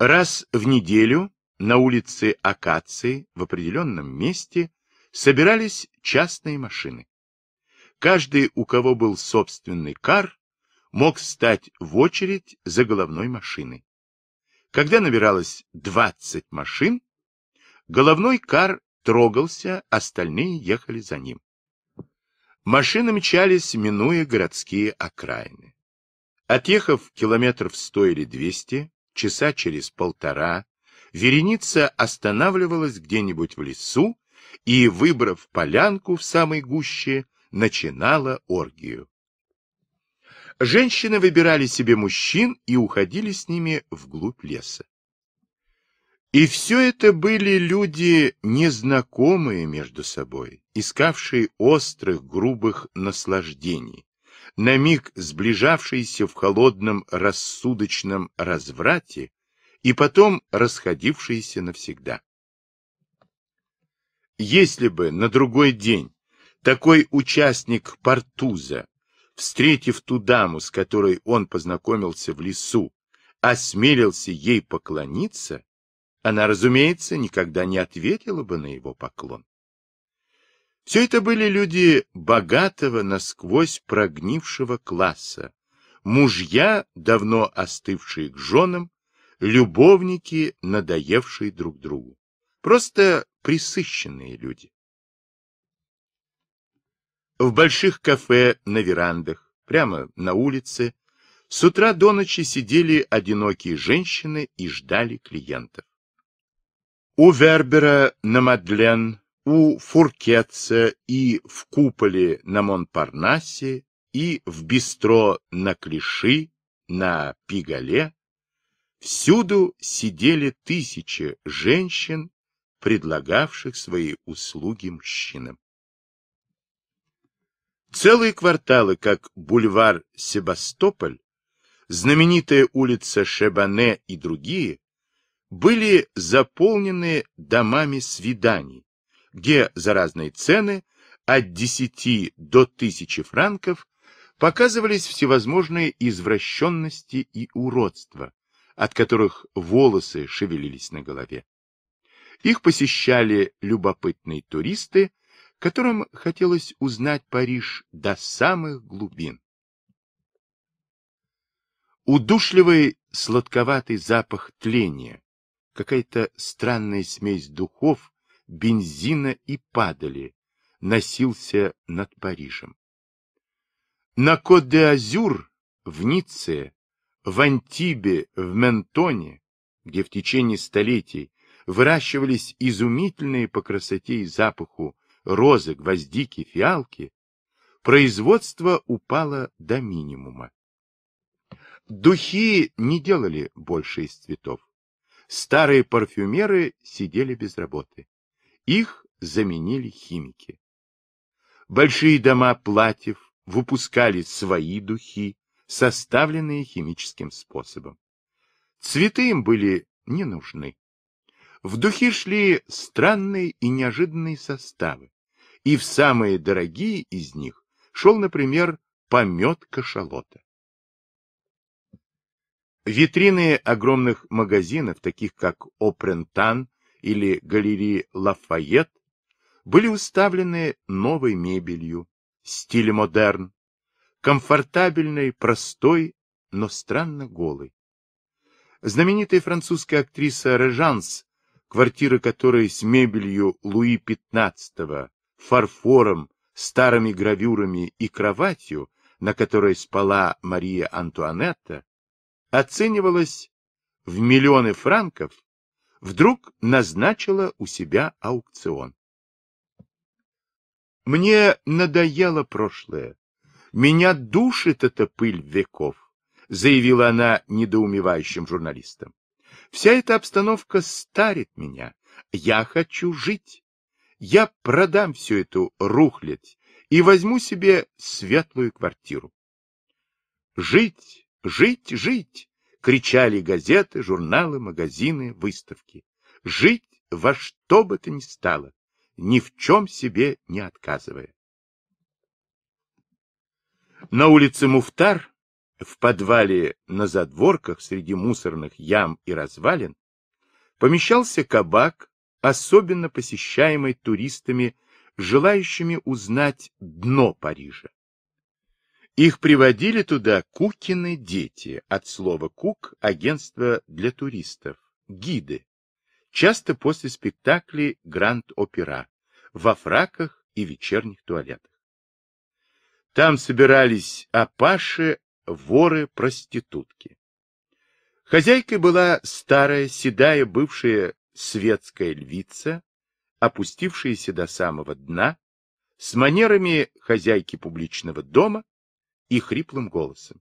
Раз в неделю на улице Акации в определенном месте собирались частные машины. Каждый, у кого был собственный кар, мог встать в очередь за головной машиной. Когда набиралось 20 машин, головной кар трогался, остальные ехали за ним. Машины мчались, минуя городские окраины. Отъехав километров сто или двести, часа через полтора вереница останавливалась где-нибудь в лесу и, выбрав полянку в самой гуще, начинала оргию. Женщины выбирали себе мужчин и уходили с ними вглубь леса. И все это были люди, незнакомые между собой, искавшие острых, грубых наслаждений, на миг сближавшиеся в холодном рассудочном разврате и потом расходившиеся навсегда. Если бы на другой день такой участник Партуза, встретив ту даму, с которой он познакомился в лесу, осмелился ей поклониться, она, разумеется, никогда не ответила бы на его поклон. Все это были люди богатого, насквозь прогнившего класса, мужья, давно остывшие к женам, любовники, надоевшие друг другу. Просто присыщенные люди. В больших кафе на верандах, прямо на улице, с утра до ночи сидели одинокие женщины и ждали клиентов. У Вербера на Мадлен у Фуркетца и в куполе на Монпарнасе, и в бистро на Клиши, на Пигале. Всюду сидели тысячи женщин, предлагавших свои услуги мужчинам. Целые кварталы, как бульвар Себастополь, знаменитая улица Шебане и другие, были заполнены домами свиданий, где за разные цены от 10 до 1000 франков показывались всевозможные извращенности и уродства, от которых волосы шевелились на голове. Их посещали любопытные туристы, которым хотелось узнать Париж до самых глубин. Удушливый сладковатый запах тления, какая-то странная смесь духов, бензина и падали, носился над Парижем. На Кот-де-Азюр, в Ницце, в Антибе, в Ментоне, где в течение столетий выращивались изумительные по красоте и запаху розы, гвоздики, фиалки, производство упало до минимума. Духи не делали больше из цветов. Старые парфюмеры сидели без работы. Их заменили химики. Большие дома платьев выпускали свои духи, составленные химическим способом. Цветы им были не нужны. В духи шли странные и неожиданные составы, и в самые дорогие из них шел, например, помет кашалота. Витрины огромных магазинов, таких как Опрентан или галереи Лафайет были уставлены новой мебелью, в стиле модерн, комфортабельной, простой, но странно голой. Знаменитая французская актриса Режанс, квартира которой с мебелью Луи XV, фарфором, старыми гравюрами и кроватью, на которой спала Мария Антуанетта, оценивалась в миллионы франков вдруг назначила у себя аукцион. Мне надоело прошлое. Меня душит эта пыль веков, заявила она недоумевающим журналистам. Вся эта обстановка старит меня. Я хочу жить. Я продам всю эту рухлядь и возьму себе светлую квартиру. Жить, жить, жить, кричали газеты, журналы, магазины, выставки. Жить во что бы то ни стало, ни в чем себе не отказывая. На улице Муфтар, в подвале на задворках среди мусорных ям и развалин, помещался кабак, особенно посещаемый туристами, желающими узнать дно Парижа. Их приводили туда Кукины дети, от слова «кук» — агентство для туристов, гиды, часто после спектаклей Гранд-Опера, во фраках и вечерних туалетах. Там собирались апаши, воры-проститутки. Хозяйкой была старая, седая, бывшая светская львица, опустившаяся до самого дна, с манерами хозяйки публичного дома, и хриплым голосом.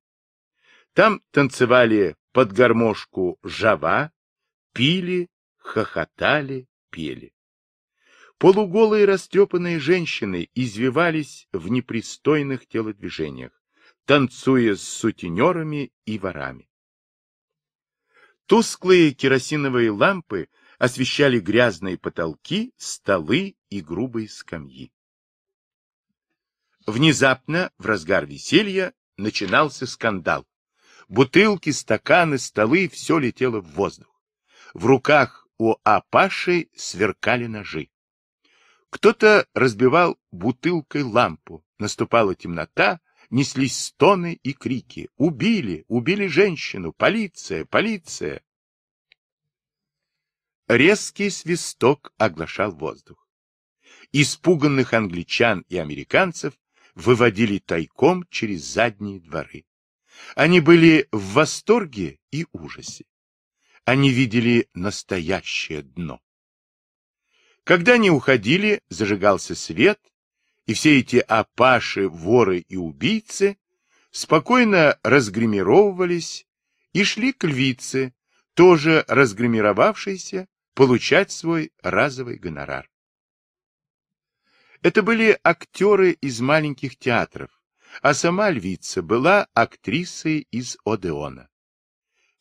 Там танцевали под гармошку жава, пили, хохотали, пели. Полуголые растепанные женщины извивались в непристойных телодвижениях, танцуя с сутенерами и ворами. Тусклые керосиновые лампы освещали грязные потолки, столы и грубые скамьи. Внезапно, в разгар веселья, начинался скандал. Бутылки, стаканы, столы — все летело в воздух. В руках у Апаши сверкали ножи. Кто-то разбивал бутылкой лампу, наступала темнота, неслись стоны и крики. «Убили! Убили женщину! Полиция! Полиция!» Резкий свисток оглашал воздух. Испуганных англичан и американцев выводили тайком через задние дворы. Они были в восторге и ужасе. Они видели настоящее дно. Когда они уходили, зажигался свет, и все эти апаши, воры и убийцы спокойно разгримировывались и шли к львице, тоже разгримировавшейся, получать свой разовый гонорар. Это были актеры из маленьких театров, а сама львица была актрисой из Одеона.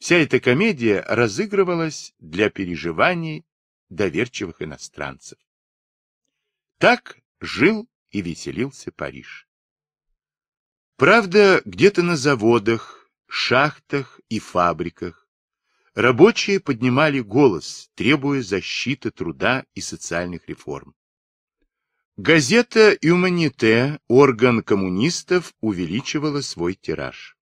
Вся эта комедия разыгрывалась для переживаний доверчивых иностранцев. Так жил и веселился Париж. Правда, где-то на заводах, шахтах и фабриках рабочие поднимали голос, требуя защиты труда и социальных реформ. Газета «Юманите», орган коммунистов, увеличивала свой тираж.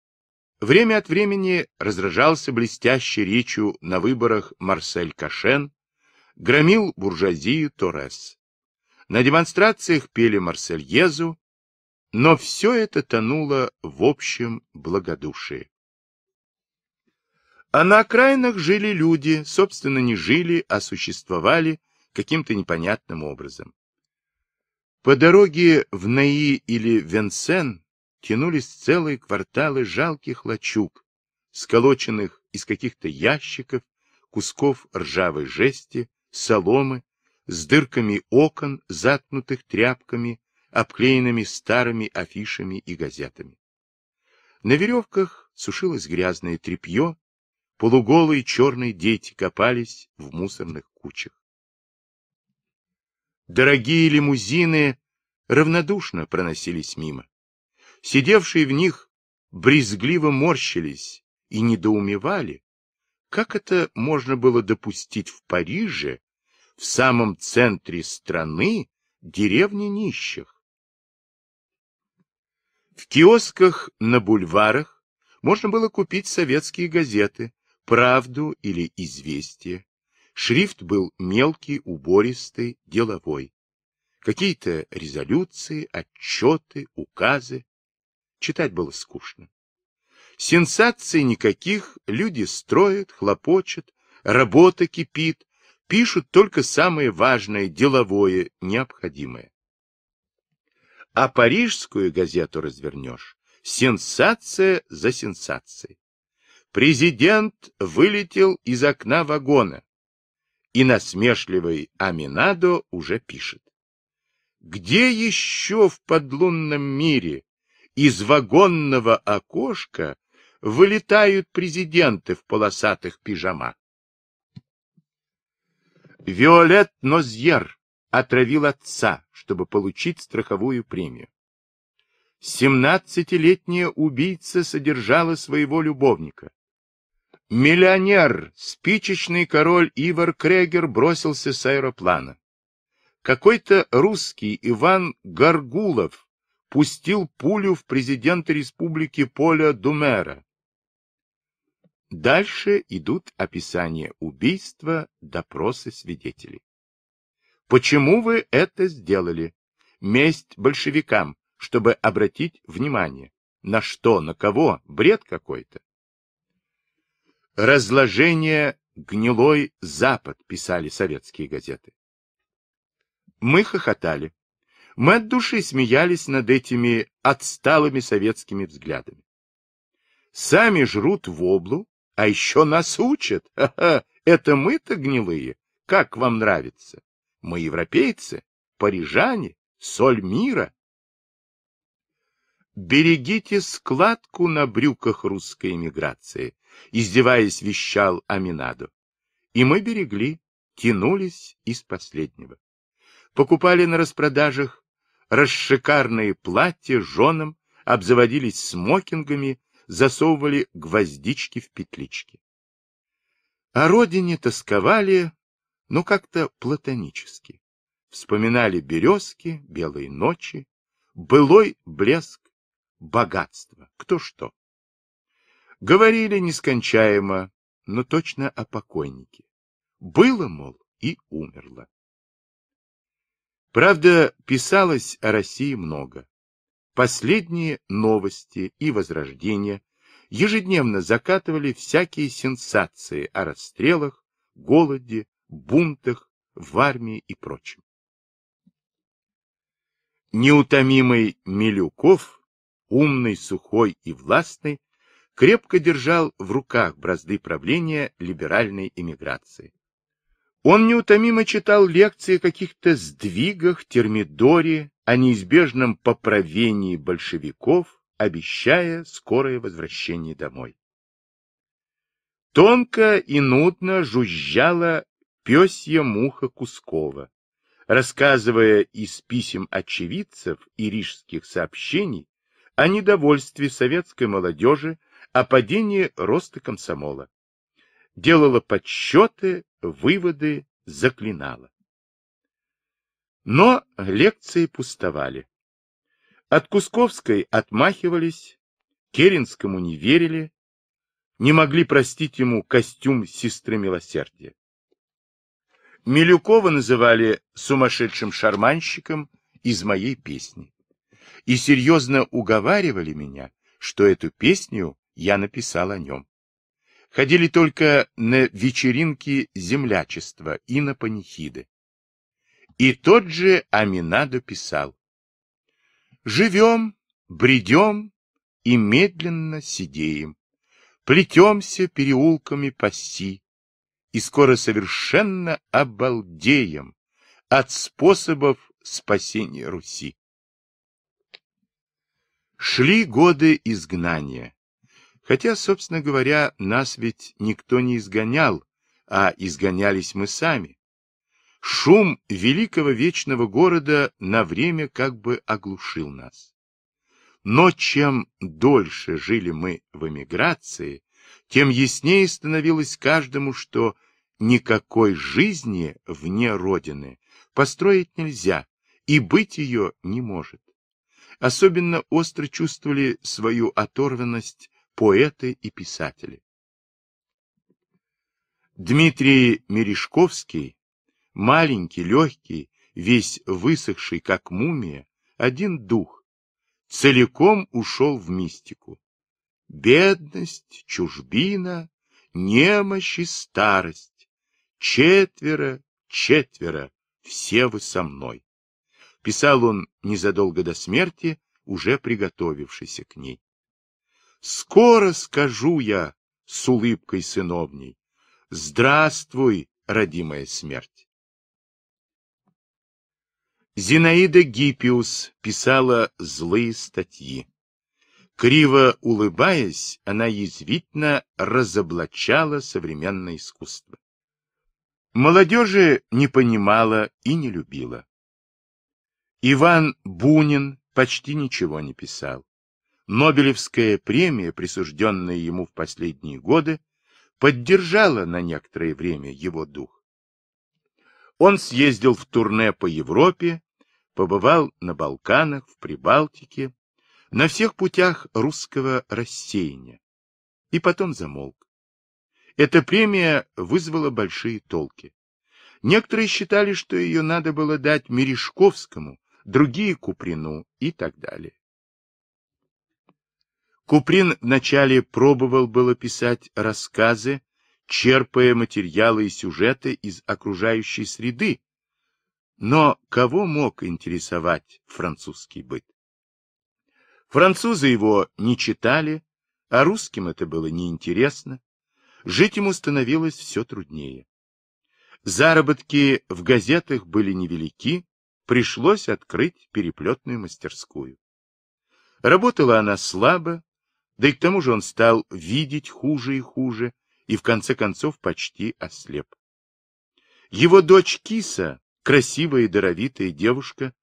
Время от времени разражался блестящей речью на выборах Марсель Кашен, громил буржуазию Торрес. На демонстрациях пели Марсельезу, но все это тонуло в общем благодушии. А на окраинах жили люди, собственно, не жили, а существовали каким-то непонятным образом. По дороге в Наи или Венсен тянулись целые кварталы жалких лачуг, сколоченных из каких-то ящиков, кусков ржавой жести, соломы, с дырками окон, заткнутых тряпками, обклеенными старыми афишами и газетами. На веревках сушилось грязное тряпье, полуголые черные дети копались в мусорных кучах. Дорогие лимузины равнодушно проносились мимо. Сидевшие в них брезгливо морщились и недоумевали, как это можно было допустить в Париже, в самом центре страны, деревни нищих. В киосках на бульварах можно было купить советские газеты «Правду» или «Известия», Шрифт был мелкий, убористый, деловой. Какие-то резолюции, отчеты, указы. Читать было скучно. Сенсаций никаких, люди строят, хлопочут, работа кипит, пишут только самое важное, деловое, необходимое. А парижскую газету развернешь. Сенсация за сенсацией. Президент вылетел из окна вагона и насмешливый Аминадо уже пишет. Где еще в подлунном мире из вагонного окошка вылетают президенты в полосатых пижамах? Виолет Нозьер отравил отца, чтобы получить страховую премию. Семнадцатилетняя убийца содержала своего любовника. Миллионер, спичечный король Ивар Крегер бросился с аэроплана. Какой-то русский Иван Горгулов пустил пулю в президента республики Поля Думера. Дальше идут описания убийства, допросы свидетелей. Почему вы это сделали? Месть большевикам, чтобы обратить внимание. На что, на кого? Бред какой-то. Разложение гнилой Запад, писали советские газеты. Мы хохотали. Мы от души смеялись над этими отсталыми советскими взглядами. Сами жрут в облу, а еще нас учат. Ха-ха, это мы-то гнилые. Как вам нравится? Мы европейцы, парижане, соль мира берегите складку на брюках русской эмиграции, издеваясь, вещал Аминадо. И мы берегли, тянулись из последнего. Покупали на распродажах расшикарные платья женам, обзаводились смокингами, засовывали гвоздички в петлички. О родине тосковали, но как-то платонически. Вспоминали березки, белые ночи, былой блеск богатство, кто что. Говорили нескончаемо, но точно о покойнике. Было, мол, и умерло. Правда, писалось о России много. Последние новости и возрождения ежедневно закатывали всякие сенсации о расстрелах, голоде, бунтах, в армии и прочем. Неутомимый Милюков умный, сухой и властный, крепко держал в руках бразды правления либеральной эмиграции. Он неутомимо читал лекции о каких-то сдвигах, термидоре, о неизбежном поправении большевиков, обещая скорое возвращение домой. Тонко и нудно жужжала пёсья муха Кускова, рассказывая из писем очевидцев и рижских сообщений о недовольстве советской молодежи, о падении роста комсомола. Делала подсчеты, выводы, заклинала. Но лекции пустовали. От Кусковской отмахивались, Керенскому не верили, не могли простить ему костюм сестры милосердия. Милюкова называли сумасшедшим шарманщиком из моей песни и серьезно уговаривали меня, что эту песню я написал о нем. Ходили только на вечеринки землячества и на панихиды. И тот же Аминадо писал. Живем, бредем и медленно сидеем, плетемся переулками пасти, и скоро совершенно обалдеем от способов спасения Руси. Шли годы изгнания. Хотя, собственно говоря, нас ведь никто не изгонял, а изгонялись мы сами. Шум великого вечного города на время как бы оглушил нас. Но чем дольше жили мы в эмиграции, тем яснее становилось каждому, что никакой жизни вне Родины построить нельзя и быть ее не может. Особенно остро чувствовали свою оторванность поэты и писатели. Дмитрий Мережковский, маленький, легкий, весь высохший, как мумия, один дух, целиком ушел в мистику. Бедность, чужбина, немощь и старость. Четверо, четверо, все вы со мной. Писал он незадолго до смерти, уже приготовившийся к ней. «Скоро скажу я с улыбкой сыновней, здравствуй, родимая смерть!» Зинаида Гиппиус писала злые статьи. Криво улыбаясь, она язвительно разоблачала современное искусство. Молодежи не понимала и не любила. Иван Бунин почти ничего не писал. Нобелевская премия, присужденная ему в последние годы, поддержала на некоторое время его дух. Он съездил в турне по Европе, побывал на Балканах, в Прибалтике, на всех путях русского рассеяния. И потом замолк. Эта премия вызвала большие толки. Некоторые считали, что ее надо было дать Мережковскому другие Куприну и так далее. Куприн вначале пробовал было писать рассказы, черпая материалы и сюжеты из окружающей среды, но кого мог интересовать французский быт? Французы его не читали, а русским это было неинтересно. Жить ему становилось все труднее. Заработки в газетах были невелики, пришлось открыть переплетную мастерскую. Работала она слабо, да и к тому же он стал видеть хуже и хуже, и в конце концов почти ослеп. Его дочь Киса, красивая и даровитая девушка,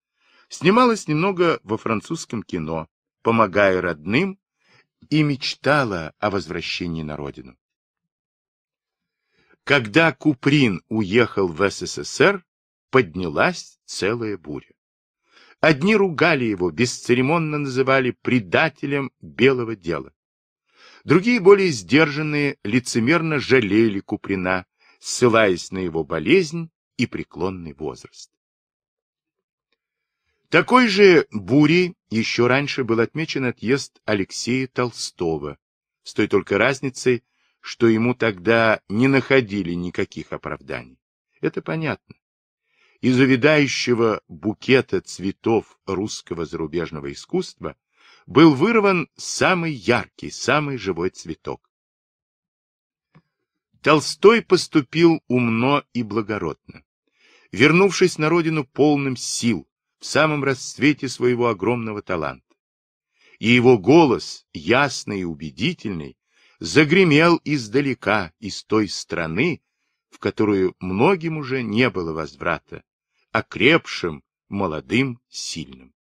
снималась немного во французском кино, помогая родным, и мечтала о возвращении на родину. Когда Куприн уехал в СССР, поднялась целая буря. Одни ругали его, бесцеремонно называли предателем белого дела. Другие, более сдержанные, лицемерно жалели Куприна, ссылаясь на его болезнь и преклонный возраст. Такой же бурей еще раньше был отмечен отъезд Алексея Толстого, с той только разницей, что ему тогда не находили никаких оправданий. Это понятно из увядающего букета цветов русского зарубежного искусства был вырван самый яркий, самый живой цветок. Толстой поступил умно и благородно. Вернувшись на родину полным сил, в самом расцвете своего огромного таланта. И его голос, ясный и убедительный, загремел издалека, из той страны, в которую многим уже не было возврата, окрепшим, молодым, сильным.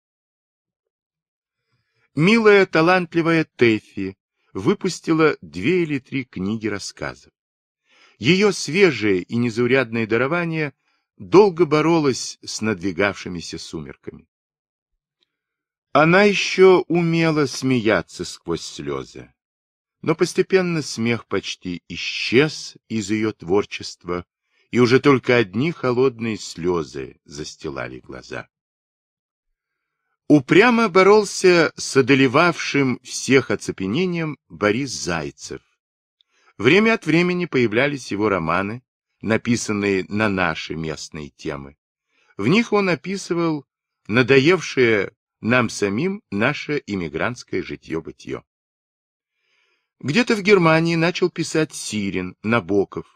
Милая, талантливая Тэфи выпустила две или три книги рассказов. Ее свежее и незаурядное дарование долго боролось с надвигавшимися сумерками. Она еще умела смеяться сквозь слезы, но постепенно смех почти исчез из ее творчества, и уже только одни холодные слезы застилали глаза. Упрямо боролся с одолевавшим всех оцепенением Борис Зайцев. Время от времени появлялись его романы, написанные на наши местные темы. В них он описывал надоевшее нам самим наше иммигрантское житье-бытье. Где-то в Германии начал писать Сирин, Набоков,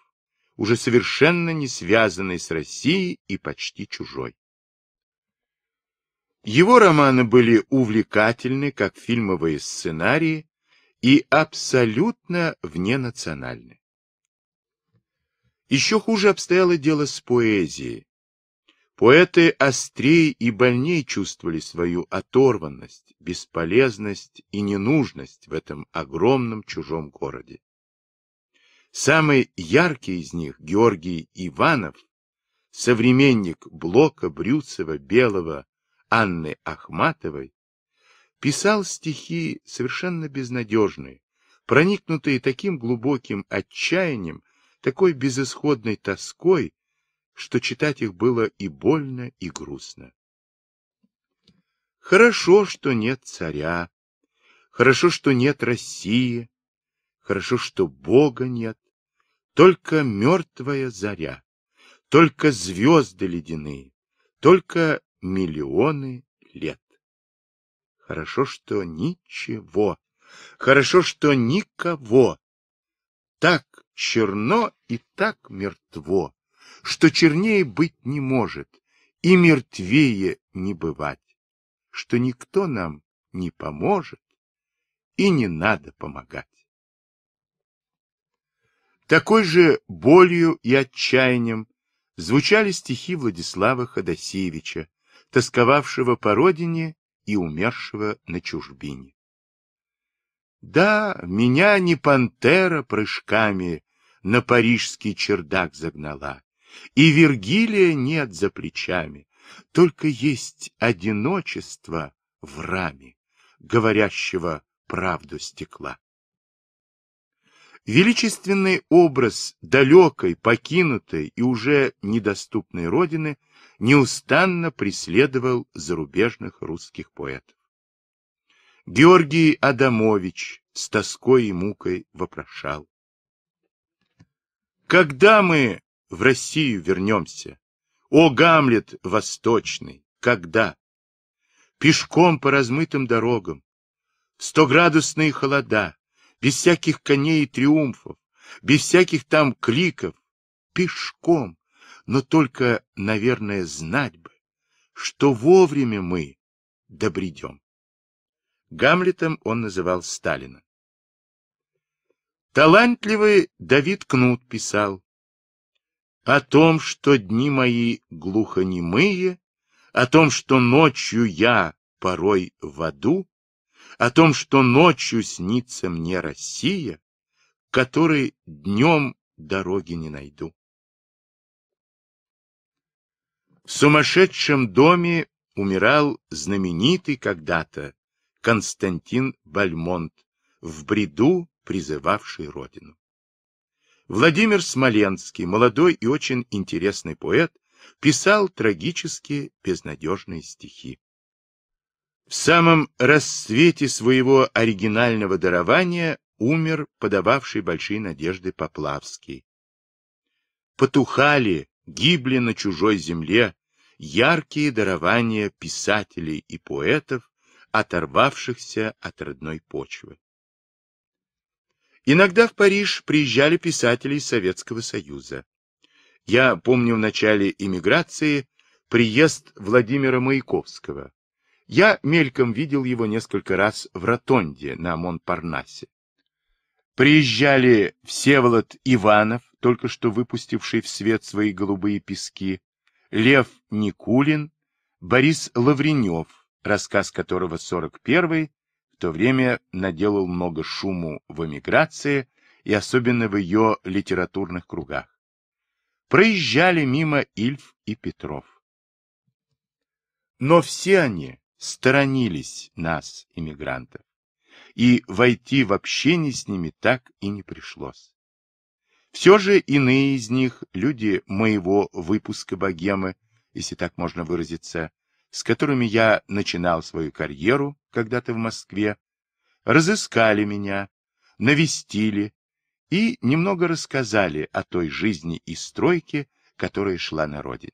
уже совершенно не связанный с Россией и почти чужой. Его романы были увлекательны, как фильмовые сценарии, и абсолютно вненациональны. Еще хуже обстояло дело с поэзией, Поэты острее и больнее чувствовали свою оторванность, бесполезность и ненужность в этом огромном чужом городе. Самый яркий из них, Георгий Иванов, современник Блока, Брюцева, Белого, Анны Ахматовой, писал стихи совершенно безнадежные, проникнутые таким глубоким отчаянием, такой безысходной тоской, что читать их было и больно, и грустно. Хорошо, что нет царя, хорошо, что нет России, хорошо, что Бога нет, только мертвая заря, только звезды ледяные, только миллионы лет. Хорошо, что ничего, хорошо, что никого. Так черно и так мертво что чернее быть не может и мертвее не бывать, что никто нам не поможет и не надо помогать. Такой же болью и отчаянием звучали стихи Владислава Ходосевича, тосковавшего по родине и умершего на чужбине. Да, меня не пантера прыжками на парижский чердак загнала, и Вергилия нет за плечами, только есть одиночество в раме, говорящего правду стекла. Величественный образ далекой, покинутой и уже недоступной родины неустанно преследовал зарубежных русских поэтов. Георгий Адамович с тоской и мукой вопрошал. Когда мы в Россию вернемся. О, Гамлет восточный, когда? Пешком по размытым дорогам, стоградусные холода, без всяких коней и триумфов, без всяких там кликов, пешком, но только, наверное, знать бы, что вовремя мы добредем. Гамлетом он называл Сталина. Талантливый Давид Кнут писал, о том, что дни мои глухонемые, о том, что ночью я порой в аду, о том, что ночью снится мне Россия, которой днем дороги не найду. В сумасшедшем доме умирал знаменитый когда-то Константин Бальмонт, в бреду призывавший родину. Владимир Смоленский, молодой и очень интересный поэт, писал трагические безнадежные стихи. В самом расцвете своего оригинального дарования умер подававший большие надежды Поплавский. Потухали, гибли на чужой земле яркие дарования писателей и поэтов, оторвавшихся от родной почвы. Иногда в Париж приезжали писатели из Советского Союза. Я помню в начале эмиграции приезд Владимира Маяковского. Я мельком видел его несколько раз в Ротонде на Монпарнасе. Приезжали Всеволод Иванов, только что выпустивший в свет свои голубые пески, Лев Никулин, Борис Лавренев, рассказ которого 41-й, то время наделал много шуму в эмиграции и особенно в ее литературных кругах. Проезжали мимо Ильф и Петров. Но все они сторонились нас, иммигрантов, и войти в общение с ними так и не пришлось. Все же иные из них, люди моего выпуска «Богемы», если так можно выразиться, с которыми я начинал свою карьеру, когда-то в Москве, разыскали меня, навестили и немного рассказали о той жизни и стройке, которая шла на родине.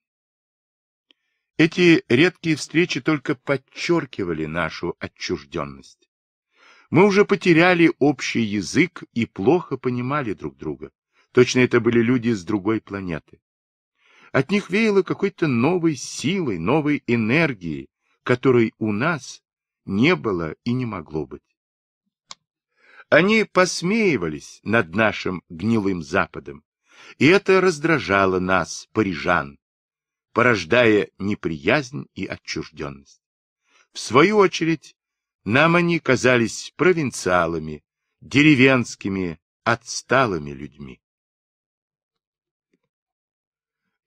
Эти редкие встречи только подчеркивали нашу отчужденность. Мы уже потеряли общий язык и плохо понимали друг друга. Точно это были люди с другой планеты. От них веяло какой-то новой силой, новой энергией, которой у нас не было и не могло быть. Они посмеивались над нашим гнилым Западом, и это раздражало нас, парижан, порождая неприязнь и отчужденность. В свою очередь, нам они казались провинциалами, деревенскими, отсталыми людьми.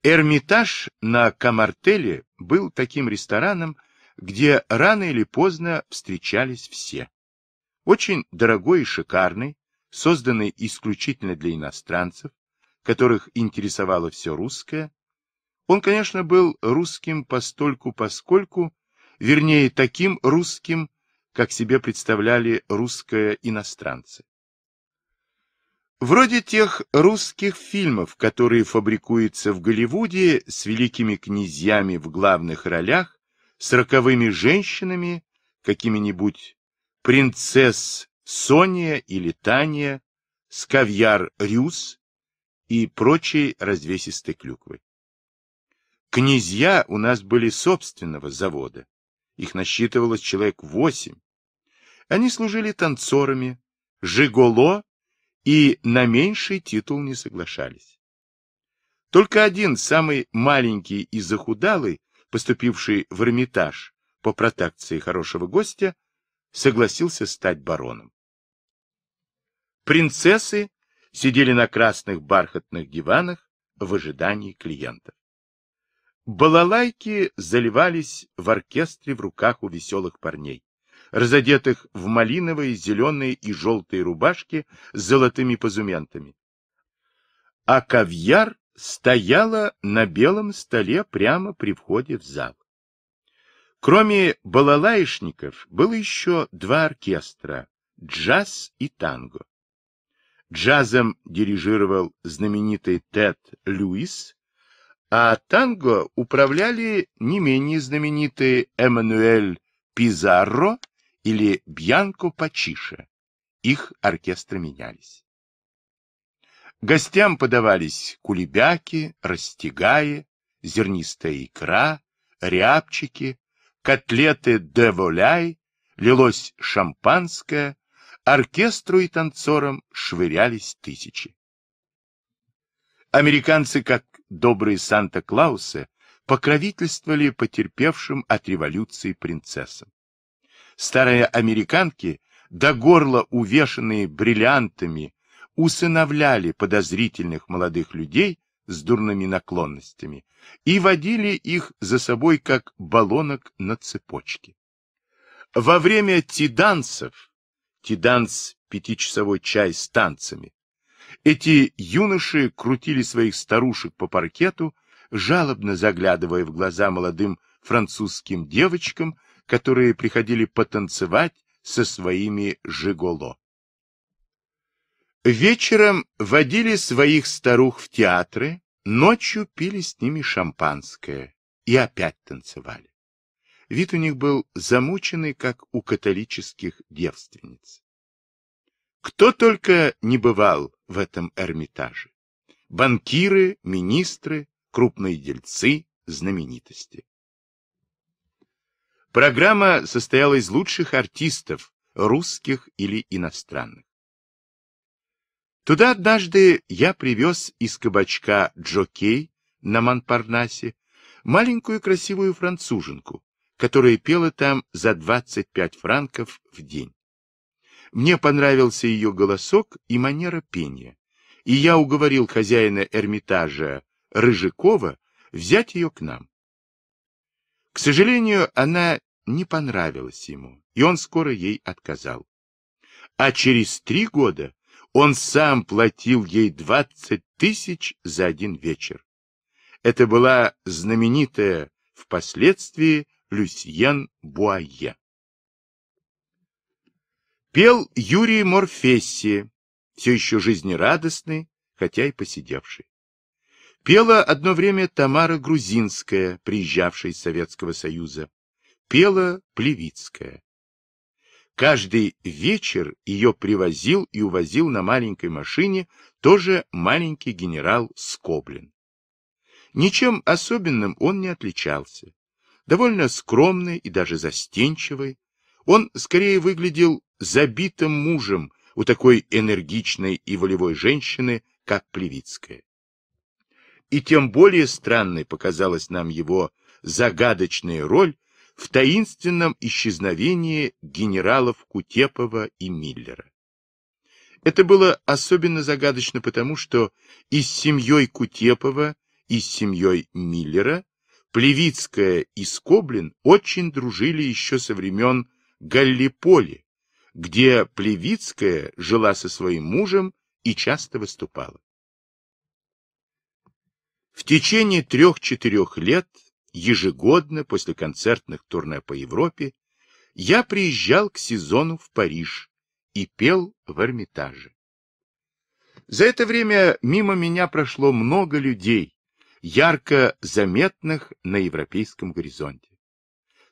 Эрмитаж на Камартеле был таким рестораном, где рано или поздно встречались все. Очень дорогой и шикарный, созданный исключительно для иностранцев, которых интересовало все русское. Он, конечно, был русским постольку поскольку, вернее, таким русским, как себе представляли русское иностранцы. Вроде тех русских фильмов, которые фабрикуются в Голливуде с великими князьями в главных ролях, сороковыми женщинами, какими-нибудь принцесс Сония или Таня, скавьяр Рюс и прочей развесистой клюквы. Князья у нас были собственного завода. Их насчитывалось человек восемь. Они служили танцорами, жиголо и на меньший титул не соглашались. Только один, самый маленький и захудалый, поступивший в Эрмитаж по протакции хорошего гостя, согласился стать бароном. Принцессы сидели на красных бархатных диванах в ожидании клиентов. Балалайки заливались в оркестре в руках у веселых парней, разодетых в малиновые, зеленые и желтые рубашки с золотыми позументами. А кавьяр стояла на белом столе прямо при входе в зал. Кроме балалаишников было еще два оркестра – джаз и танго. Джазом дирижировал знаменитый Тед Льюис, а танго управляли не менее знаменитые Эммануэль Пизарро или Бьянко Пачиша. Их оркестры менялись. Гостям подавались кулебяки, растягаи, зернистая икра, рябчики, котлеты де воляй, лилось шампанское, оркестру и танцорам швырялись тысячи. Американцы, как добрые Санта-Клаусы, покровительствовали потерпевшим от революции принцессам. Старые американки, до горла увешанные бриллиантами усыновляли подозрительных молодых людей с дурными наклонностями и водили их за собой как баллонок на цепочке. Во время тидансов, тиданс – пятичасовой чай с танцами, эти юноши крутили своих старушек по паркету, жалобно заглядывая в глаза молодым французским девочкам, которые приходили потанцевать со своими жиголо. Вечером водили своих старух в театры, ночью пили с ними шампанское и опять танцевали. Вид у них был замученный, как у католических девственниц. Кто только не бывал в этом Эрмитаже. Банкиры, министры, крупные дельцы, знаменитости. Программа состояла из лучших артистов, русских или иностранных. Туда однажды я привез из кабачка Джокей на Монпарнасе маленькую красивую француженку, которая пела там за 25 франков в день. Мне понравился ее голосок и манера пения, и я уговорил хозяина Эрмитажа Рыжикова взять ее к нам. К сожалению, она не понравилась ему, и он скоро ей отказал. А через три года он сам платил ей 20 тысяч за один вечер. Это была знаменитая впоследствии Люсьен Буае. Пел Юрий Морфесси, все еще жизнерадостный, хотя и посидевший. Пела одно время Тамара Грузинская, приезжавшая из Советского Союза. Пела Плевицкая. Каждый вечер ее привозил и увозил на маленькой машине тоже маленький генерал Скоблин. Ничем особенным он не отличался. Довольно скромный и даже застенчивый, он скорее выглядел забитым мужем у такой энергичной и волевой женщины, как Плевицкая. И тем более странной показалась нам его загадочная роль в таинственном исчезновении генералов Кутепова и Миллера. Это было особенно загадочно потому, что и с семьей Кутепова, и с семьей Миллера Плевицкая и Скоблин очень дружили еще со времен Галлиполи, где Плевицкая жила со своим мужем и часто выступала. В течение трех-четырех лет Ежегодно после концертных турне по Европе я приезжал к сезону в Париж и пел в Эрмитаже. За это время мимо меня прошло много людей, ярко заметных на европейском горизонте.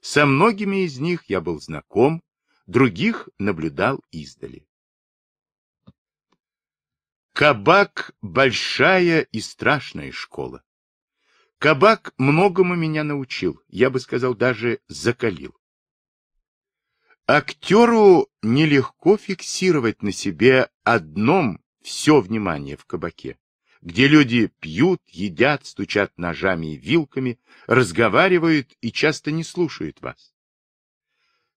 Со многими из них я был знаком, других наблюдал издали. Кабак – большая и страшная школа. Кабак многому меня научил, я бы сказал, даже закалил. Актеру нелегко фиксировать на себе одном все внимание в кабаке, где люди пьют, едят, стучат ножами и вилками, разговаривают и часто не слушают вас.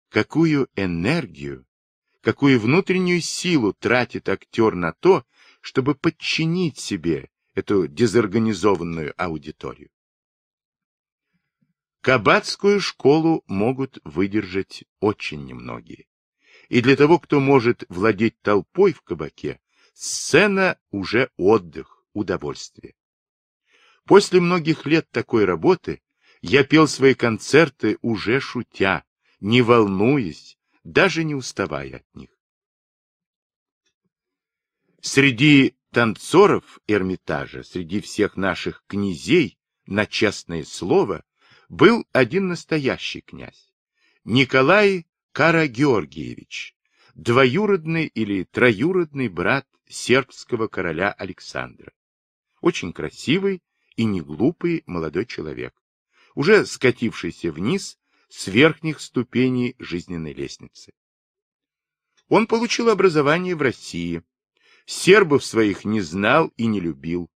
Какую энергию, какую внутреннюю силу тратит актер на то, чтобы подчинить себе эту дезорганизованную аудиторию. Кабацкую школу могут выдержать очень немногие. И для того, кто может владеть толпой в кабаке, сцена уже отдых, удовольствие. После многих лет такой работы я пел свои концерты уже шутя, не волнуясь, даже не уставая от них. Среди танцоров Эрмитажа среди всех наших князей на честное слово был один настоящий князь – Николай Карагеоргиевич, двоюродный или троюродный брат сербского короля Александра. Очень красивый и неглупый молодой человек, уже скатившийся вниз с верхних ступеней жизненной лестницы. Он получил образование в России – сербов своих не знал и не любил,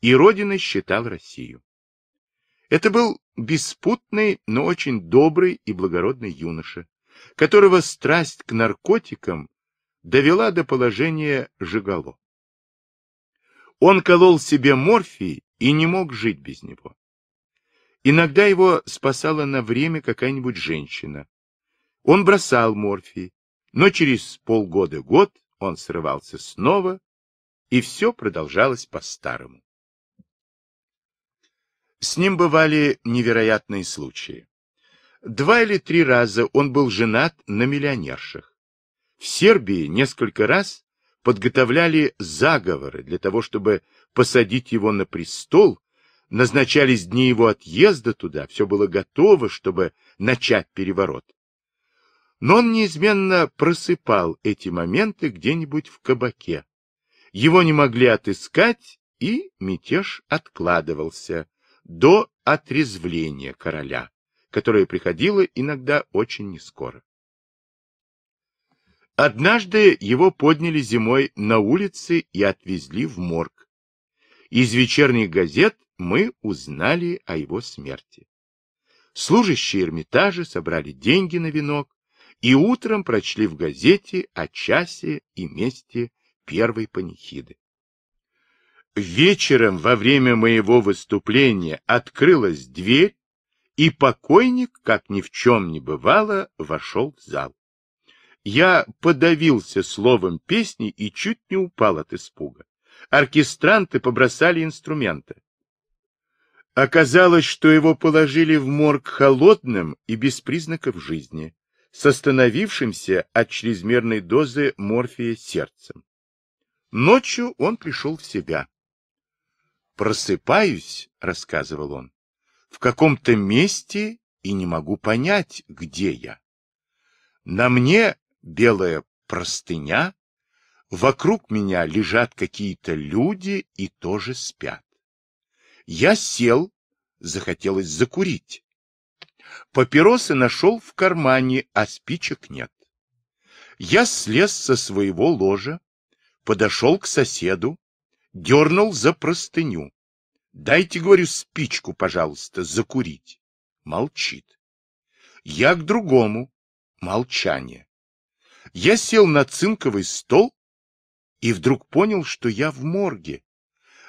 и родиной считал Россию. Это был беспутный, но очень добрый и благородный юноша, которого страсть к наркотикам довела до положения жигало. Он колол себе морфий и не мог жить без него. Иногда его спасала на время какая-нибудь женщина. Он бросал морфий, но через полгода-год он срывался снова, и все продолжалось по-старому. С ним бывали невероятные случаи. Два или три раза он был женат на миллионерших. В Сербии несколько раз подготовляли заговоры для того, чтобы посадить его на престол, назначались дни его отъезда туда, все было готово, чтобы начать переворот. Но он неизменно просыпал эти моменты где-нибудь в кабаке. Его не могли отыскать, и мятеж откладывался до отрезвления короля, которое приходило иногда очень нескоро. Однажды его подняли зимой на улице и отвезли в морг. Из вечерних газет мы узнали о его смерти. Служащие Эрмитажа собрали деньги на венок, и утром прочли в газете о часе и месте первой панихиды. Вечером во время моего выступления открылась дверь, и покойник, как ни в чем не бывало, вошел в зал. Я подавился словом песни и чуть не упал от испуга. Оркестранты побросали инструменты. Оказалось, что его положили в морг холодным и без признаков жизни с остановившимся от чрезмерной дозы морфия сердцем. Ночью он пришел в себя. «Просыпаюсь», — рассказывал он, — «в каком-то месте и не могу понять, где я. На мне белая простыня, вокруг меня лежат какие-то люди и тоже спят. Я сел, захотелось закурить. Папиросы нашел в кармане, а спичек нет. Я слез со своего ложа, подошел к соседу, дернул за простыню. «Дайте, — говорю, — спичку, пожалуйста, закурить». Молчит. Я к другому. Молчание. Я сел на цинковый стол и вдруг понял, что я в морге.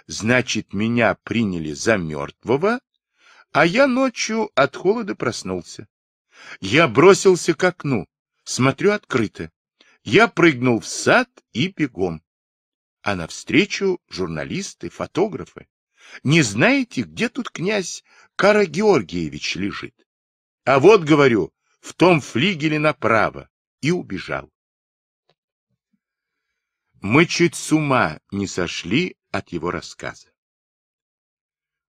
Значит, меня приняли за мертвого а я ночью от холода проснулся. Я бросился к окну. Смотрю открыто. Я прыгнул в сад и бегом. А навстречу журналисты, фотографы. Не знаете, где тут князь Кара Георгиевич лежит? А вот, говорю, в том флигеле направо. И убежал. Мы чуть с ума не сошли от его рассказа.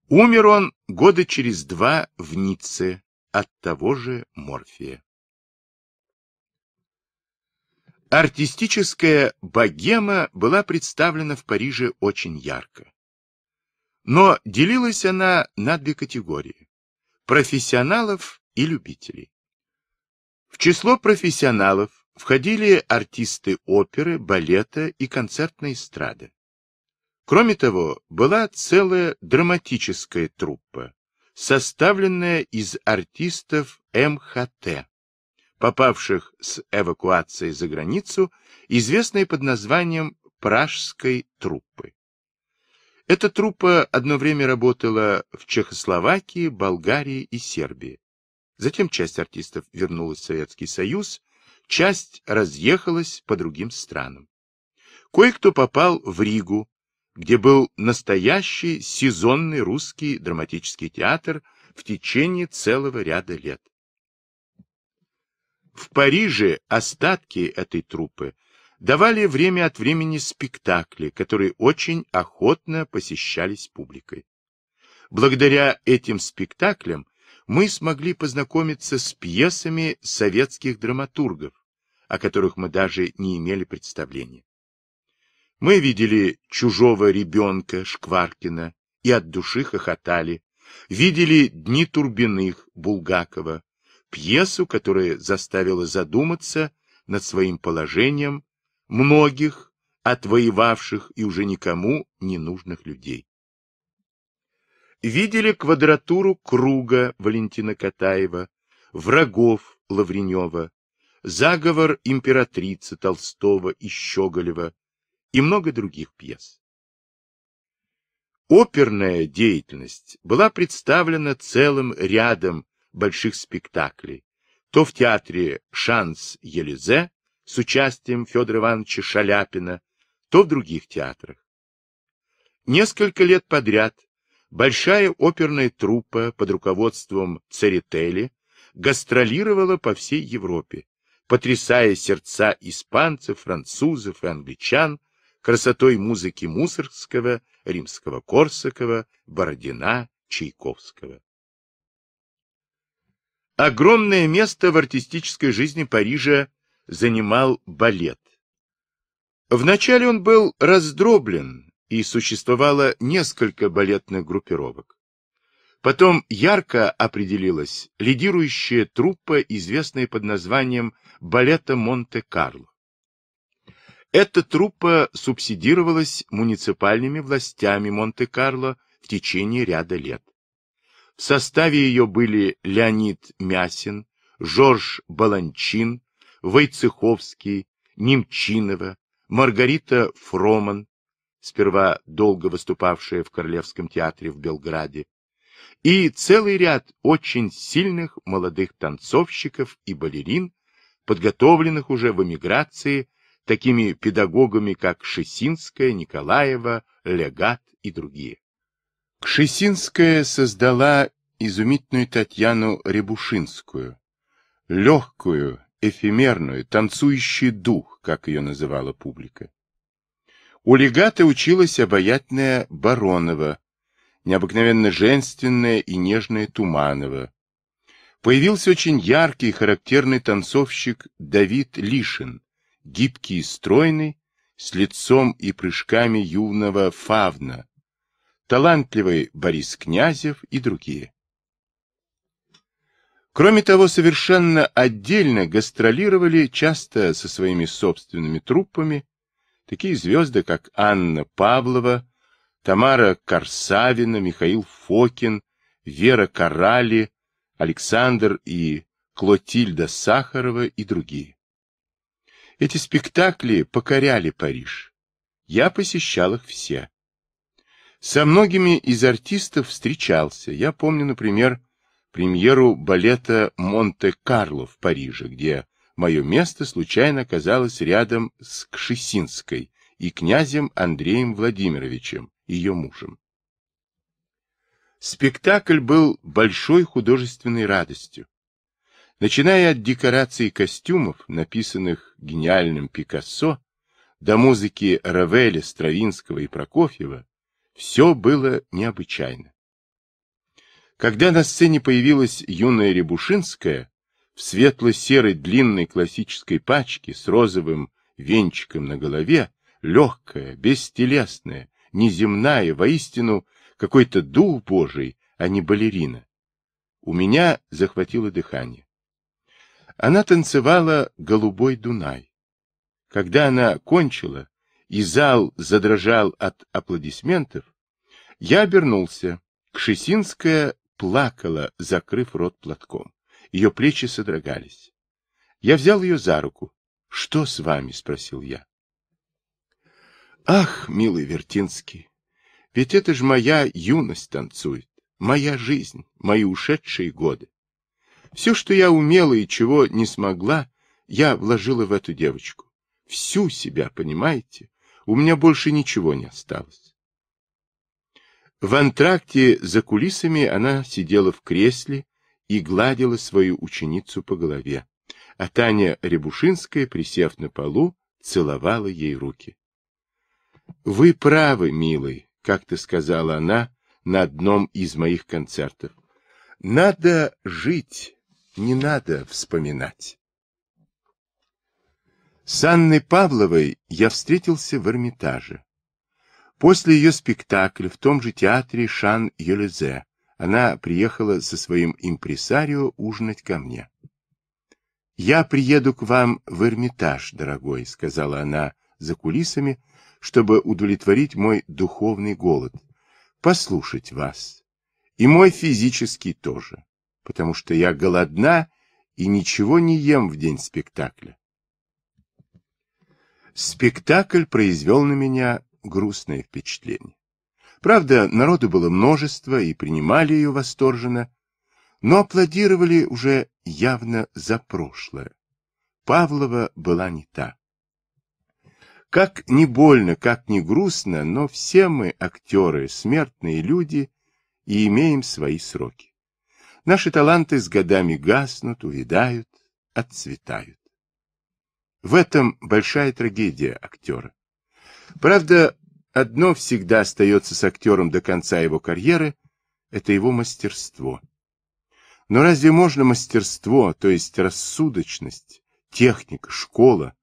Умер он года через два в Ницце от того же морфия. Артистическая богема была представлена в Париже очень ярко. Но делилась она на две категории – профессионалов и любителей. В число профессионалов входили артисты оперы, балета и концертной эстрады. Кроме того, была целая драматическая труппа, составленная из артистов МХТ, попавших с эвакуацией за границу, известной под названием «Пражской труппы». Эта труппа одно время работала в Чехословакии, Болгарии и Сербии. Затем часть артистов вернулась в Советский Союз, часть разъехалась по другим странам. Кое-кто попал в Ригу, где был настоящий сезонный русский драматический театр в течение целого ряда лет. В Париже остатки этой труппы давали время от времени спектакли, которые очень охотно посещались публикой. Благодаря этим спектаклям мы смогли познакомиться с пьесами советских драматургов, о которых мы даже не имели представления. Мы видели чужого ребенка Шкваркина и от души хохотали. Видели «Дни Турбиных» Булгакова, пьесу, которая заставила задуматься над своим положением многих отвоевавших и уже никому не нужных людей. Видели квадратуру круга Валентина Катаева, врагов Лавренева, заговор императрицы Толстого и Щеголева, и много других пьес. Оперная деятельность была представлена целым рядом больших спектаклей, то в театре «Шанс Елизе» с участием Федора Ивановича Шаляпина, то в других театрах. Несколько лет подряд большая оперная труппа под руководством Церетели гастролировала по всей Европе, потрясая сердца испанцев, французов и англичан красотой музыки Мусоргского, Римского-Корсакова, Бородина, Чайковского. Огромное место в артистической жизни Парижа занимал балет. Вначале он был раздроблен, и существовало несколько балетных группировок. Потом ярко определилась лидирующая труппа, известная под названием «Балета Монте-Карло». Эта труппа субсидировалась муниципальными властями Монте-Карло в течение ряда лет. В составе ее были Леонид Мясин, Жорж Баланчин, Войцеховский, Немчинова, Маргарита Фроман, сперва долго выступавшая в Королевском театре в Белграде, и целый ряд очень сильных молодых танцовщиков и балерин, подготовленных уже в эмиграции такими педагогами, как Шесинская, Николаева, Легат и другие. Кшесинская создала изумительную Татьяну Рябушинскую, легкую, эфемерную, танцующий дух, как ее называла публика. У легата училась обаятельная Баронова, необыкновенно женственная и нежная Туманова. Появился очень яркий и характерный танцовщик Давид Лишин, гибкий и стройный, с лицом и прыжками юного фавна, талантливый Борис Князев и другие. Кроме того, совершенно отдельно гастролировали часто со своими собственными труппами такие звезды, как Анна Павлова, Тамара Корсавина, Михаил Фокин, Вера Карали, Александр и Клотильда Сахарова и другие. Эти спектакли покоряли Париж. Я посещал их все. Со многими из артистов встречался. Я помню, например, премьеру балета «Монте-Карло» в Париже, где мое место случайно оказалось рядом с Кшесинской и князем Андреем Владимировичем, ее мужем. Спектакль был большой художественной радостью. Начиная от декораций костюмов, написанных гениальным Пикассо, до музыки Равеля, Стравинского и Прокофьева, все было необычайно. Когда на сцене появилась юная Рябушинская, в светло-серой длинной классической пачке с розовым венчиком на голове, легкая, бестелесная, неземная, воистину какой-то дух Божий, а не балерина. У меня захватило дыхание. Она танцевала «Голубой Дунай». Когда она кончила, и зал задрожал от аплодисментов, я обернулся. Кшесинская плакала, закрыв рот платком. Ее плечи содрогались. Я взял ее за руку. — Что с вами? — спросил я. — Ах, милый Вертинский, ведь это же моя юность танцует, моя жизнь, мои ушедшие годы. Все, что я умела и чего не смогла, я вложила в эту девочку. Всю себя, понимаете? У меня больше ничего не осталось. В антракте за кулисами она сидела в кресле и гладила свою ученицу по голове, а Таня Рябушинская, присев на полу, целовала ей руки. — Вы правы, милый, — как-то сказала она на одном из моих концертов. — Надо жить, не надо вспоминать. С Анной Павловой я встретился в Эрмитаже. После ее спектакля в том же театре Шан-Елезе она приехала со своим импресарио ужинать ко мне. «Я приеду к вам в Эрмитаж, дорогой», — сказала она за кулисами, чтобы удовлетворить мой духовный голод, послушать вас. И мой физический тоже потому что я голодна и ничего не ем в день спектакля. Спектакль произвел на меня грустное впечатление. Правда, народу было множество и принимали ее восторженно, но аплодировали уже явно за прошлое. Павлова была не та. Как ни больно, как ни грустно, но все мы, актеры, смертные люди, и имеем свои сроки. Наши таланты с годами гаснут, увядают, отцветают. В этом большая трагедия актера. Правда, одно всегда остается с актером до конца его карьеры – это его мастерство. Но разве можно мастерство, то есть рассудочность, техника, школа,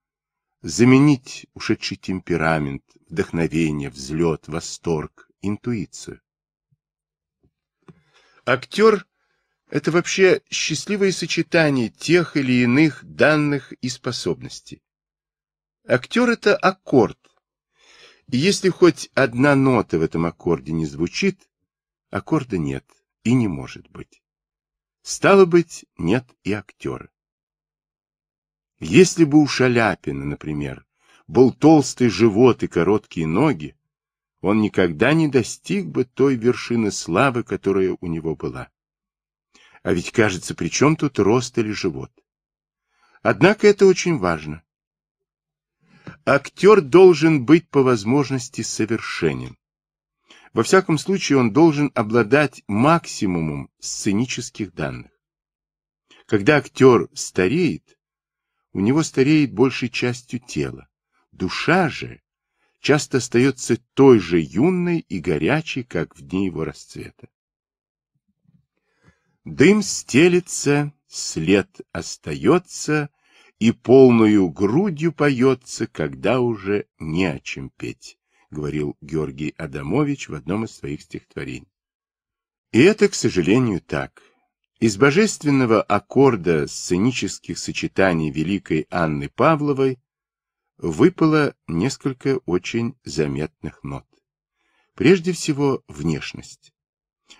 заменить ушедший темперамент, вдохновение, взлет, восторг, интуицию? Актер это вообще счастливое сочетание тех или иных данных и способностей. Актер — это аккорд. И если хоть одна нота в этом аккорде не звучит, аккорда нет и не может быть. Стало быть, нет и актера. Если бы у Шаляпина, например, был толстый живот и короткие ноги, он никогда не достиг бы той вершины славы, которая у него была. А ведь, кажется, при чем тут рост или живот? Однако это очень важно. Актер должен быть по возможности совершенен. Во всяком случае, он должен обладать максимумом сценических данных. Когда актер стареет, у него стареет большей частью тело. Душа же часто остается той же юной и горячей, как в дни его расцвета. Дым стелится, след остается, и полную грудью поется, когда уже не о чем петь, говорил Георгий Адамович в одном из своих стихотворений. И это, к сожалению, так. Из божественного аккорда сценических сочетаний великой Анны Павловой выпало несколько очень заметных нот. Прежде всего, внешность.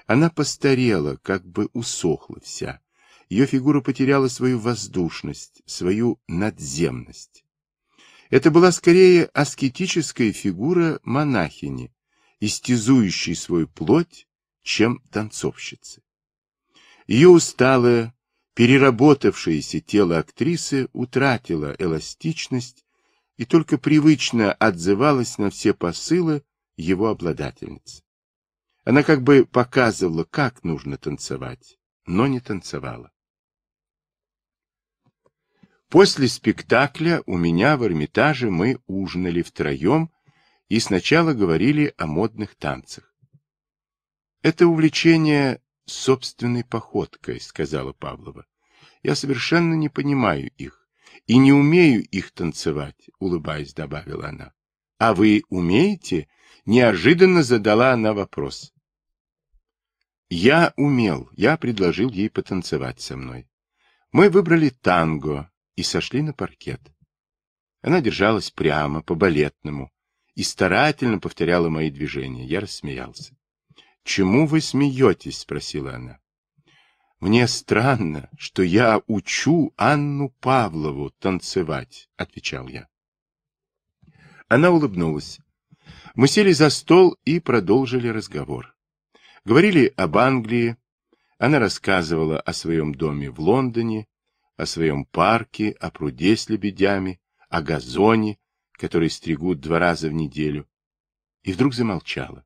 Она постарела, как бы усохла вся. Ее фигура потеряла свою воздушность, свою надземность. Это была скорее аскетическая фигура монахини, истязующей свою плоть, чем танцовщицы. Ее усталое, переработавшееся тело актрисы утратило эластичность и только привычно отзывалось на все посылы его обладательницы. Она как бы показывала, как нужно танцевать, но не танцевала. После спектакля у меня в Эрмитаже мы ужинали втроем и сначала говорили о модных танцах. «Это увлечение собственной походкой», — сказала Павлова. «Я совершенно не понимаю их и не умею их танцевать», — улыбаясь, добавила она. «А вы умеете?» — неожиданно задала она вопрос. Я умел, я предложил ей потанцевать со мной. Мы выбрали танго и сошли на паркет. Она держалась прямо, по-балетному, и старательно повторяла мои движения. Я рассмеялся. «Чему вы смеетесь?» — спросила она. «Мне странно, что я учу Анну Павлову танцевать», — отвечал я. Она улыбнулась. Мы сели за стол и продолжили разговор. Говорили об Англии. Она рассказывала о своем доме в Лондоне, о своем парке, о пруде с лебедями, о газоне, который стригут два раза в неделю. И вдруг замолчала.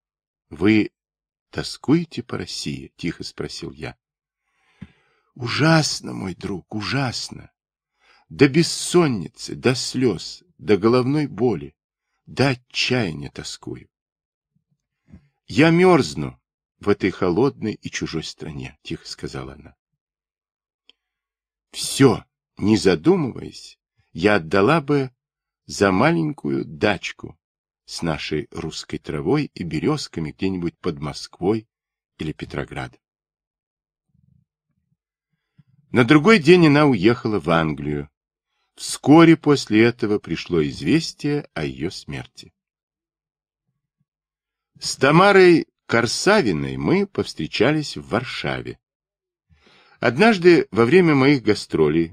— Вы тоскуете по России? — тихо спросил я. — Ужасно, мой друг, ужасно. До бессонницы, до слез, до головной боли, до отчаяния тоскую. — Я мерзну в этой холодной и чужой стране, — тихо сказала она. Все, не задумываясь, я отдала бы за маленькую дачку с нашей русской травой и березками где-нибудь под Москвой или Петроградом. На другой день она уехала в Англию. Вскоре после этого пришло известие о ее смерти. С Тамарой Корсавиной мы повстречались в Варшаве. Однажды во время моих гастролей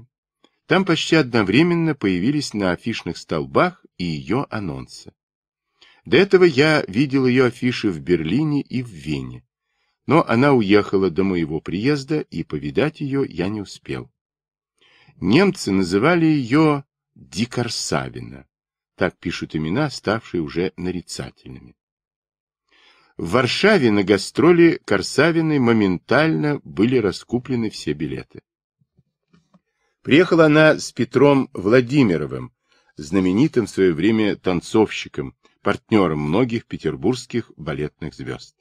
там почти одновременно появились на афишных столбах и ее анонсы. До этого я видел ее афиши в Берлине и в Вене, но она уехала до моего приезда, и повидать ее я не успел. Немцы называли ее Дикарсавина, так пишут имена, ставшие уже нарицательными. В Варшаве на гастроли Корсавины моментально были раскуплены все билеты. Приехала она с Петром Владимировым, знаменитым в свое время танцовщиком, партнером многих петербургских балетных звезд.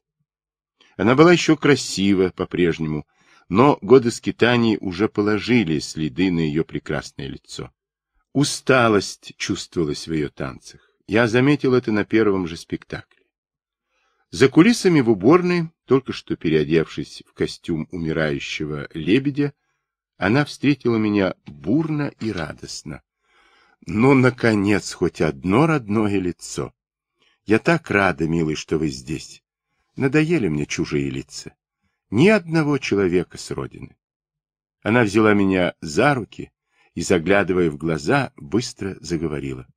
Она была еще красива по-прежнему, но годы скитаний уже положили следы на ее прекрасное лицо. Усталость чувствовалась в ее танцах. Я заметил это на первом же спектакле. За кулисами в уборной, только что переодевшись в костюм умирающего лебедя, она встретила меня бурно и радостно. Но «Ну, наконец, хоть одно родное лицо. Я так рада, милый, что вы здесь. Надоели мне чужие лица. Ни одного человека с родины. Она взяла меня за руки и, заглядывая в глаза, быстро заговорила.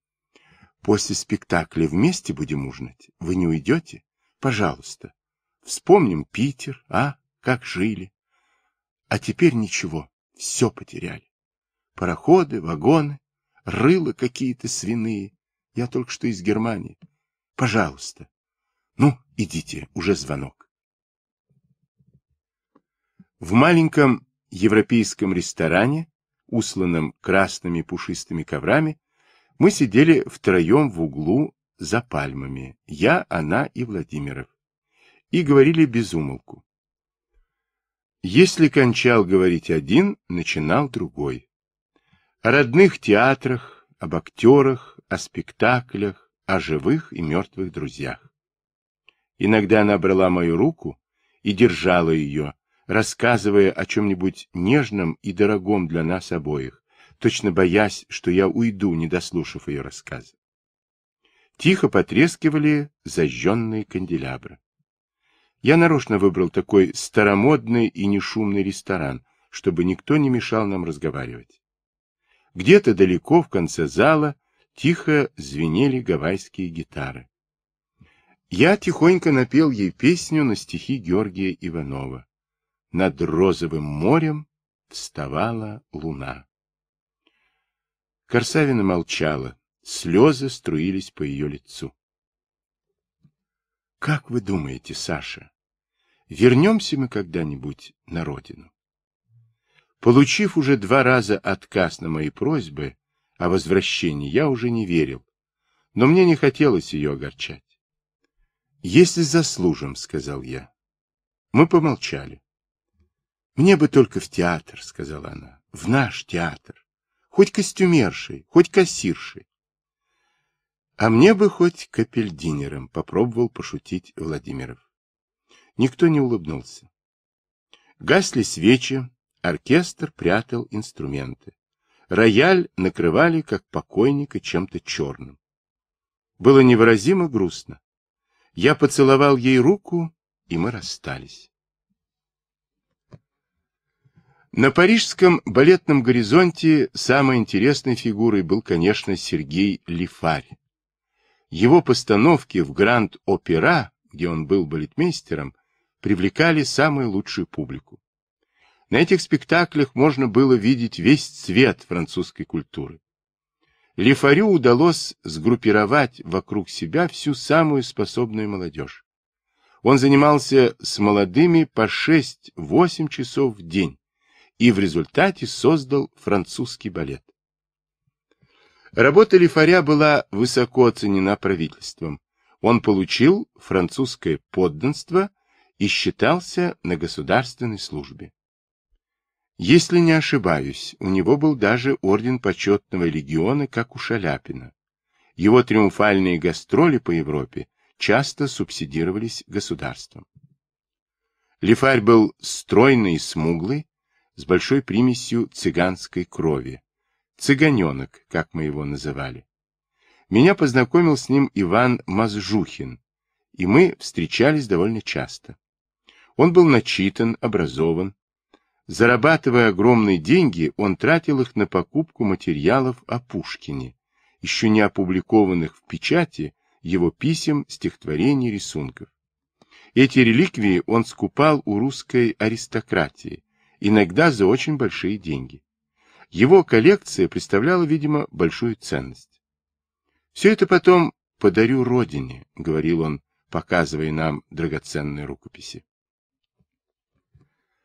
После спектакля вместе будем ужинать. Вы не уйдете? Пожалуйста, вспомним Питер, а? Как жили. А теперь ничего, все потеряли. Пароходы, вагоны, рыло какие-то свиные. Я только что из Германии. Пожалуйста. Ну, идите, уже звонок. В маленьком европейском ресторане, усланном красными пушистыми коврами, мы сидели втроем в углу за пальмами, я, она и Владимиров, и говорили без умолку. Если кончал говорить один, начинал другой. О родных театрах, об актерах, о спектаклях, о живых и мертвых друзьях. Иногда она брала мою руку и держала ее, рассказывая о чем-нибудь нежном и дорогом для нас обоих, точно боясь, что я уйду, не дослушав ее рассказа. Тихо потрескивали зажженные канделябры. Я нарочно выбрал такой старомодный и нешумный ресторан, чтобы никто не мешал нам разговаривать. Где-то далеко в конце зала тихо звенели гавайские гитары. Я тихонько напел ей песню на стихи Георгия Иванова. Над розовым морем вставала луна. Корсавина молчала, Слезы струились по ее лицу. — Как вы думаете, Саша, вернемся мы когда-нибудь на родину? Получив уже два раза отказ на мои просьбы о возвращении, я уже не верил, но мне не хотелось ее огорчать. — Если заслужим, — сказал я. Мы помолчали. — Мне бы только в театр, — сказала она, — в наш театр, хоть костюмершей, хоть кассиршей. А мне бы хоть капельдинером попробовал пошутить Владимиров. Никто не улыбнулся. Гасли свечи, оркестр прятал инструменты. Рояль накрывали, как покойника, чем-то черным. Было невыразимо грустно. Я поцеловал ей руку, и мы расстались. На парижском балетном горизонте самой интересной фигурой был, конечно, Сергей Лифарь, его постановки в Гранд-Опера, где он был балетмейстером, привлекали самую лучшую публику. На этих спектаклях можно было видеть весь цвет французской культуры. Лефарю удалось сгруппировать вокруг себя всю самую способную молодежь. Он занимался с молодыми по 6-8 часов в день и в результате создал французский балет. Работа Лифаря была высоко оценена правительством. Он получил французское подданство и считался на государственной службе. Если не ошибаюсь, у него был даже орден почетного легиона, как у Шаляпина. Его триумфальные гастроли по Европе часто субсидировались государством. Лифарь был стройный и смуглый, с большой примесью цыганской крови. Цыганенок, как мы его называли. Меня познакомил с ним Иван Мазжухин, и мы встречались довольно часто. Он был начитан, образован. Зарабатывая огромные деньги, он тратил их на покупку материалов о Пушкине, еще не опубликованных в печати, его писем, стихотворений, рисунков. Эти реликвии он скупал у русской аристократии, иногда за очень большие деньги. Его коллекция представляла, видимо, большую ценность. «Все это потом подарю родине», — говорил он, показывая нам драгоценные рукописи.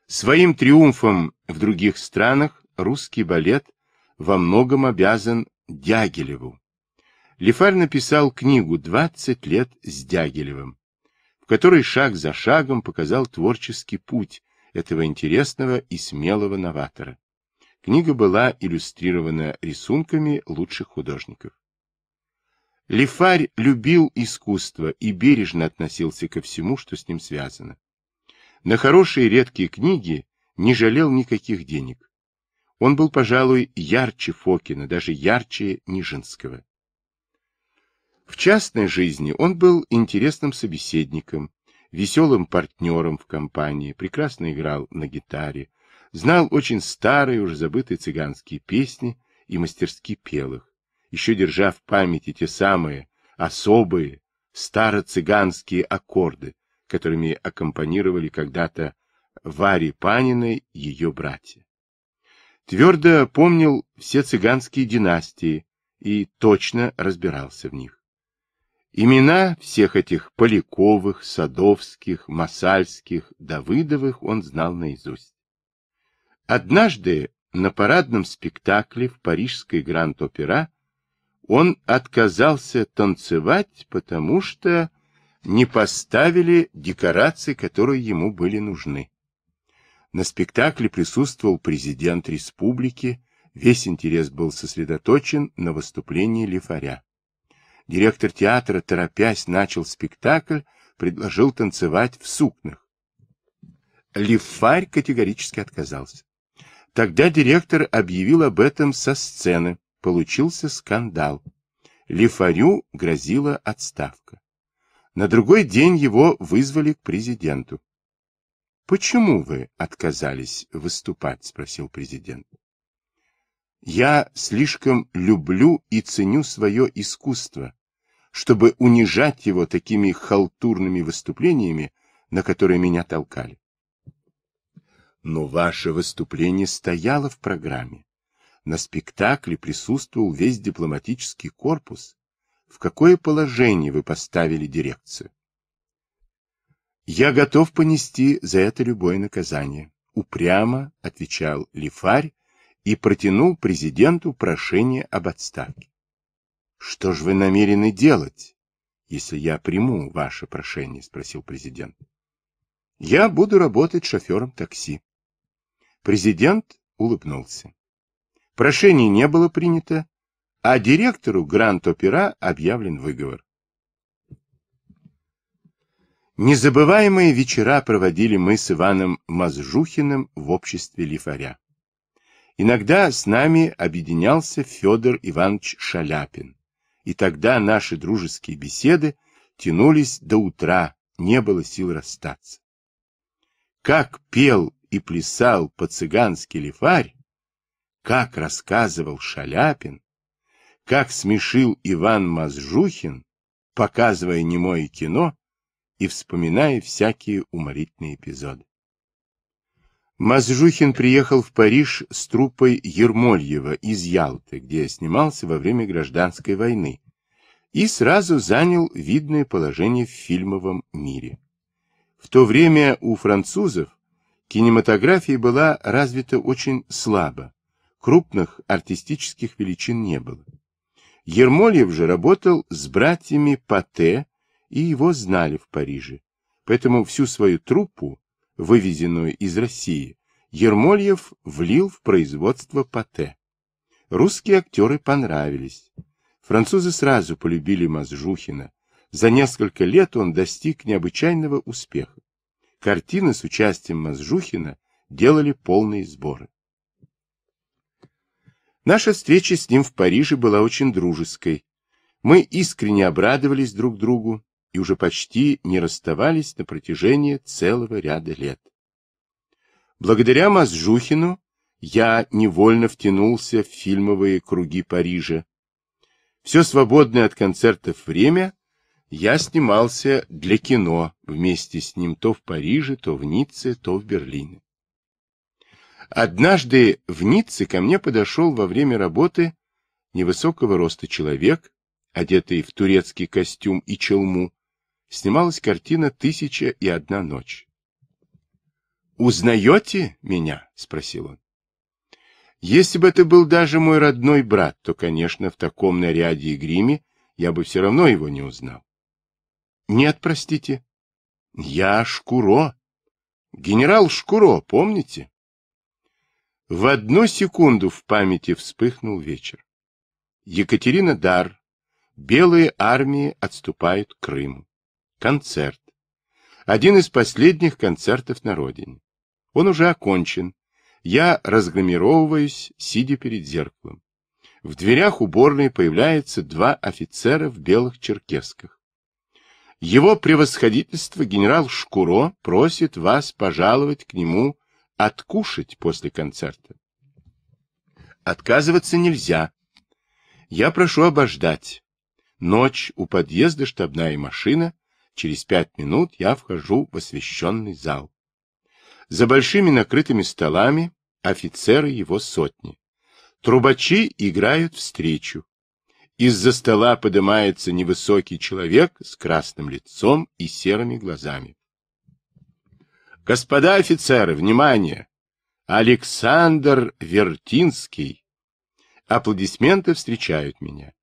Своим триумфом в других странах русский балет во многом обязан Дягилеву. Лефар написал книгу «20 лет с Дягилевым», в которой шаг за шагом показал творческий путь этого интересного и смелого новатора. Книга была иллюстрирована рисунками лучших художников. Лефарь любил искусство и бережно относился ко всему, что с ним связано. На хорошие редкие книги не жалел никаких денег. Он был, пожалуй, ярче Фокина, даже ярче Нижинского. В частной жизни он был интересным собеседником, веселым партнером в компании, прекрасно играл на гитаре, знал очень старые, уже забытые цыганские песни и мастерски пел их, еще держа в памяти те самые особые старо-цыганские аккорды, которыми аккомпанировали когда-то Варе Паниной ее братья. Твердо помнил все цыганские династии и точно разбирался в них. Имена всех этих Поляковых, Садовских, Масальских, Давыдовых он знал наизусть. Однажды на парадном спектакле в парижской Гранд-Опера он отказался танцевать, потому что не поставили декорации, которые ему были нужны. На спектакле присутствовал президент республики, весь интерес был сосредоточен на выступлении Лифаря. Директор театра, торопясь, начал спектакль, предложил танцевать в сукнах. Лифарь категорически отказался. Тогда директор объявил об этом со сцены. Получился скандал. Лифарю грозила отставка. На другой день его вызвали к президенту. «Почему вы отказались выступать?» — спросил президент. «Я слишком люблю и ценю свое искусство, чтобы унижать его такими халтурными выступлениями, на которые меня толкали. Но ваше выступление стояло в программе. На спектакле присутствовал весь дипломатический корпус. В какое положение вы поставили дирекцию? Я готов понести за это любое наказание, упрямо отвечал Лифарь и протянул президенту прошение об отставке. Что же вы намерены делать, если я приму ваше прошение, спросил президент. Я буду работать шофером такси. Президент улыбнулся. Прошение не было принято, а директору Гранд-Опера объявлен выговор. Незабываемые вечера проводили мы с Иваном Мазжухиным в обществе лифаря. Иногда с нами объединялся Федор Иванович Шаляпин, и тогда наши дружеские беседы тянулись до утра, не было сил расстаться. Как пел и плясал по-цыгански лифарь, как рассказывал Шаляпин, как смешил Иван Мазжухин, показывая немое кино и вспоминая всякие уморительные эпизоды. Мазжухин приехал в Париж с труппой Ермольева из Ялты, где снимался во время гражданской войны, и сразу занял видное положение в фильмовом мире. В то время у французов кинематография была развита очень слабо, крупных артистических величин не было. Ермольев же работал с братьями Пате, и его знали в Париже. Поэтому всю свою труппу, вывезенную из России, Ермольев влил в производство Пате. Русские актеры понравились. Французы сразу полюбили Мазжухина. За несколько лет он достиг необычайного успеха. Картины с участием Мазжухина делали полные сборы. Наша встреча с ним в Париже была очень дружеской. Мы искренне обрадовались друг другу и уже почти не расставались на протяжении целого ряда лет. Благодаря Мазжухину я невольно втянулся в фильмовые круги Парижа. Все свободное от концертов время я снимался для кино вместе с ним то в Париже, то в Ницце, то в Берлине. Однажды в Ницце ко мне подошел во время работы невысокого роста человек, одетый в турецкий костюм и челму. Снималась картина «Тысяча и одна ночь». «Узнаете меня?» — спросил он. «Если бы это был даже мой родной брат, то, конечно, в таком наряде и гриме я бы все равно его не узнал. Нет, простите. Я Шкуро. Генерал Шкуро, помните? В одну секунду в памяти вспыхнул вечер. Екатерина Дар. Белые армии отступают к Крыму. Концерт. Один из последних концертов на родине. Он уже окончен. Я разгромировываюсь, сидя перед зеркалом. В дверях уборной появляются два офицера в белых черкесках. Его превосходительство генерал Шкуро просит вас пожаловать к нему откушать после концерта. Отказываться нельзя. Я прошу обождать. Ночь у подъезда штабная машина. Через пять минут я вхожу в освещенный зал. За большими накрытыми столами офицеры его сотни. Трубачи играют встречу. Из-за стола поднимается невысокий человек с красным лицом и серыми глазами. Господа офицеры, внимание! Александр Вертинский. Аплодисменты встречают меня.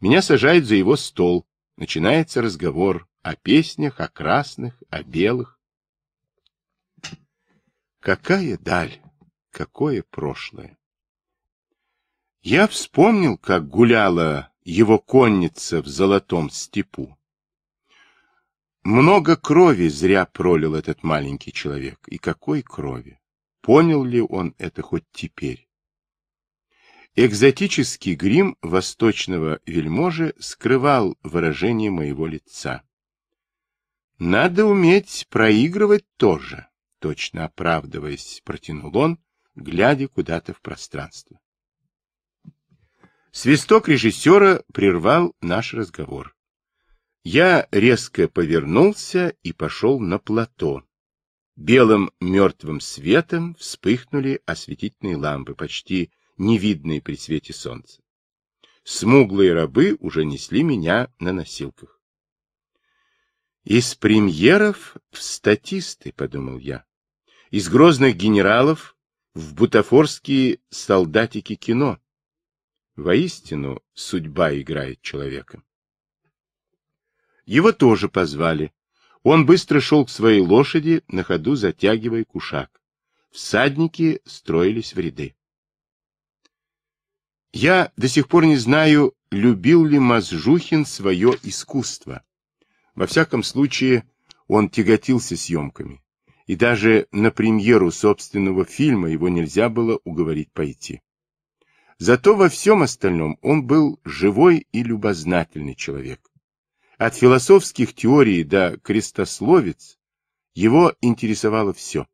Меня сажают за его стол. Начинается разговор о песнях, о красных, о белых. Какая даль, какое прошлое! Я вспомнил, как гуляла его конница в золотом степу. Много крови зря пролил этот маленький человек. И какой крови? Понял ли он это хоть теперь? Экзотический грим восточного вельможи скрывал выражение моего лица. Надо уметь проигрывать тоже, точно оправдываясь, протянул он, глядя куда-то в пространство. Свисток режиссера прервал наш разговор. Я резко повернулся и пошел на плато. Белым мертвым светом вспыхнули осветительные лампы, почти невидные при свете солнца. Смуглые рабы уже несли меня на носилках. Из премьеров в статисты, подумал я. Из грозных генералов в бутафорские солдатики кино Воистину, судьба играет человеком. Его тоже позвали. Он быстро шел к своей лошади, на ходу затягивая кушак. Всадники строились в ряды. Я до сих пор не знаю, любил ли Мазжухин свое искусство. Во всяком случае, он тяготился съемками. И даже на премьеру собственного фильма его нельзя было уговорить пойти. Зато во всем остальном он был живой и любознательный человек. От философских теорий до крестословец его интересовало все.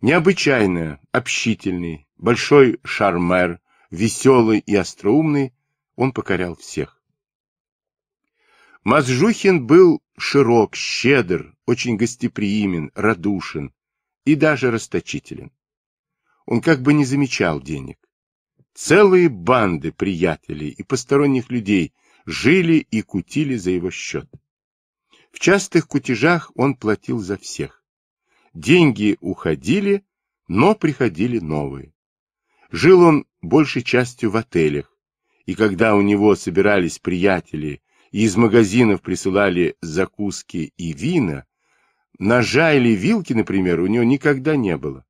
Необычайно общительный, большой шармер, веселый и остроумный, он покорял всех. Мазжухин был широк, щедр, очень гостеприимен, радушен и даже расточителен. Он как бы не замечал денег. Целые банды приятелей и посторонних людей жили и кутили за его счет. В частых кутежах он платил за всех. Деньги уходили, но приходили новые. Жил он большей частью в отелях, и когда у него собирались приятели и из магазинов присылали закуски и вина, ножа или вилки, например, у него никогда не было.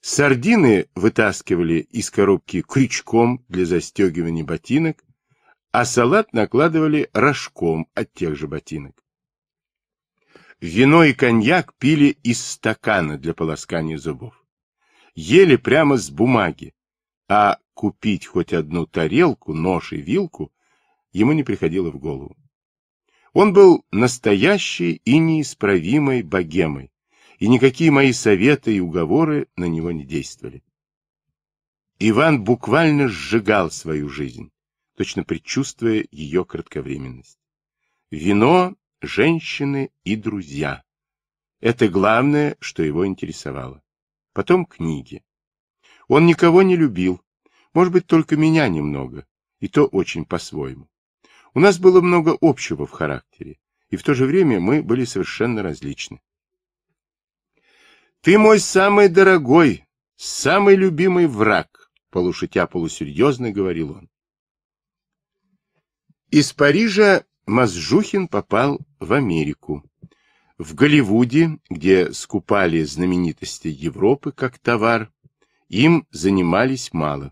Сардины вытаскивали из коробки крючком для застегивания ботинок, а салат накладывали рожком от тех же ботинок. Вино и коньяк пили из стакана для полоскания зубов. Ели прямо с бумаги, а купить хоть одну тарелку, нож и вилку ему не приходило в голову. Он был настоящей и неисправимой богемой, и никакие мои советы и уговоры на него не действовали. Иван буквально сжигал свою жизнь, точно предчувствуя ее кратковременность. Вино, женщины и друзья. Это главное, что его интересовало. Потом книги. Он никого не любил, может быть, только меня немного, и то очень по-своему. У нас было много общего в характере, и в то же время мы были совершенно различны. Ты мой самый дорогой, самый любимый враг, полушутя полусерьезно говорил он. Из Парижа Мазжухин попал в Америку. В Голливуде, где скупали знаменитости Европы как товар, им занимались мало.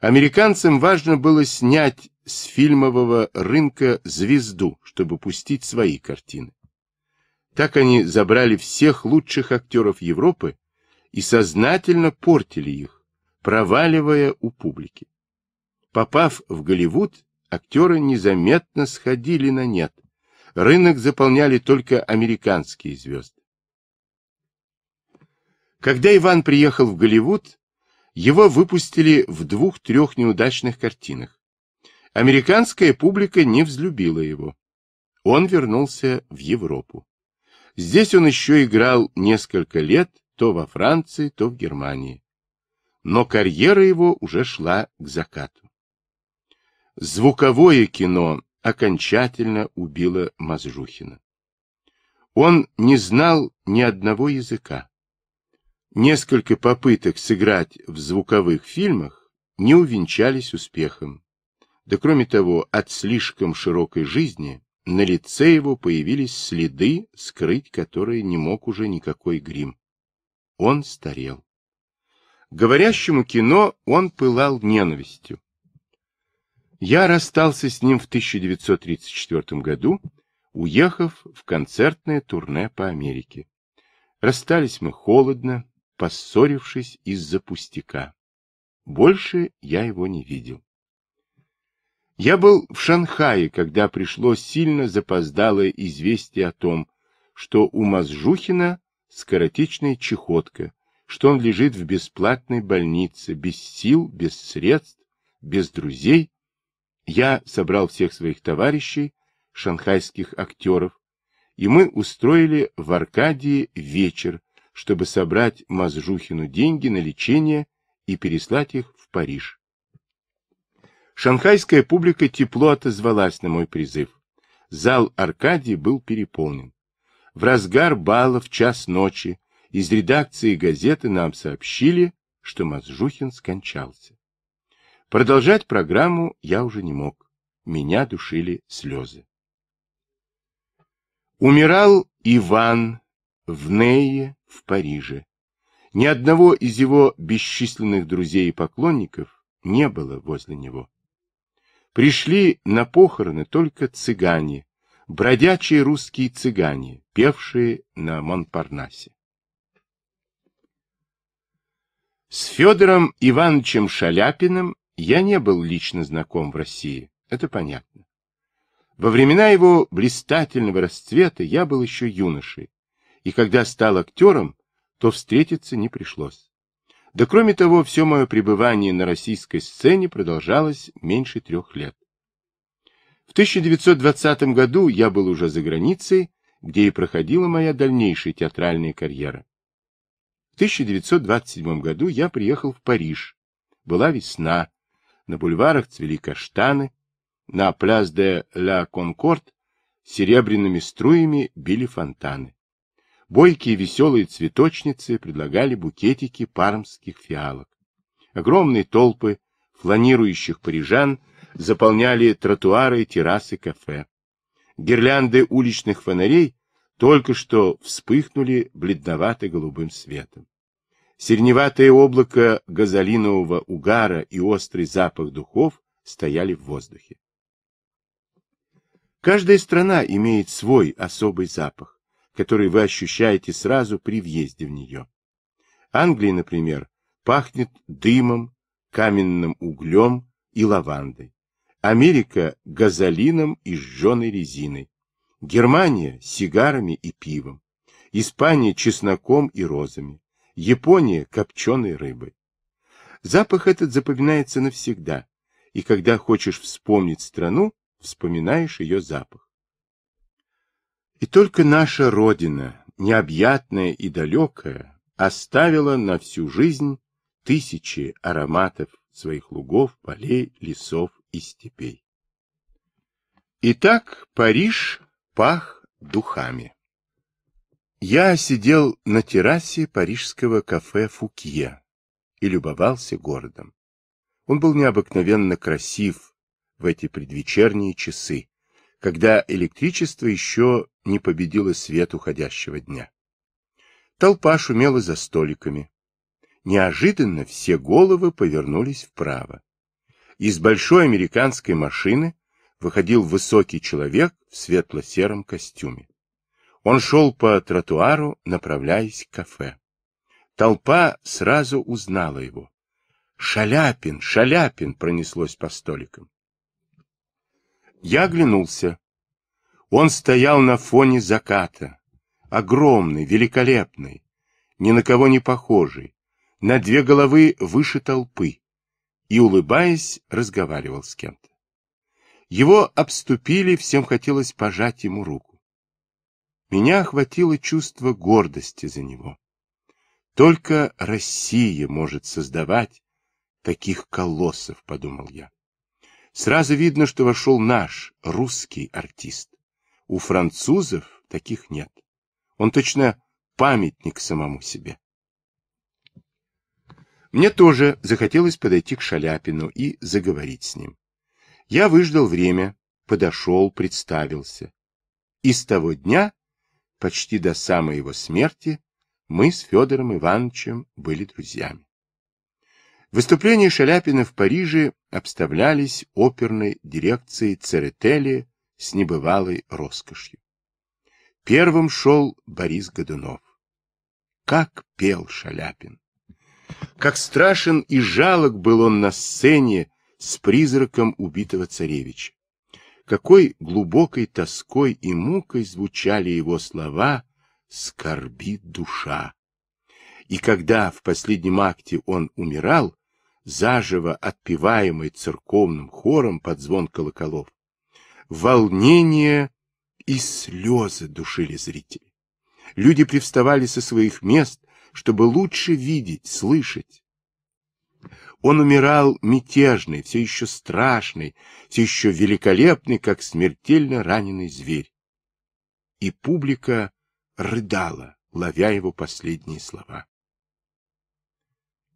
Американцам важно было снять с фильмового рынка звезду, чтобы пустить свои картины. Так они забрали всех лучших актеров Европы и сознательно портили их, проваливая у публики. Попав в Голливуд, актеры незаметно сходили на нет. Рынок заполняли только американские звезды. Когда Иван приехал в Голливуд, его выпустили в двух-трех неудачных картинах. Американская публика не взлюбила его. Он вернулся в Европу. Здесь он еще играл несколько лет, то во Франции, то в Германии. Но карьера его уже шла к закату. Звуковое кино окончательно убило Мазжухина. Он не знал ни одного языка. Несколько попыток сыграть в звуковых фильмах не увенчались успехом. Да кроме того, от слишком широкой жизни на лице его появились следы, скрыть которые не мог уже никакой грим. Он старел. Говорящему кино он пылал ненавистью. Я расстался с ним в 1934 году, уехав в концертное турне по Америке. Расстались мы холодно, поссорившись из-за пустяка. Больше я его не видел. Я был в Шанхае, когда пришло сильно запоздалое известие о том, что у Мазжухина скоротечная чехотка, что он лежит в бесплатной больнице, без сил, без средств, без друзей. Я собрал всех своих товарищей, шанхайских актеров, и мы устроили в Аркадии вечер, чтобы собрать Мазжухину деньги на лечение и переслать их в Париж. Шанхайская публика тепло отозвалась на мой призыв. Зал Аркадии был переполнен. В разгар бала в час ночи из редакции газеты нам сообщили, что Мазжухин скончался. Продолжать программу я уже не мог. Меня душили слезы. Умирал Иван в Нее в Париже. Ни одного из его бесчисленных друзей и поклонников не было возле него. Пришли на похороны только цыгане, бродячие русские цыгане, певшие на Монпарнасе. С Федором Ивановичем Шаляпиным я не был лично знаком в России, это понятно. Во времена его блистательного расцвета я был еще юношей, и когда стал актером, то встретиться не пришлось. Да кроме того, все мое пребывание на российской сцене продолжалось меньше трех лет. В 1920 году я был уже за границей, где и проходила моя дальнейшая театральная карьера. В 1927 году я приехал в Париж. Была весна, на бульварах цвели каштаны, на пляс де ля Конкорд серебряными струями били фонтаны. Бойкие веселые цветочницы предлагали букетики пармских фиалок. Огромные толпы фланирующих парижан заполняли тротуары и террасы кафе. Гирлянды уличных фонарей только что вспыхнули бледновато-голубым светом. Серневатое облако газолинового угара и острый запах духов стояли в воздухе. Каждая страна имеет свой особый запах который вы ощущаете сразу при въезде в нее. Англия, например, пахнет дымом, каменным углем и лавандой. Америка – газолином и сжженной резиной. Германия – сигарами и пивом. Испания – чесноком и розами. Япония – копченой рыбой. Запах этот запоминается навсегда, и когда хочешь вспомнить страну, вспоминаешь ее запах. И только наша Родина, необъятная и далекая, оставила на всю жизнь тысячи ароматов своих лугов, полей, лесов и степей. Итак, Париж пах духами. Я сидел на террасе парижского кафе «Фукье» и любовался городом. Он был необыкновенно красив в эти предвечерние часы, когда электричество еще не победила свет уходящего дня. Толпа шумела за столиками. Неожиданно все головы повернулись вправо. Из большой американской машины выходил высокий человек в светло-сером костюме. Он шел по тротуару, направляясь к кафе. Толпа сразу узнала его. «Шаляпин! Шаляпин!» — пронеслось по столикам. Я оглянулся. Он стоял на фоне заката, огромный, великолепный, ни на кого не похожий, на две головы выше толпы, и, улыбаясь, разговаривал с кем-то. Его обступили, всем хотелось пожать ему руку. Меня охватило чувство гордости за него. Только Россия может создавать таких колоссов, подумал я. Сразу видно, что вошел наш, русский артист. У французов таких нет. Он точно памятник самому себе. Мне тоже захотелось подойти к Шаляпину и заговорить с ним. Я выждал время, подошел, представился. И с того дня, почти до самой его смерти, мы с Федором Ивановичем были друзьями. Выступления Шаляпина в Париже обставлялись оперной дирекцией Церетели с небывалой роскошью. Первым шел Борис Годунов. Как пел Шаляпин! Как страшен и жалок был он на сцене с призраком убитого царевича! Какой глубокой тоской и мукой звучали его слова «скорбит душа». И когда в последнем акте он умирал, заживо отпеваемый церковным хором под звон колоколов, волнение и слезы душили зрителей. Люди привставали со своих мест, чтобы лучше видеть, слышать. Он умирал мятежный, все еще страшный, все еще великолепный, как смертельно раненый зверь. И публика рыдала, ловя его последние слова.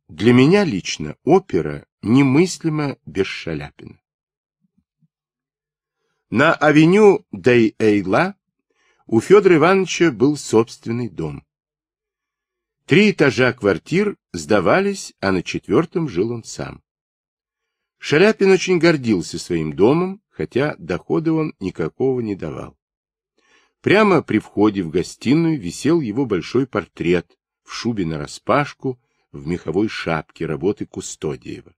Для меня лично опера немыслима без Шаляпина. На авеню Дей-Эйла у Федора Ивановича был собственный дом. Три этажа квартир сдавались, а на четвертом жил он сам. Шаляпин очень гордился своим домом, хотя дохода он никакого не давал. Прямо при входе в гостиную висел его большой портрет в шубе нараспашку, в меховой шапке работы Кустодиева.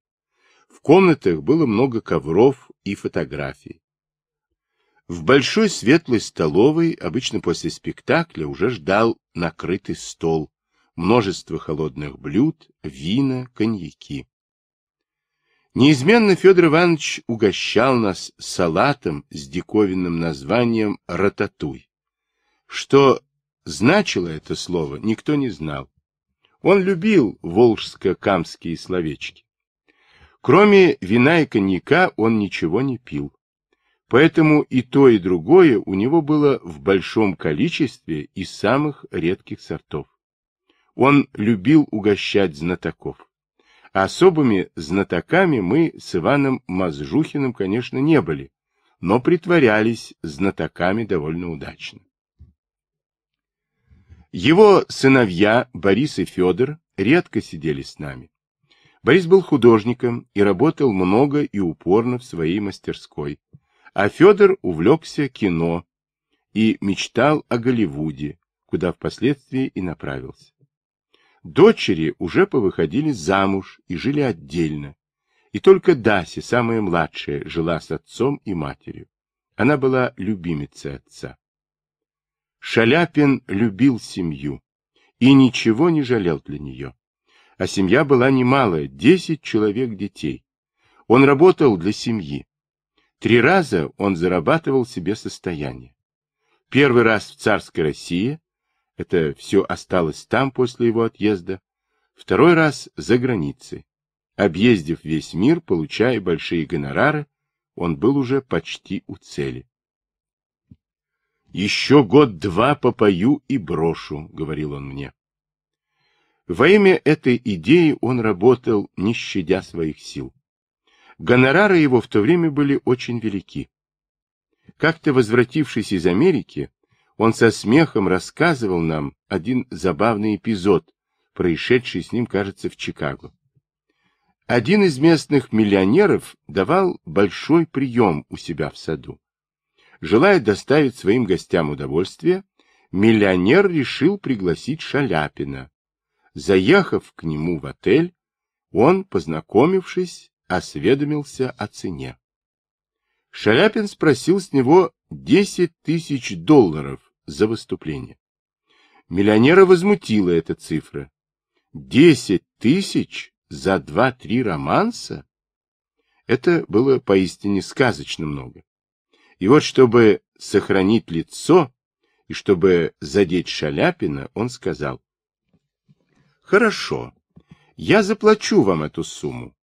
В комнатах было много ковров и фотографий. В большой светлой столовой, обычно после спектакля, уже ждал накрытый стол, множество холодных блюд, вина, коньяки. Неизменно Федор Иванович угощал нас салатом с диковинным названием «рататуй». Что значило это слово, никто не знал. Он любил волжско-камские словечки. Кроме вина и коньяка он ничего не пил. Поэтому и то, и другое у него было в большом количестве из самых редких сортов. Он любил угощать знатоков. А особыми знатоками мы с Иваном Мазжухиным, конечно, не были, но притворялись знатоками довольно удачно. Его сыновья Борис и Федор редко сидели с нами. Борис был художником и работал много и упорно в своей мастерской, а Федор увлекся кино и мечтал о Голливуде, куда впоследствии и направился. Дочери уже повыходили замуж и жили отдельно. И только Даси, самая младшая, жила с отцом и матерью. Она была любимицей отца. Шаляпин любил семью и ничего не жалел для нее. А семья была немалая, десять человек детей. Он работал для семьи, Три раза он зарабатывал себе состояние. Первый раз в царской России, это все осталось там после его отъезда, второй раз за границей. Объездив весь мир, получая большие гонорары, он был уже почти у цели. «Еще год-два попою и брошу», — говорил он мне. Во имя этой идеи он работал, не щадя своих сил. Гонорары его в то время были очень велики. Как-то возвратившись из Америки, он со смехом рассказывал нам один забавный эпизод, происшедший с ним, кажется, в Чикаго. Один из местных миллионеров давал большой прием у себя в саду. Желая доставить своим гостям удовольствие, миллионер решил пригласить Шаляпина. Заехав к нему в отель, он, познакомившись, осведомился о цене. Шаляпин спросил с него 10 тысяч долларов за выступление. Миллионера возмутила эта цифра. 10 тысяч за два-три романса? Это было поистине сказочно много. И вот, чтобы сохранить лицо и чтобы задеть Шаляпина, он сказал. Хорошо, я заплачу вам эту сумму,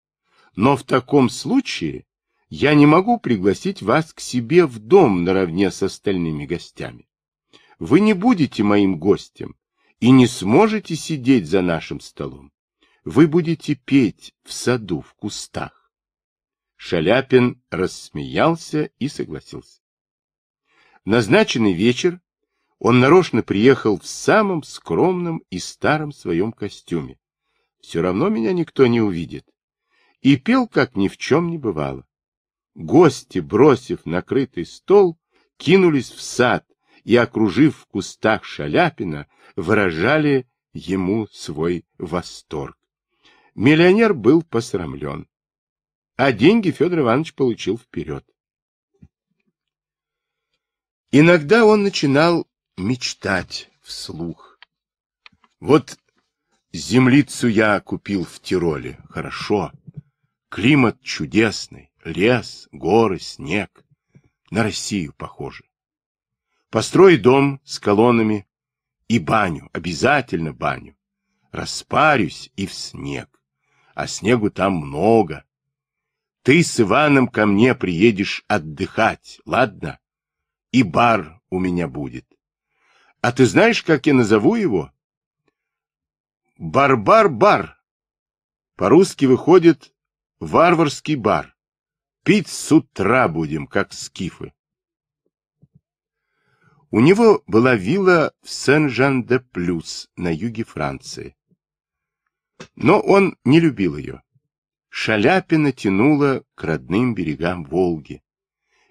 но в таком случае я не могу пригласить вас к себе в дом наравне с остальными гостями. Вы не будете моим гостем и не сможете сидеть за нашим столом. Вы будете петь в саду, в кустах. Шаляпин рассмеялся и согласился. назначенный вечер он нарочно приехал в самом скромном и старом своем костюме. Все равно меня никто не увидит, и пел, как ни в чем не бывало. Гости, бросив накрытый стол, кинулись в сад и, окружив в кустах Шаляпина, выражали ему свой восторг. Миллионер был посрамлен, а деньги Федор Иванович получил вперед. Иногда он начинал мечтать вслух. Вот землицу я купил в Тироле, хорошо, Климат чудесный, лес, горы, снег. На Россию похоже. Построй дом с колоннами и баню, обязательно баню. Распарюсь и в снег. А снегу там много. Ты с Иваном ко мне приедешь отдыхать, ладно? И бар у меня будет. А ты знаешь, как я назову его? Бар-бар-бар. По-русски выходит Варварский бар. Пить с утра будем, как скифы. У него была вилла в Сен-Жан-де-Плюс на юге Франции. Но он не любил ее. Шаляпина тянула к родным берегам Волги.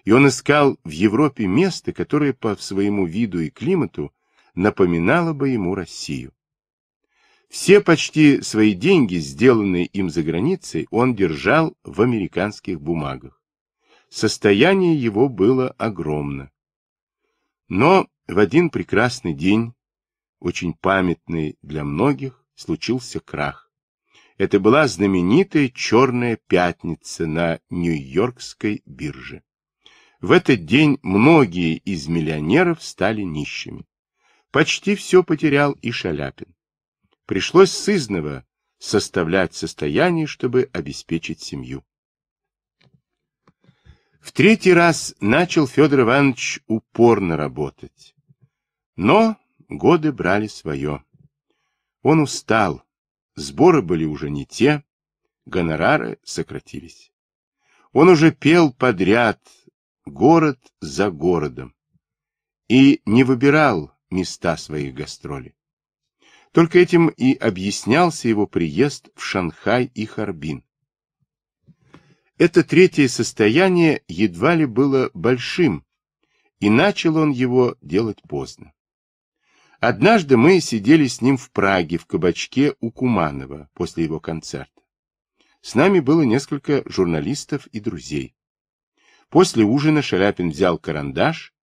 И он искал в Европе место, которое по своему виду и климату напоминало бы ему Россию. Все почти свои деньги, сделанные им за границей, он держал в американских бумагах. Состояние его было огромно. Но в один прекрасный день, очень памятный для многих, случился крах. Это была знаменитая черная пятница на Нью-Йоркской бирже. В этот день многие из миллионеров стали нищими. Почти все потерял и Шаляпин. Пришлось сызново составлять состояние, чтобы обеспечить семью. В третий раз начал Федор Иванович упорно работать. Но годы брали свое. Он устал, сборы были уже не те, гонорары сократились. Он уже пел подряд, город за городом, и не выбирал места своих гастролей. Только этим и объяснялся его приезд в Шанхай и Харбин. Это третье состояние едва ли было большим, и начал он его делать поздно. Однажды мы сидели с ним в Праге в кабачке у Куманова после его концерта. С нами было несколько журналистов и друзей. После ужина Шаляпин взял карандаш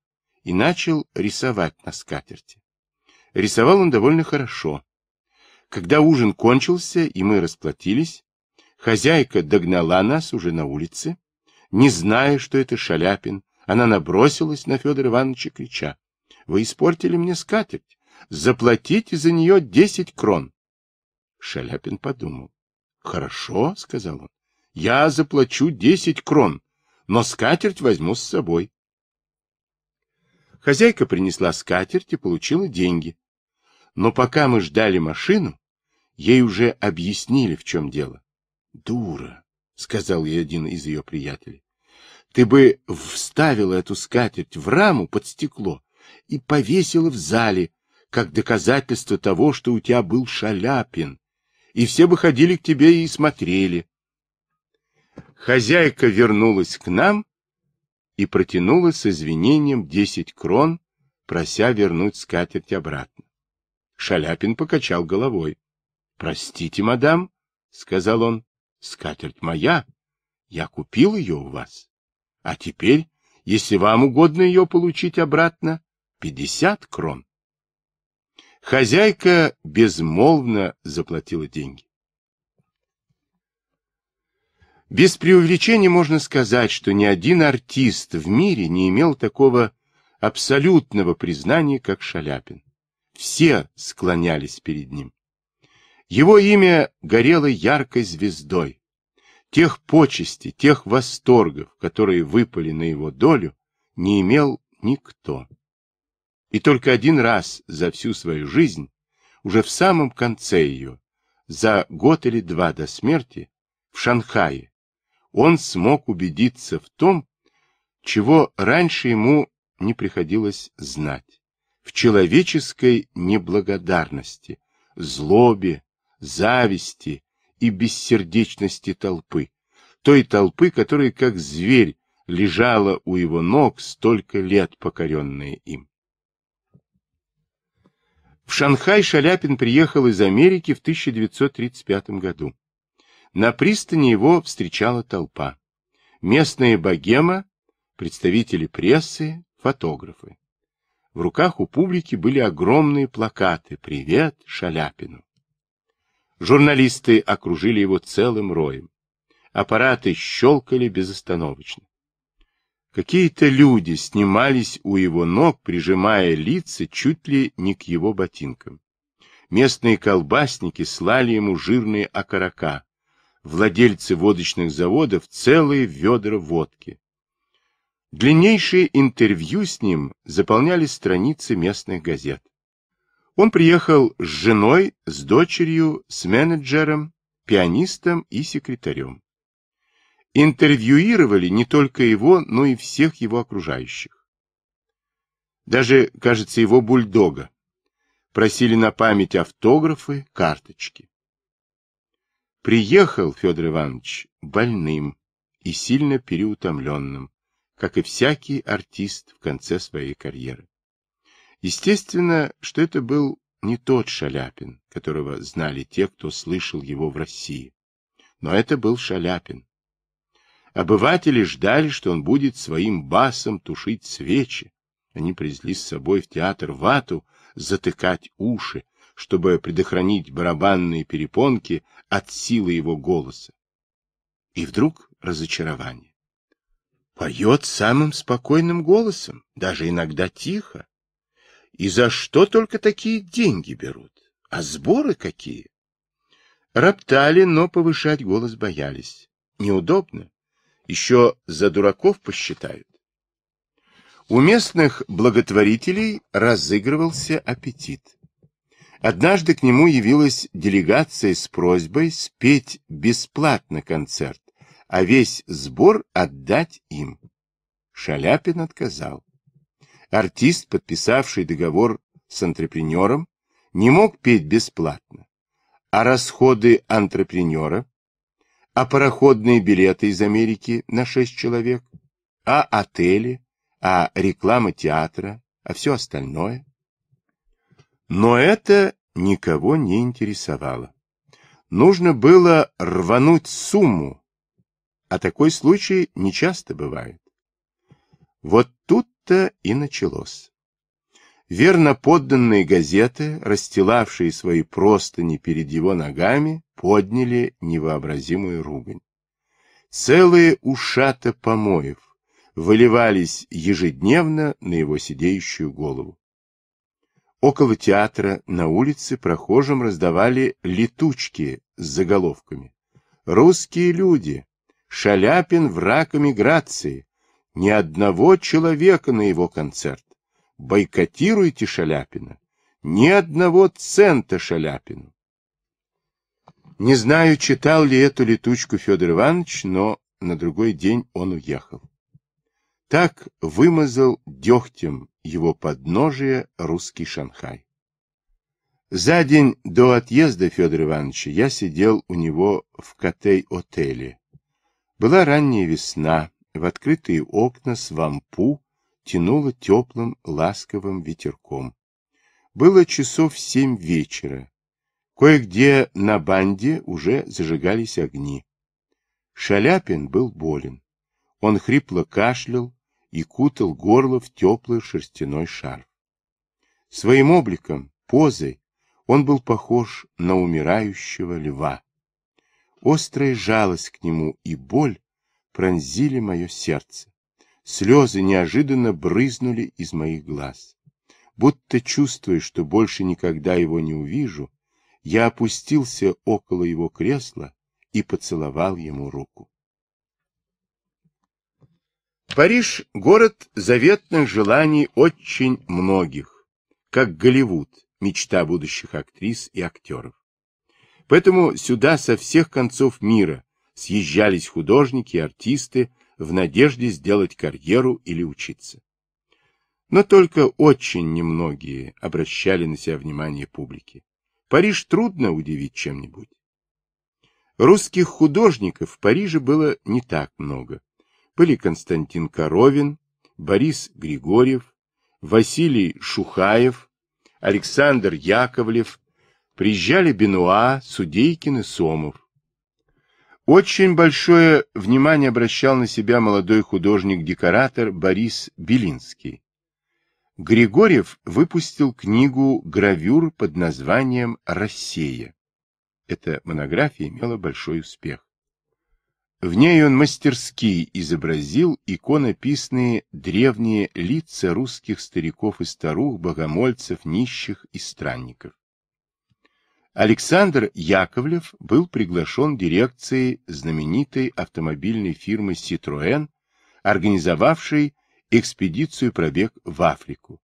и начал рисовать на скатерти. Рисовал он довольно хорошо. Когда ужин кончился и мы расплатились, хозяйка догнала нас уже на улице. Не зная, что это Шаляпин, она набросилась на Федора Ивановича, крича. — Вы испортили мне скатерть. Заплатите за нее десять крон. Шаляпин подумал. — Хорошо, — сказал он. — Я заплачу десять крон, но скатерть возьму с собой. Хозяйка принесла скатерть и получила деньги. Но пока мы ждали машину, ей уже объяснили, в чем дело. — Дура, — сказал ей один из ее приятелей. — Ты бы вставила эту скатерть в раму под стекло и повесила в зале, как доказательство того, что у тебя был Шаляпин, и все бы ходили к тебе и смотрели. Хозяйка вернулась к нам и протянула с извинением десять крон, прося вернуть скатерть обратно. Шаляпин покачал головой. — Простите, мадам, — сказал он, — скатерть моя. Я купил ее у вас. А теперь, если вам угодно ее получить обратно, пятьдесят крон. Хозяйка безмолвно заплатила деньги. Без преувеличения можно сказать, что ни один артист в мире не имел такого абсолютного признания, как Шаляпин. Все склонялись перед ним. Его имя горело яркой звездой. Тех почестей, тех восторгов, которые выпали на его долю, не имел никто. И только один раз за всю свою жизнь, уже в самом конце ее, за год или два до смерти, в Шанхае, он смог убедиться в том, чего раньше ему не приходилось знать, в человеческой неблагодарности, злобе, зависти и бессердечности толпы, той толпы, которая, как зверь, лежала у его ног столько лет покоренная им. В Шанхай Шаляпин приехал из Америки в 1935 году. На пристани его встречала толпа. Местная богема, представители прессы, фотографы. В руках у публики были огромные плакаты «Привет Шаляпину». Журналисты окружили его целым роем. Аппараты щелкали безостановочно. Какие-то люди снимались у его ног, прижимая лица чуть ли не к его ботинкам. Местные колбасники слали ему жирные окорока, владельцы водочных заводов целые ведра водки. Длиннейшие интервью с ним заполняли страницы местных газет. Он приехал с женой, с дочерью, с менеджером, пианистом и секретарем. Интервьюировали не только его, но и всех его окружающих. Даже, кажется, его бульдога. Просили на память автографы, карточки. Приехал Федор Иванович больным и сильно переутомленным, как и всякий артист в конце своей карьеры. Естественно, что это был не тот Шаляпин, которого знали те, кто слышал его в России. Но это был Шаляпин. Обыватели ждали, что он будет своим басом тушить свечи. Они привезли с собой в театр вату, затыкать уши, чтобы предохранить барабанные перепонки от силы его голоса. И вдруг разочарование. Поет самым спокойным голосом, даже иногда тихо. И за что только такие деньги берут? А сборы какие? Роптали, но повышать голос боялись. Неудобно. Еще за дураков посчитают. У местных благотворителей разыгрывался аппетит. Однажды к нему явилась делегация с просьбой спеть бесплатно концерт, а весь сбор отдать им. Шаляпин отказал. Артист, подписавший договор с антрепренером, не мог петь бесплатно, а расходы антрепренера, а пароходные билеты из Америки на шесть человек, а отели, а реклама театра, а все остальное. Но это никого не интересовало. Нужно было рвануть сумму, а такой случай нечасто бывает. Вот тут-то и началось. Верно подданные газеты, расстилавшие свои простыни перед его ногами, подняли невообразимую ругань. Целые ушата помоев выливались ежедневно на его сидеющую голову. Около театра на улице прохожим раздавали летучки с заголовками. «Русские люди! Шаляпин в раками Грации! Ни одного человека на его концерт! Бойкотируйте Шаляпина! Ни одного цента Шаляпину!» Не знаю, читал ли эту летучку Федор Иванович, но на другой день он уехал. Так вымазал дегтем его подножие русский Шанхай. За день до отъезда Федора Ивановича я сидел у него в Катей-отеле. Была ранняя весна, в открытые окна с вампу тянуло теплым ласковым ветерком. Было часов семь вечера. Кое-где на банде уже зажигались огни. Шаляпин был болен. Он хрипло кашлял, и кутал горло в теплый шерстяной шарф. Своим обликом, позой, он был похож на умирающего льва. Острая жалость к нему и боль пронзили мое сердце. Слезы неожиданно брызнули из моих глаз. Будто чувствуя, что больше никогда его не увижу, я опустился около его кресла и поцеловал ему руку. Париж – город заветных желаний очень многих, как Голливуд – мечта будущих актрис и актеров. Поэтому сюда со всех концов мира съезжались художники и артисты в надежде сделать карьеру или учиться. Но только очень немногие обращали на себя внимание публики. Париж трудно удивить чем-нибудь. Русских художников в Париже было не так много были Константин Коровин, Борис Григорьев, Василий Шухаев, Александр Яковлев, приезжали Бенуа, Судейкин и Сомов. Очень большое внимание обращал на себя молодой художник-декоратор Борис Белинский. Григорьев выпустил книгу гравюр под названием «Россия». Эта монография имела большой успех. В ней он мастерски изобразил иконописные древние лица русских стариков и старух, богомольцев, нищих и странников. Александр Яковлев был приглашен дирекцией знаменитой автомобильной фирмы «Ситроэн», организовавшей экспедицию «Пробег в Африку».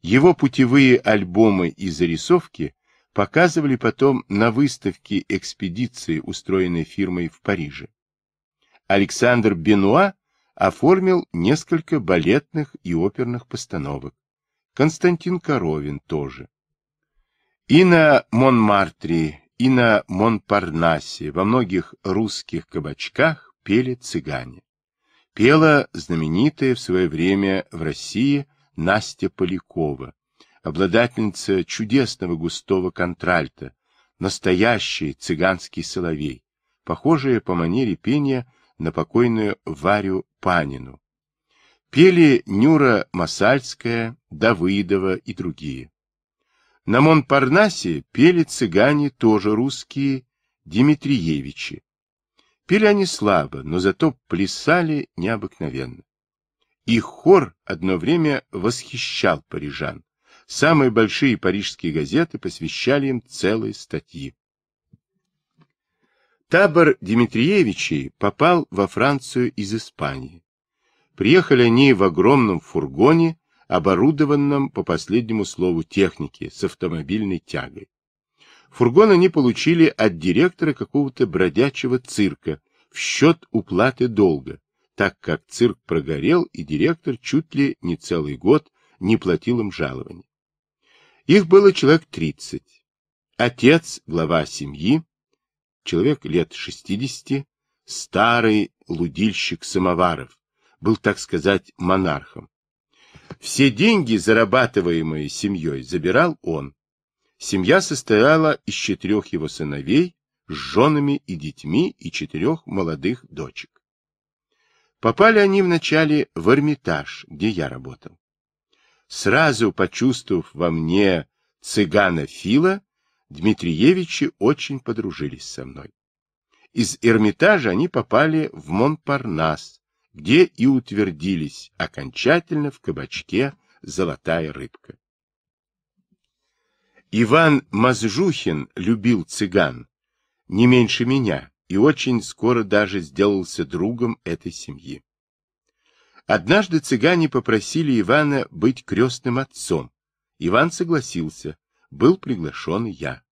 Его путевые альбомы и зарисовки показывали потом на выставке экспедиции, устроенной фирмой в Париже. Александр Бенуа оформил несколько балетных и оперных постановок. Константин Коровин тоже. И на Монмартре, и на Монпарнасе во многих русских кабачках пели цыгане. Пела знаменитая в свое время в России Настя Полякова, обладательница чудесного густого контральта, настоящий цыганский соловей, похожая по манере пения на покойную Варю Панину. Пели Нюра Масальская, Давыдова и другие. На Монпарнасе пели цыгане, тоже русские, Димитриевичи. Пели они слабо, но зато плясали необыкновенно. Их хор одно время восхищал парижан. Самые большие парижские газеты посвящали им целые статьи. Табор Дмитриевичей попал во Францию из Испании. Приехали они в огромном фургоне, оборудованном по последнему слову техники, с автомобильной тягой. Фургон они получили от директора какого-то бродячего цирка в счет уплаты долга, так как цирк прогорел, и директор чуть ли не целый год не платил им жалований. Их было человек тридцать. Отец, глава семьи, человек лет 60, старый лудильщик самоваров, был, так сказать, монархом. Все деньги, зарабатываемые семьей, забирал он. Семья состояла из четырех его сыновей, с женами и детьми и четырех молодых дочек. Попали они вначале в Эрмитаж, где я работал. Сразу почувствовав во мне цыгана Фила, Дмитриевичи очень подружились со мной. Из Эрмитажа они попали в Монпарнас, где и утвердились окончательно в кабачке «Золотая рыбка». Иван Мазжухин любил цыган не меньше меня и очень скоро даже сделался другом этой семьи. Однажды цыгане попросили Ивана быть крестным отцом. Иван согласился, был приглашен я.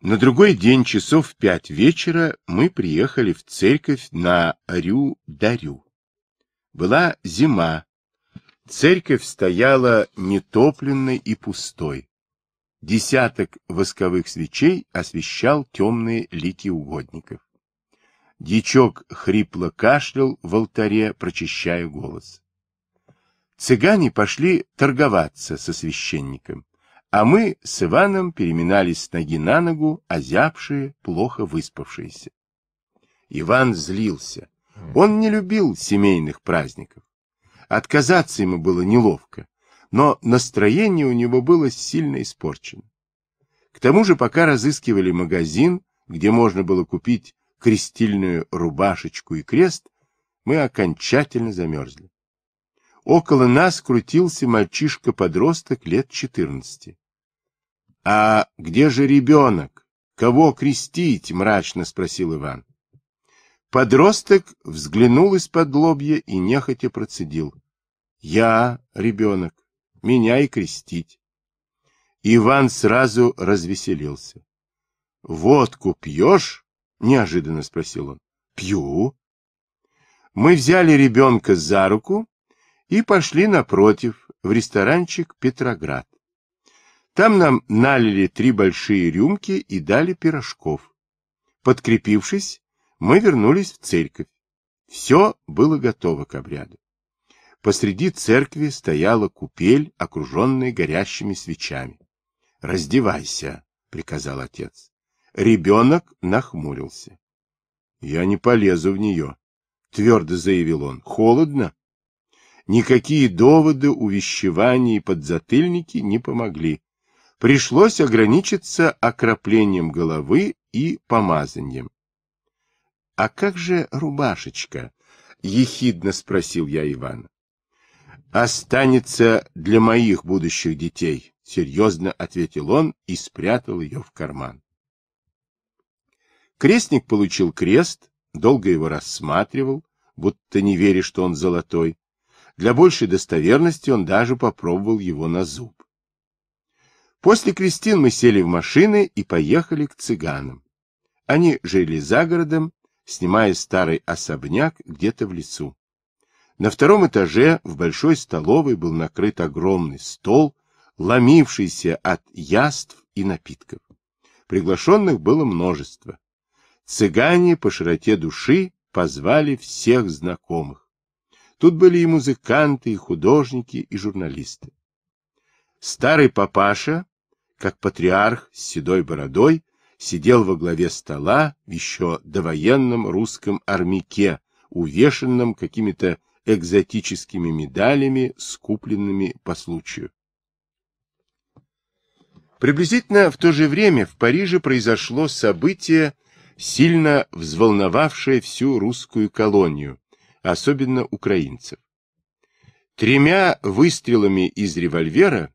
На другой день, часов в пять вечера, мы приехали в церковь на Рю-Дарю. Была зима. Церковь стояла нетопленной и пустой. Десяток восковых свечей освещал темные лики угодников. Дичок хрипло кашлял в алтаре, прочищая голос. Цыгане пошли торговаться со священником а мы с Иваном переминались с ноги на ногу, озябшие, плохо выспавшиеся. Иван злился. Он не любил семейных праздников. Отказаться ему было неловко, но настроение у него было сильно испорчено. К тому же пока разыскивали магазин, где можно было купить крестильную рубашечку и крест, мы окончательно замерзли. Около нас крутился мальчишка-подросток лет четырнадцати. — А где же ребенок? Кого крестить? — мрачно спросил Иван. Подросток взглянул из-под лобья и нехотя процедил. — Я ребенок, меня и крестить. Иван сразу развеселился. — Водку пьешь? — неожиданно спросил он. — Пью. Мы взяли ребенка за руку и пошли напротив, в ресторанчик «Петроград». Там нам налили три большие рюмки и дали пирожков. Подкрепившись, мы вернулись в церковь. Все было готово к обряду. Посреди церкви стояла купель, окруженная горящими свечами. «Раздевайся», — приказал отец. Ребенок нахмурился. «Я не полезу в нее», — твердо заявил он. «Холодно?» Никакие доводы, увещевания и подзатыльники не помогли пришлось ограничиться окроплением головы и помазанием. — А как же рубашечка? — ехидно спросил я Ивана. — Останется для моих будущих детей, — серьезно ответил он и спрятал ее в карман. Крестник получил крест, долго его рассматривал, будто не веря, что он золотой. Для большей достоверности он даже попробовал его на зуб. После крестин мы сели в машины и поехали к цыганам. Они жили за городом, снимая старый особняк где-то в лесу. На втором этаже в большой столовой был накрыт огромный стол, ломившийся от яств и напитков. Приглашенных было множество. Цыгане по широте души позвали всех знакомых. Тут были и музыканты, и художники, и журналисты. Старый папаша как патриарх с седой бородой сидел во главе стола в еще довоенном русском армяке, увешанном какими-то экзотическими медалями, скупленными по случаю. Приблизительно в то же время в Париже произошло событие, сильно взволновавшее всю русскую колонию, особенно украинцев. Тремя выстрелами из револьвера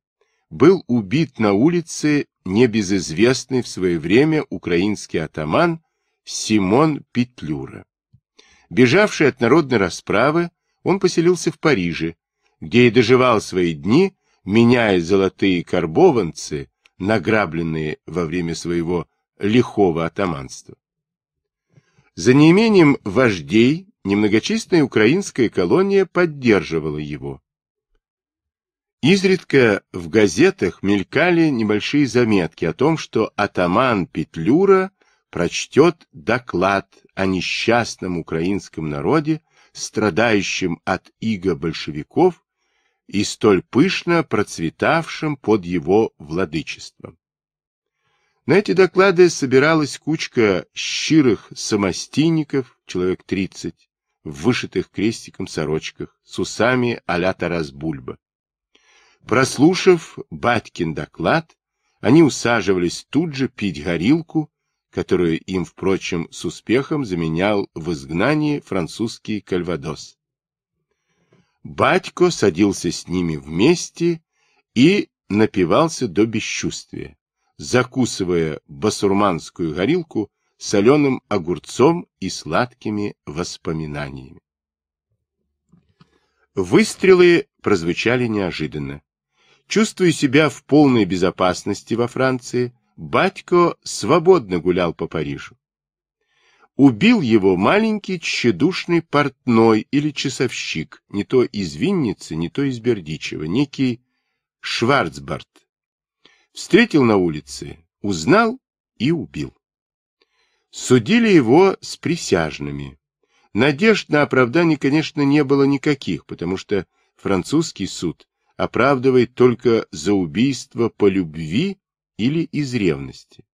был убит на улице небезызвестный в свое время украинский атаман Симон Петлюра. Бежавший от народной расправы, он поселился в Париже, где и доживал свои дни, меняя золотые карбованцы, награбленные во время своего лихого атаманства. За неимением вождей немногочисленная украинская колония поддерживала его, Изредка в газетах мелькали небольшие заметки о том, что атаман Петлюра прочтет доклад о несчастном украинском народе, страдающем от иго большевиков и столь пышно процветавшем под его владычеством. На эти доклады собиралась кучка щирых самостийников, человек тридцать, в вышитых крестиком сорочках, с усами а-ля Тарас Бульба. Прослушав Батькин доклад, они усаживались тут же пить горилку, которую им, впрочем, с успехом заменял в изгнании французский кальвадос. Батько садился с ними вместе и напивался до бесчувствия, закусывая басурманскую горилку соленым огурцом и сладкими воспоминаниями. Выстрелы прозвучали неожиданно. Чувствуя себя в полной безопасности во Франции, Батько свободно гулял по Парижу. Убил его маленький тщедушный портной или часовщик, не то из Винницы, не то из Бердичева, некий Шварцбарт. Встретил на улице, узнал и убил. Судили его с присяжными. Надежд на оправдание, конечно, не было никаких, потому что французский суд оправдывает только за убийство по любви или из ревности.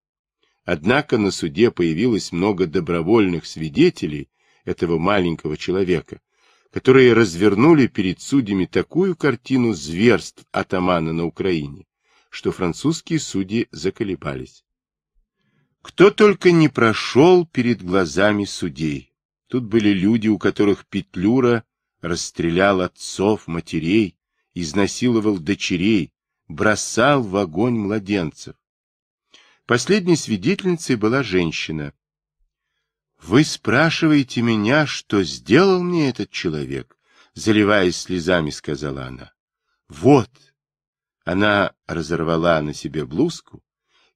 Однако на суде появилось много добровольных свидетелей этого маленького человека, которые развернули перед судьями такую картину зверств атамана на Украине, что французские судьи заколебались. Кто только не прошел перед глазами судей. Тут были люди, у которых Петлюра расстрелял отцов, матерей, изнасиловал дочерей, бросал в огонь младенцев. Последней свидетельницей была женщина. «Вы спрашиваете меня, что сделал мне этот человек?» Заливаясь слезами, сказала она. «Вот!» Она разорвала на себе блузку,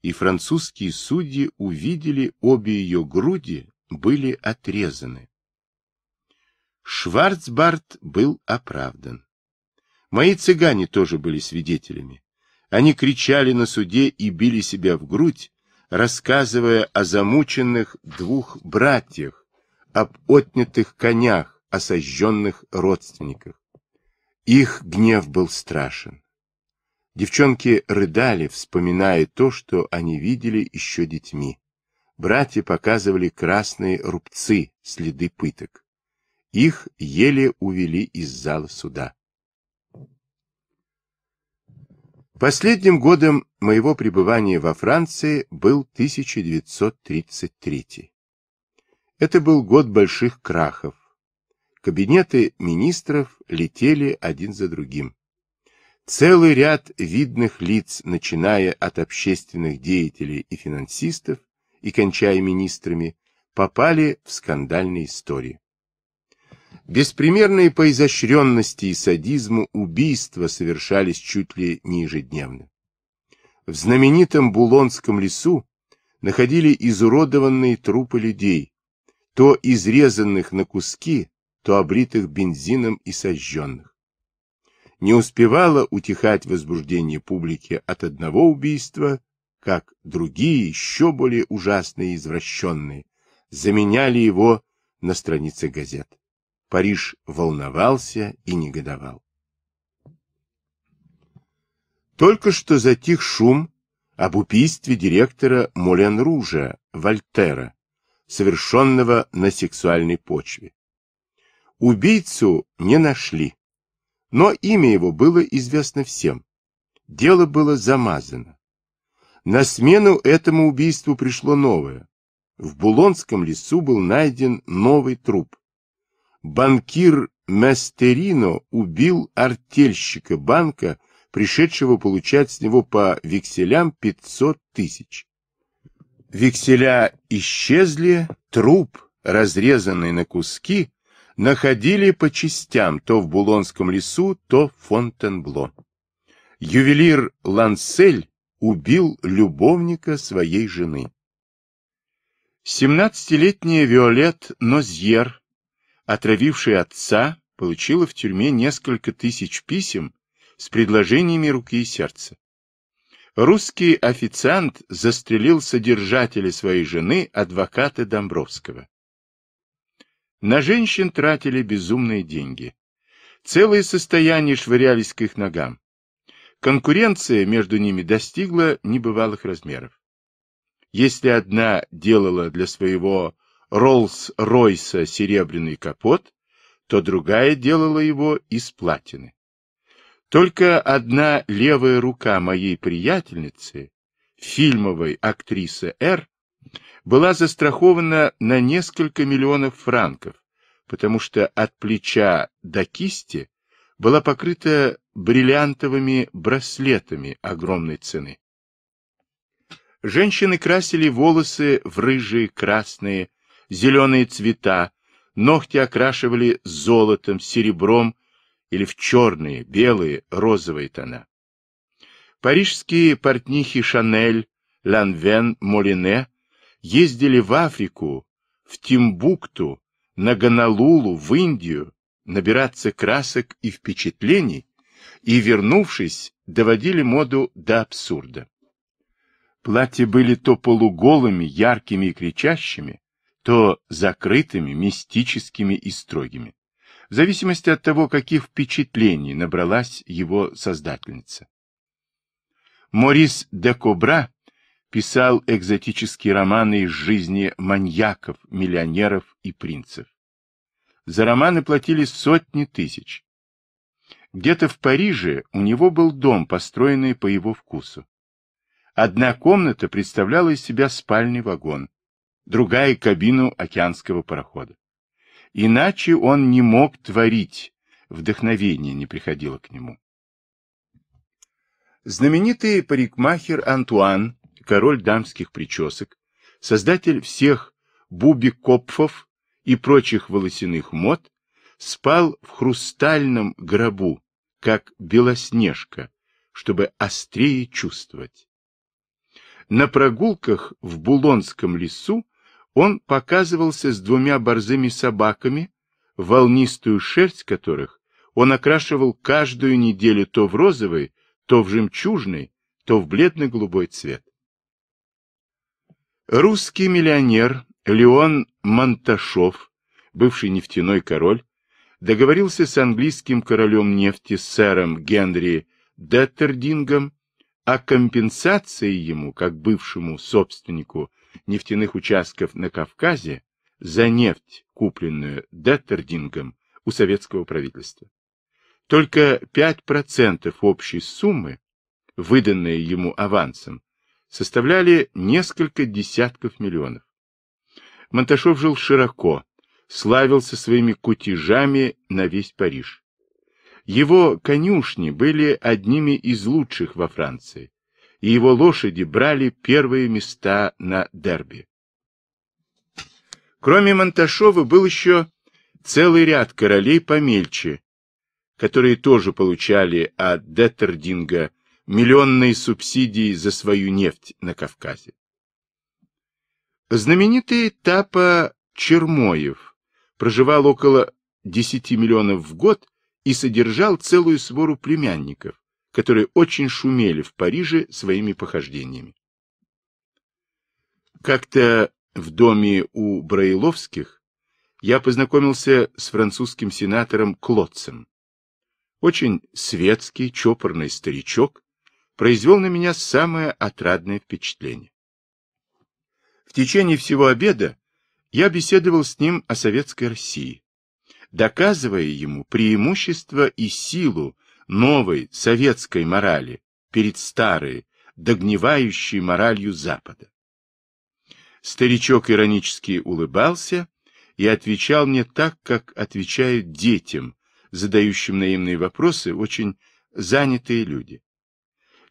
и французские судьи увидели обе ее груди были отрезаны. Шварцбарт был оправдан. Мои цыгане тоже были свидетелями. Они кричали на суде и били себя в грудь, рассказывая о замученных двух братьях, об отнятых конях, о сожженных родственниках. Их гнев был страшен. Девчонки рыдали, вспоминая то, что они видели еще детьми. Братья показывали красные рубцы, следы пыток. Их еле увели из зала суда. Последним годом моего пребывания во Франции был 1933. Это был год больших крахов. Кабинеты министров летели один за другим. Целый ряд видных лиц, начиная от общественных деятелей и финансистов и кончая министрами, попали в скандальные истории. Беспримерные по изощренности и садизму убийства совершались чуть ли не ежедневно. В знаменитом Булонском лесу находили изуродованные трупы людей, то изрезанных на куски, то обритых бензином и сожженных. Не успевало утихать возбуждение публики от одного убийства, как другие, еще более ужасные и извращенные, заменяли его на странице газет. Париж волновался и негодовал. Только что затих шум об убийстве директора Молен-Ружа Вольтера, совершенного на сексуальной почве. Убийцу не нашли, но имя его было известно всем. Дело было замазано. На смену этому убийству пришло новое. В Булонском лесу был найден новый труп банкир Мастерино убил артельщика банка, пришедшего получать с него по векселям 500 тысяч. Векселя исчезли, труп, разрезанный на куски, находили по частям то в Булонском лесу, то в Фонтенбло. Ювелир Лансель убил любовника своей жены. 17-летняя Виолет Нозьер отравившая отца, получила в тюрьме несколько тысяч писем с предложениями руки и сердца. Русский официант застрелил содержателя своей жены, адвоката Домбровского. На женщин тратили безумные деньги. Целые состояния швырялись к их ногам. Конкуренция между ними достигла небывалых размеров. Если одна делала для своего Роллс-Ройса серебряный капот, то другая делала его из платины. Только одна левая рука моей приятельницы, фильмовой актрисы Р, была застрахована на несколько миллионов франков, потому что от плеча до кисти была покрыта бриллиантовыми браслетами огромной цены. Женщины красили волосы в рыжие, красные, зеленые цвета, ногти окрашивали золотом, серебром или в черные, белые, розовые тона. Парижские портнихи Шанель, Ланвен, Молине ездили в Африку, в Тимбукту, на Ганалулу, в Индию, набираться красок и впечатлений, и, вернувшись, доводили моду до абсурда. Платья были то полуголыми, яркими и кричащими, то закрытыми, мистическими и строгими, в зависимости от того, каких впечатлений набралась его создательница. Морис де Кобра писал экзотические романы из жизни маньяков, миллионеров и принцев. За романы платили сотни тысяч. Где-то в Париже у него был дом, построенный по его вкусу. Одна комната представляла из себя спальный вагон, другая кабину океанского парохода. Иначе он не мог творить, вдохновение не приходило к нему. Знаменитый парикмахер Антуан, король дамских причесок, создатель всех бубикопфов и прочих волосяных мод, спал в хрустальном гробу, как белоснежка, чтобы острее чувствовать. На прогулках в Булонском лесу он показывался с двумя борзыми собаками, волнистую шерсть которых он окрашивал каждую неделю то в розовый, то в жемчужный, то в бледно-голубой цвет. Русский миллионер Леон Монташов, бывший нефтяной король, договорился с английским королем нефти сэром Генри Деттердингом о компенсации ему, как бывшему собственнику нефтяных участков на Кавказе за нефть, купленную Деттердингом у советского правительства. Только 5% общей суммы, выданные ему авансом, составляли несколько десятков миллионов. Монташов жил широко, славился своими кутежами на весь Париж. Его конюшни были одними из лучших во Франции, и его лошади брали первые места на дерби. Кроме Монташова был еще целый ряд королей помельче, которые тоже получали от Деттердинга миллионные субсидии за свою нефть на Кавказе. Знаменитый Тапа Чермоев проживал около 10 миллионов в год и содержал целую свору племянников, которые очень шумели в Париже своими похождениями. Как-то в доме у Браиловских я познакомился с французским сенатором Клотцем. Очень светский, чопорный старичок произвел на меня самое отрадное впечатление. В течение всего обеда я беседовал с ним о Советской России, доказывая ему преимущество и силу новой советской морали перед старой, догнивающей моралью Запада. Старичок иронически улыбался и отвечал мне так, как отвечают детям, задающим наивные вопросы, очень занятые люди.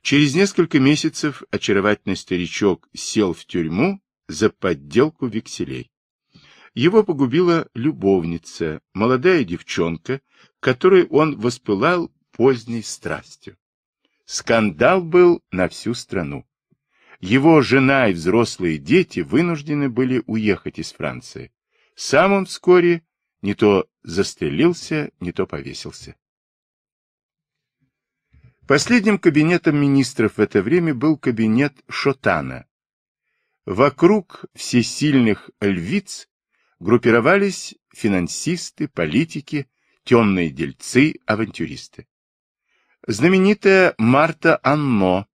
Через несколько месяцев очаровательный старичок сел в тюрьму за подделку векселей. Его погубила любовница, молодая девчонка, которой он воспылал поздней страстью. Скандал был на всю страну. Его жена и взрослые дети вынуждены были уехать из Франции. Сам он вскоре не то застрелился, не то повесился. Последним кабинетом министров в это время был кабинет Шотана. Вокруг всесильных львиц группировались финансисты, политики, темные дельцы, авантюристы. Знаменитая Марта Анно,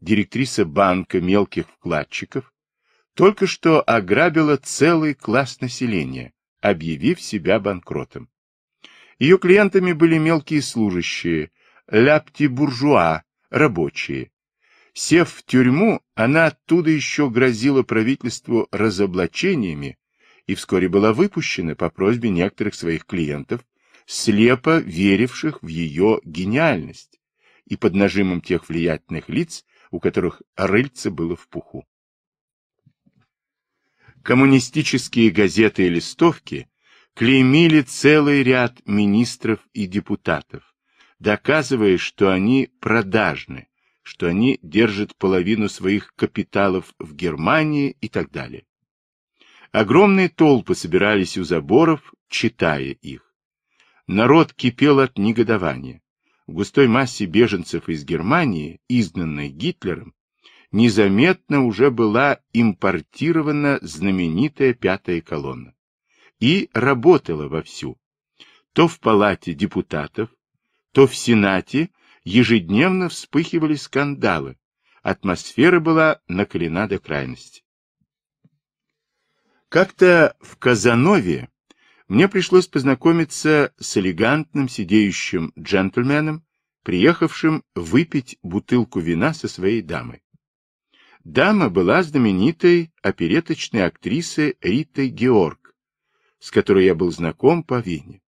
директриса банка мелких вкладчиков, только что ограбила целый класс населения, объявив себя банкротом. Ее клиентами были мелкие служащие, ляпти-буржуа, рабочие. Сев в тюрьму, она оттуда еще грозила правительству разоблачениями и вскоре была выпущена по просьбе некоторых своих клиентов, слепо веривших в ее гениальность и под нажимом тех влиятельных лиц, у которых рыльце было в пуху. Коммунистические газеты и листовки клеймили целый ряд министров и депутатов, доказывая, что они продажны, что они держат половину своих капиталов в Германии и так далее. Огромные толпы собирались у заборов, читая их. Народ кипел от негодования. В густой массе беженцев из Германии, изгнанных Гитлером, незаметно уже была импортирована знаменитая пятая колонна. И работала вовсю. То в палате депутатов, то в Сенате ежедневно вспыхивали скандалы. Атмосфера была накалена до крайности. Как-то в Казанове мне пришлось познакомиться с элегантным сидеющим джентльменом, приехавшим выпить бутылку вина со своей дамой. Дама была знаменитой опереточной актрисой Ритой Георг, с которой я был знаком по Вене.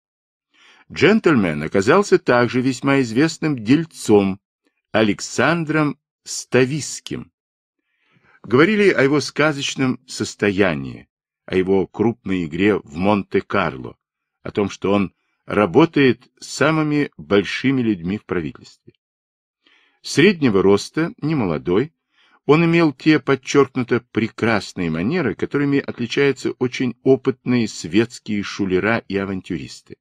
Джентльмен оказался также весьма известным дельцом Александром Стависким. Говорили о его сказочном состоянии, о его крупной игре в Монте-Карло, о том, что он работает с самыми большими людьми в правительстве. Среднего роста, немолодой, он имел те подчеркнуто прекрасные манеры, которыми отличаются очень опытные светские шулера и авантюристы.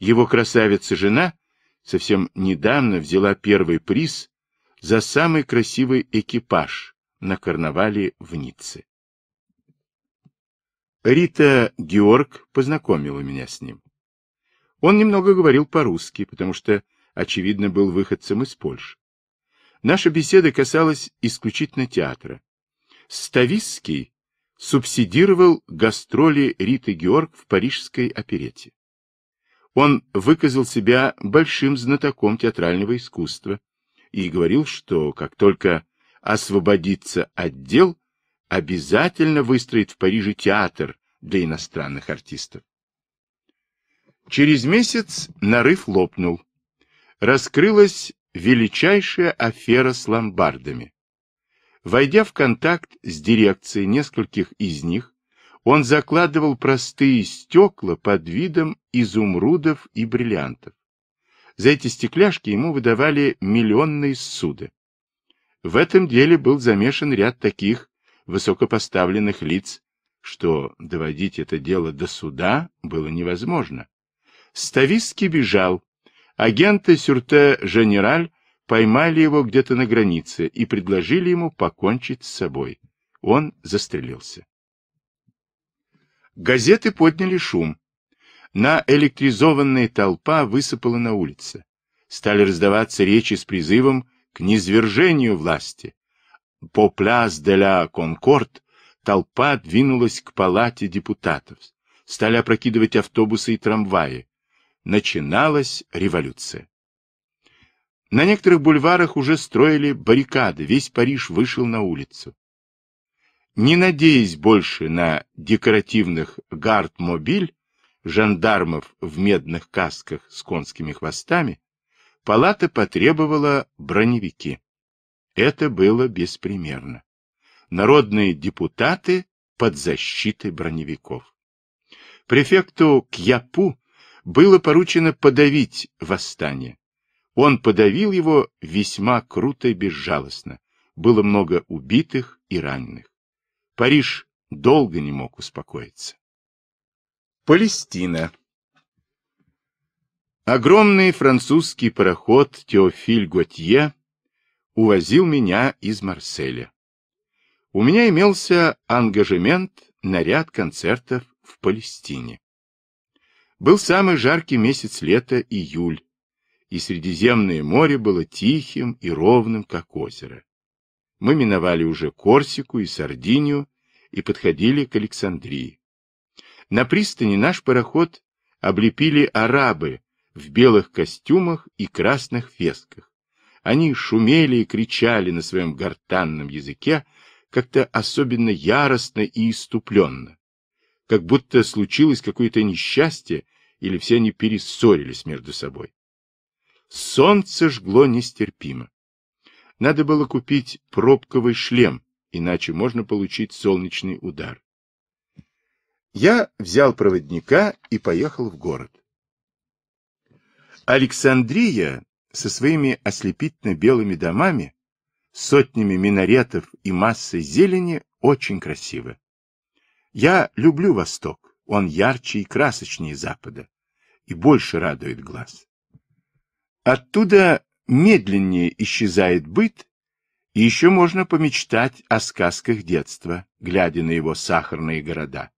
Его красавица-жена совсем недавно взяла первый приз за самый красивый экипаж на карнавале в Ницце. Рита Георг познакомила меня с ним. Он немного говорил по-русски, потому что, очевидно, был выходцем из Польши. Наша беседа касалась исключительно театра. Ставицкий субсидировал гастроли Риты Георг в парижской оперете. Он выказал себя большим знатоком театрального искусства и говорил, что как только освободится отдел, обязательно выстроит в Париже театр для иностранных артистов. Через месяц нарыв лопнул. Раскрылась величайшая афера с ломбардами. Войдя в контакт с дирекцией нескольких из них, он закладывал простые стекла под видом изумрудов и бриллиантов. За эти стекляшки ему выдавали миллионные суды. В этом деле был замешан ряд таких высокопоставленных лиц, что доводить это дело до суда было невозможно. Ставистки бежал. Агенты Сюрте-Женераль поймали его где-то на границе и предложили ему покончить с собой. Он застрелился. Газеты подняли шум. На электризованная толпа высыпала на улице. Стали раздаваться речи с призывом к низвержению власти, по пляс де ля Конкорд толпа двинулась к палате депутатов. Стали опрокидывать автобусы и трамваи. Начиналась революция. На некоторых бульварах уже строили баррикады, весь Париж вышел на улицу. Не надеясь больше на декоративных гард-мобиль, жандармов в медных касках с конскими хвостами, палата потребовала броневики. Это было беспримерно. Народные депутаты под защитой броневиков. Префекту Кьяпу было поручено подавить восстание. Он подавил его весьма круто и безжалостно. Было много убитых и раненых. Париж долго не мог успокоиться. Палестина Огромный французский пароход Теофиль Готье увозил меня из Марселя. У меня имелся ангажемент на ряд концертов в Палестине. Был самый жаркий месяц лета июль, и Средиземное море было тихим и ровным, как озеро. Мы миновали уже Корсику и Сардинию и подходили к Александрии. На пристани наш пароход облепили арабы в белых костюмах и красных фесках. Они шумели и кричали на своем гортанном языке, как-то особенно яростно и иступленно. Как будто случилось какое-то несчастье, или все они перессорились между собой. Солнце жгло нестерпимо. Надо было купить пробковый шлем, иначе можно получить солнечный удар. Я взял проводника и поехал в город. Александрия со своими ослепительно-белыми домами, сотнями минаретов и массой зелени очень красиво. Я люблю Восток, он ярче и красочнее Запада, и больше радует глаз. Оттуда медленнее исчезает быт, и еще можно помечтать о сказках детства, глядя на его сахарные города.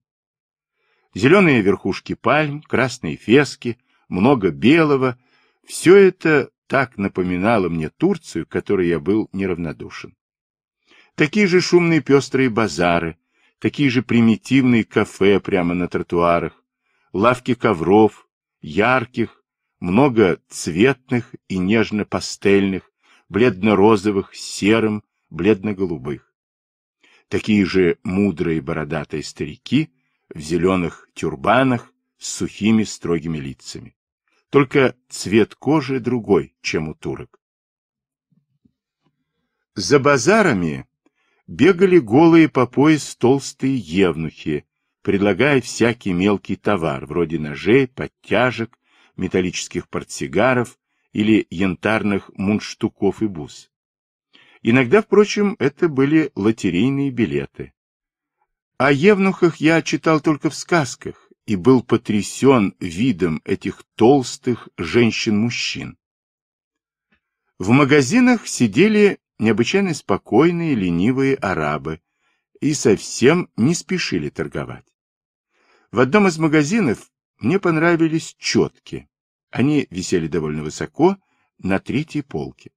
Зеленые верхушки пальм, красные фески, много белого — все это так напоминала мне Турцию, которой я был неравнодушен. Такие же шумные пестрые базары, такие же примитивные кафе прямо на тротуарах, лавки ковров, ярких, многоцветных и нежно-пастельных, бледно-розовых, серым, бледно-голубых. Такие же мудрые бородатые старики в зеленых тюрбанах с сухими строгими лицами только цвет кожи другой, чем у турок. За базарами бегали голые по пояс толстые евнухи, предлагая всякий мелкий товар, вроде ножей, подтяжек, металлических портсигаров или янтарных мундштуков и бус. Иногда, впрочем, это были лотерейные билеты. О евнухах я читал только в сказках, и был потрясен видом этих толстых женщин-мужчин. В магазинах сидели необычайно спокойные, ленивые арабы и совсем не спешили торговать. В одном из магазинов мне понравились четки. Они висели довольно высоко, на третьей полке.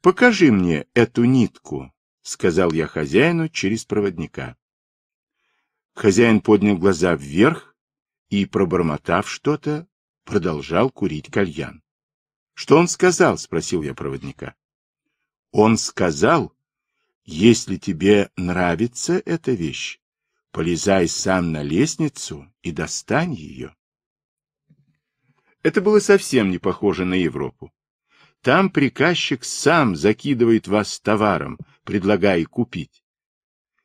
«Покажи мне эту нитку», — сказал я хозяину через проводника. Хозяин поднял глаза вверх и, пробормотав что-то, продолжал курить кальян. — Что он сказал? — спросил я проводника. — Он сказал, если тебе нравится эта вещь, полезай сам на лестницу и достань ее. Это было совсем не похоже на Европу. Там приказчик сам закидывает вас товаром, предлагая купить.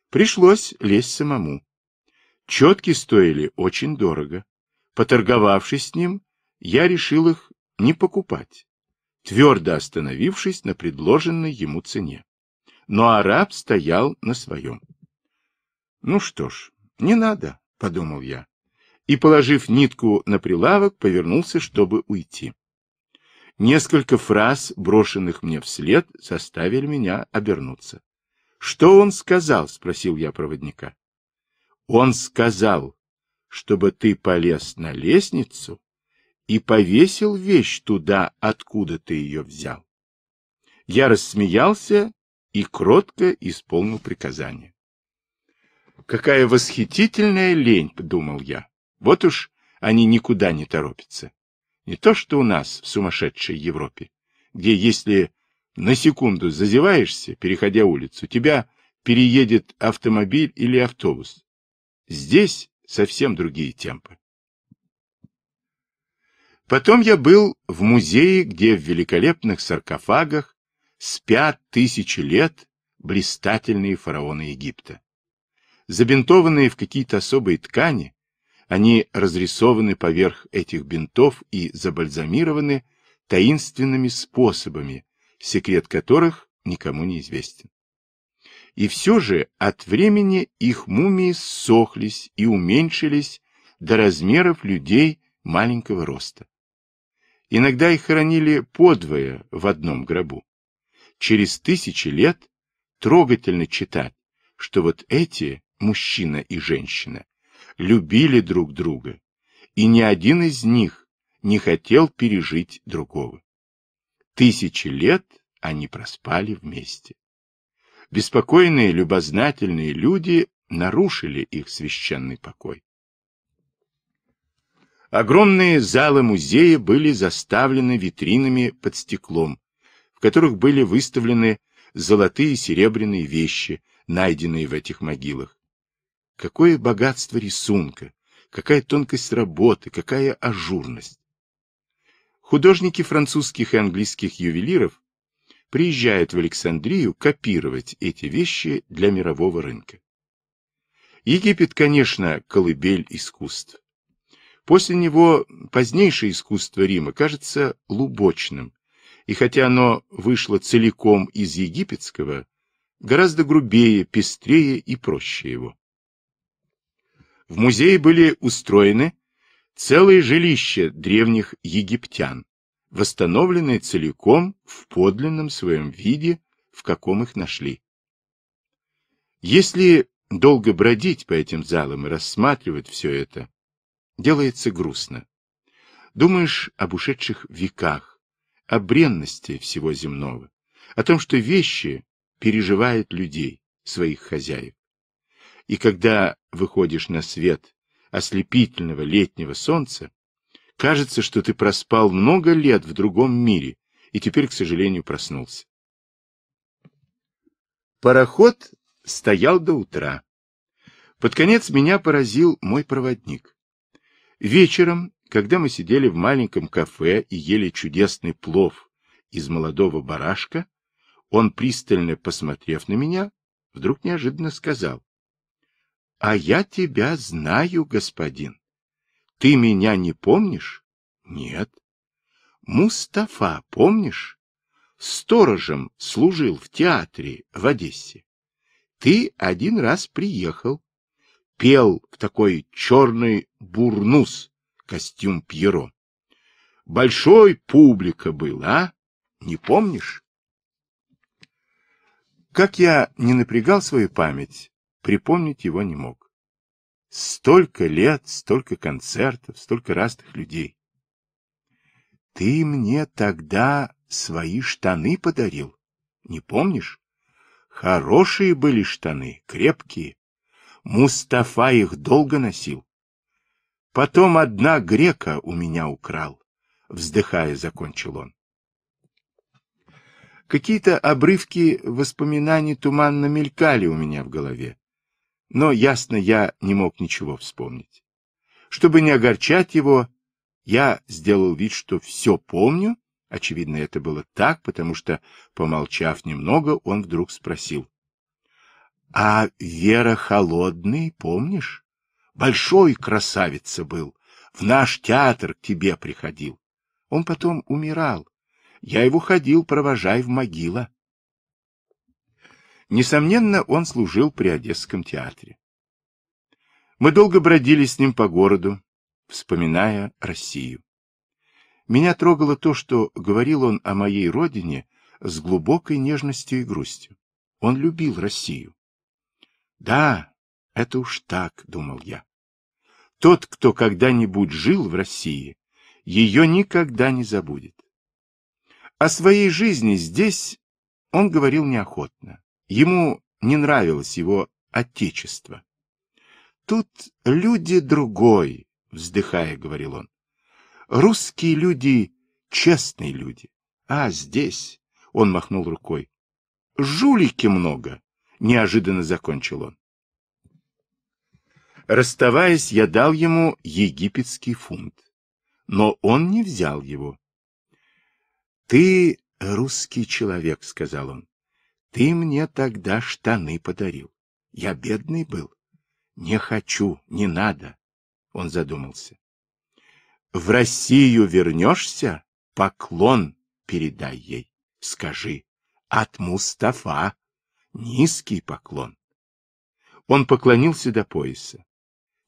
Пришлось лезть самому. Четки стоили очень дорого. Поторговавшись с ним, я решил их не покупать, твердо остановившись на предложенной ему цене. Но араб стоял на своем. «Ну что ж, не надо», — подумал я. И, положив нитку на прилавок, повернулся, чтобы уйти. Несколько фраз, брошенных мне вслед, заставили меня обернуться. «Что он сказал?» — спросил я проводника. Он сказал, чтобы ты полез на лестницу и повесил вещь туда, откуда ты ее взял. Я рассмеялся и кротко исполнил приказание. Какая восхитительная лень, подумал я. Вот уж они никуда не торопятся. Не то, что у нас в сумасшедшей Европе, где если на секунду зазеваешься, переходя улицу, тебя переедет автомобиль или автобус. Здесь совсем другие темпы. Потом я был в музее, где в великолепных саркофагах спят тысячи лет блистательные фараоны Египта. Забинтованные в какие-то особые ткани, они разрисованы поверх этих бинтов и забальзамированы таинственными способами, секрет которых никому не известен. И все же от времени их мумии сохлись и уменьшились до размеров людей маленького роста. Иногда их хоронили подвое в одном гробу. Через тысячи лет трогательно читать, что вот эти, мужчина и женщина, любили друг друга, и ни один из них не хотел пережить другого. Тысячи лет они проспали вместе беспокойные, любознательные люди нарушили их священный покой. Огромные залы музея были заставлены витринами под стеклом, в которых были выставлены золотые и серебряные вещи, найденные в этих могилах. Какое богатство рисунка, какая тонкость работы, какая ажурность. Художники французских и английских ювелиров приезжает в Александрию копировать эти вещи для мирового рынка. Египет, конечно, колыбель искусств. После него позднейшее искусство Рима кажется лубочным, и хотя оно вышло целиком из египетского, гораздо грубее, пестрее и проще его. В музее были устроены целые жилища древних египтян, восстановленные целиком в подлинном своем виде, в каком их нашли. Если долго бродить по этим залам и рассматривать все это, делается грустно. Думаешь об ушедших веках, о бренности всего земного, о том, что вещи переживают людей, своих хозяев. И когда выходишь на свет ослепительного летнего солнца, Кажется, что ты проспал много лет в другом мире и теперь, к сожалению, проснулся. Пароход стоял до утра. Под конец меня поразил мой проводник. Вечером, когда мы сидели в маленьком кафе и ели чудесный плов из молодого барашка, он, пристально посмотрев на меня, вдруг неожиданно сказал. — А я тебя знаю, господин. Ты меня не помнишь? Нет. Мустафа, помнишь? Сторожем служил в театре в Одессе. Ты один раз приехал. Пел в такой черный бурнус, костюм Пьеро. Большой публика была, не помнишь? Как я не напрягал свою память, припомнить его не мог. Столько лет, столько концертов, столько разных людей. Ты мне тогда свои штаны подарил, не помнишь? Хорошие были штаны, крепкие. Мустафа их долго носил. Потом одна грека у меня украл, вздыхая, закончил он. Какие-то обрывки воспоминаний туманно мелькали у меня в голове но, ясно, я не мог ничего вспомнить. Чтобы не огорчать его, я сделал вид, что все помню. Очевидно, это было так, потому что, помолчав немного, он вдруг спросил. — А Вера Холодный, помнишь? Большой красавица был, в наш театр к тебе приходил. Он потом умирал. Я его ходил, провожай в могила. Несомненно, он служил при Одесском театре. Мы долго бродили с ним по городу, вспоминая Россию. Меня трогало то, что говорил он о моей родине с глубокой нежностью и грустью. Он любил Россию. Да, это уж так, думал я. Тот, кто когда-нибудь жил в России, ее никогда не забудет. О своей жизни здесь он говорил неохотно, Ему не нравилось его отечество. «Тут люди другой», — вздыхая, говорил он. «Русские люди — честные люди. А здесь...» — он махнул рукой. «Жулики много», — неожиданно закончил он. Расставаясь, я дал ему египетский фунт. Но он не взял его. «Ты русский человек», — сказал он. Ты мне тогда штаны подарил. Я бедный был. Не хочу, не надо. Он задумался. В Россию вернешься, поклон передай ей. Скажи, от Мустафа. Низкий поклон. Он поклонился до пояса.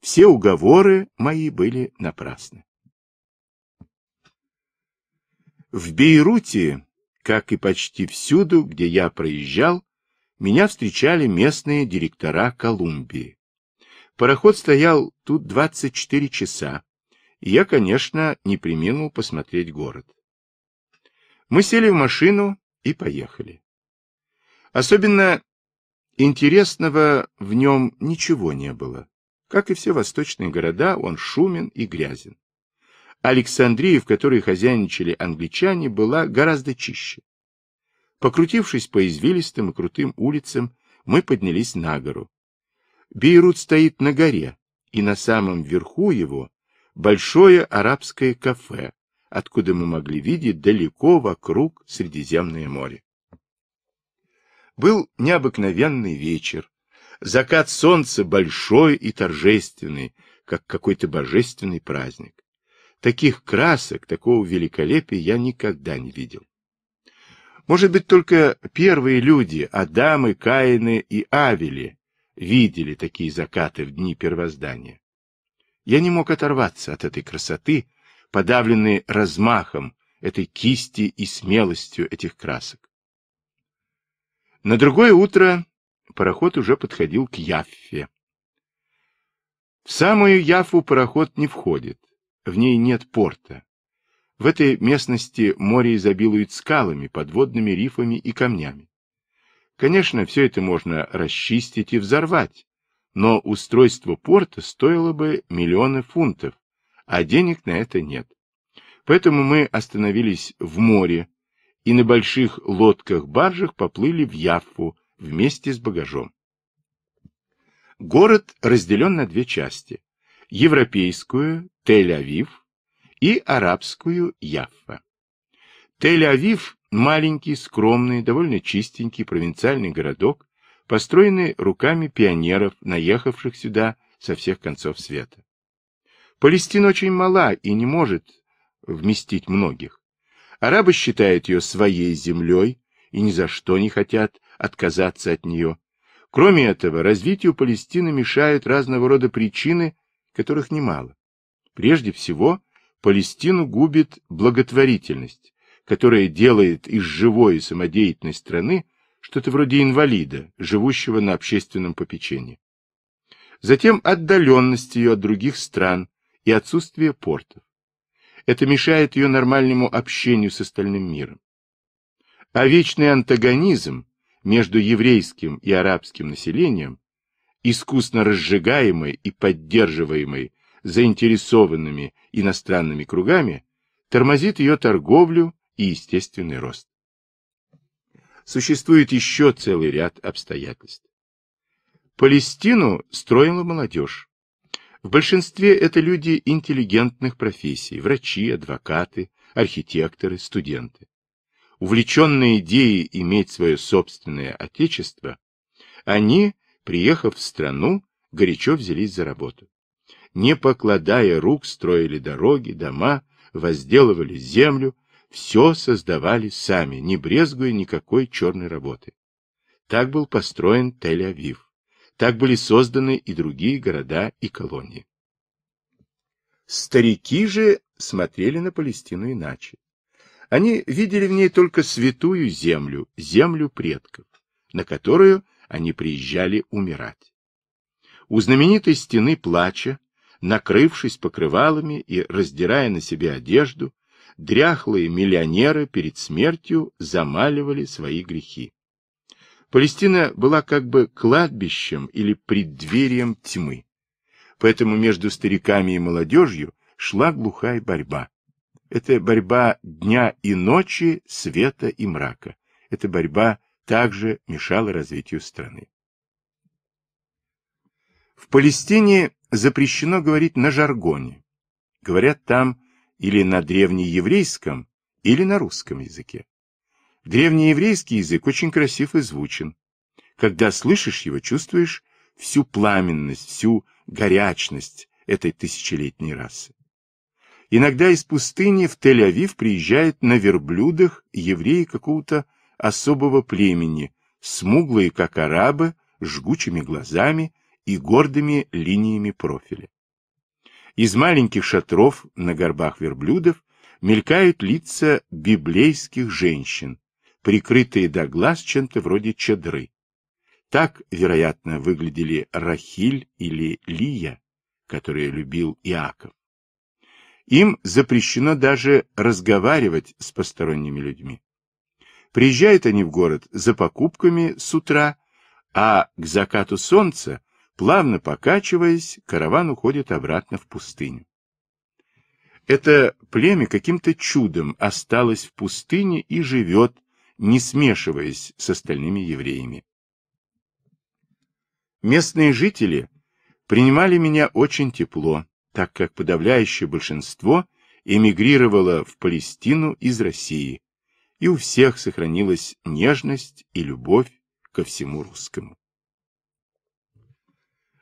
Все уговоры мои были напрасны. В Бейруте как и почти всюду, где я проезжал, меня встречали местные директора Колумбии. Пароход стоял тут 24 часа, и я, конечно, не приминул посмотреть город. Мы сели в машину и поехали. Особенно интересного в нем ничего не было. Как и все восточные города, он шумен и грязен. Александрия, в которой хозяйничали англичане, была гораздо чище. Покрутившись по извилистым и крутым улицам, мы поднялись на гору. Бейрут стоит на горе, и на самом верху его большое арабское кафе, откуда мы могли видеть далеко вокруг Средиземное море. Был необыкновенный вечер. Закат солнца большой и торжественный, как какой-то божественный праздник. Таких красок, такого великолепия я никогда не видел. Может быть, только первые люди, Адамы, Каины и Авели, видели такие закаты в дни первоздания. Я не мог оторваться от этой красоты, подавленной размахом этой кисти и смелостью этих красок. На другое утро пароход уже подходил к Яффе. В самую Яфу пароход не входит, в ней нет порта. В этой местности море изобилует скалами, подводными рифами и камнями. Конечно, все это можно расчистить и взорвать, но устройство порта стоило бы миллионы фунтов, а денег на это нет. Поэтому мы остановились в море и на больших лодках-баржах поплыли в Яффу вместе с багажом. Город разделен на две части – европейскую Тель-Авив и арабскую Яффа. Тель-Авив – маленький, скромный, довольно чистенький провинциальный городок, построенный руками пионеров, наехавших сюда со всех концов света. Палестина очень мала и не может вместить многих. Арабы считают ее своей землей и ни за что не хотят отказаться от нее. Кроме этого, развитию Палестины мешают разного рода причины, которых немало. Прежде всего, Палестину губит благотворительность, которая делает из живой и самодеятельной страны что-то вроде инвалида, живущего на общественном попечении. Затем отдаленность ее от других стран и отсутствие портов. Это мешает ее нормальному общению с остальным миром. А вечный антагонизм между еврейским и арабским населением, искусно разжигаемый и поддерживаемый заинтересованными иностранными кругами, тормозит ее торговлю и естественный рост. Существует еще целый ряд обстоятельств. Палестину строила молодежь. В большинстве это люди интеллигентных профессий, врачи, адвокаты, архитекторы, студенты. Увлеченные идеей иметь свое собственное отечество, они, приехав в страну, горячо взялись за работу не покладая рук, строили дороги, дома, возделывали землю, все создавали сами, не брезгуя никакой черной работы. Так был построен Тель-Авив. Так были созданы и другие города и колонии. Старики же смотрели на Палестину иначе. Они видели в ней только святую землю, землю предков, на которую они приезжали умирать. У знаменитой стены плача накрывшись покрывалами и раздирая на себе одежду, дряхлые миллионеры перед смертью замаливали свои грехи. Палестина была как бы кладбищем или преддверием тьмы. Поэтому между стариками и молодежью шла глухая борьба. Это борьба дня и ночи, света и мрака. Эта борьба также мешала развитию страны. В Палестине запрещено говорить на жаргоне. Говорят там или на древнееврейском, или на русском языке. Древнееврейский язык очень красив и звучен. Когда слышишь его, чувствуешь всю пламенность, всю горячность этой тысячелетней расы. Иногда из пустыни в Тель-Авив приезжают на верблюдах евреи какого-то особого племени, смуглые, как арабы, жгучими глазами, и гордыми линиями профиля. Из маленьких шатров на горбах верблюдов мелькают лица библейских женщин, прикрытые до глаз чем-то вроде чадры. Так, вероятно, выглядели Рахиль или Лия, которые любил Иаков. Им запрещено даже разговаривать с посторонними людьми. Приезжают они в город за покупками с утра, а к закату солнца Плавно покачиваясь, караван уходит обратно в пустыню. Это племя каким-то чудом осталось в пустыне и живет, не смешиваясь с остальными евреями. Местные жители принимали меня очень тепло, так как подавляющее большинство эмигрировало в Палестину из России, и у всех сохранилась нежность и любовь ко всему русскому.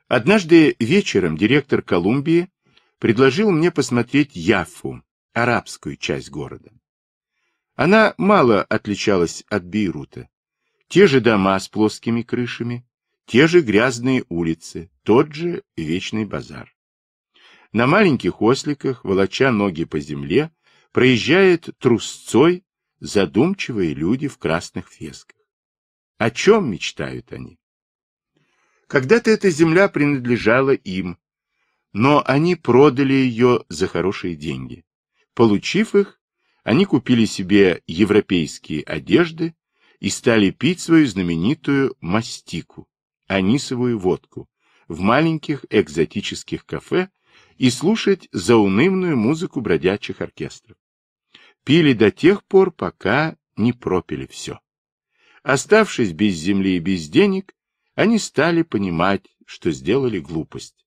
Однажды вечером директор Колумбии предложил мне посмотреть Яфу, арабскую часть города. Она мало отличалась от Бейрута. Те же дома с плоскими крышами, те же грязные улицы, тот же вечный базар. На маленьких осликах, волоча ноги по земле, проезжает трусцой задумчивые люди в красных фесках. О чем мечтают они? Когда-то эта земля принадлежала им, но они продали ее за хорошие деньги. Получив их, они купили себе европейские одежды и стали пить свою знаменитую мастику, анисовую водку, в маленьких экзотических кафе и слушать заунывную музыку бродячих оркестров. Пили до тех пор, пока не пропили все. Оставшись без земли и без денег, они стали понимать, что сделали глупость.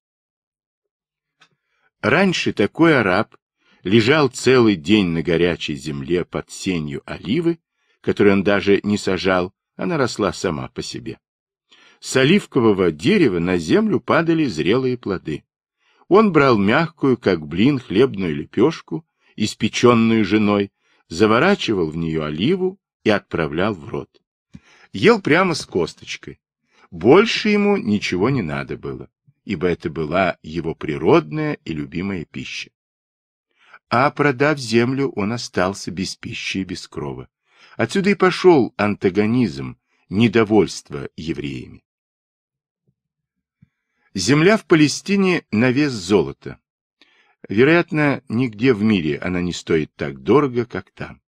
Раньше такой араб лежал целый день на горячей земле под сенью оливы, которую он даже не сажал, она росла сама по себе. С оливкового дерева на землю падали зрелые плоды. Он брал мягкую, как блин, хлебную лепешку, испеченную женой, заворачивал в нее оливу и отправлял в рот. Ел прямо с косточкой. Больше ему ничего не надо было, ибо это была его природная и любимая пища. А продав землю, он остался без пищи и без крова. Отсюда и пошел антагонизм, недовольство евреями. Земля в Палестине на вес золота. Вероятно, нигде в мире она не стоит так дорого, как там.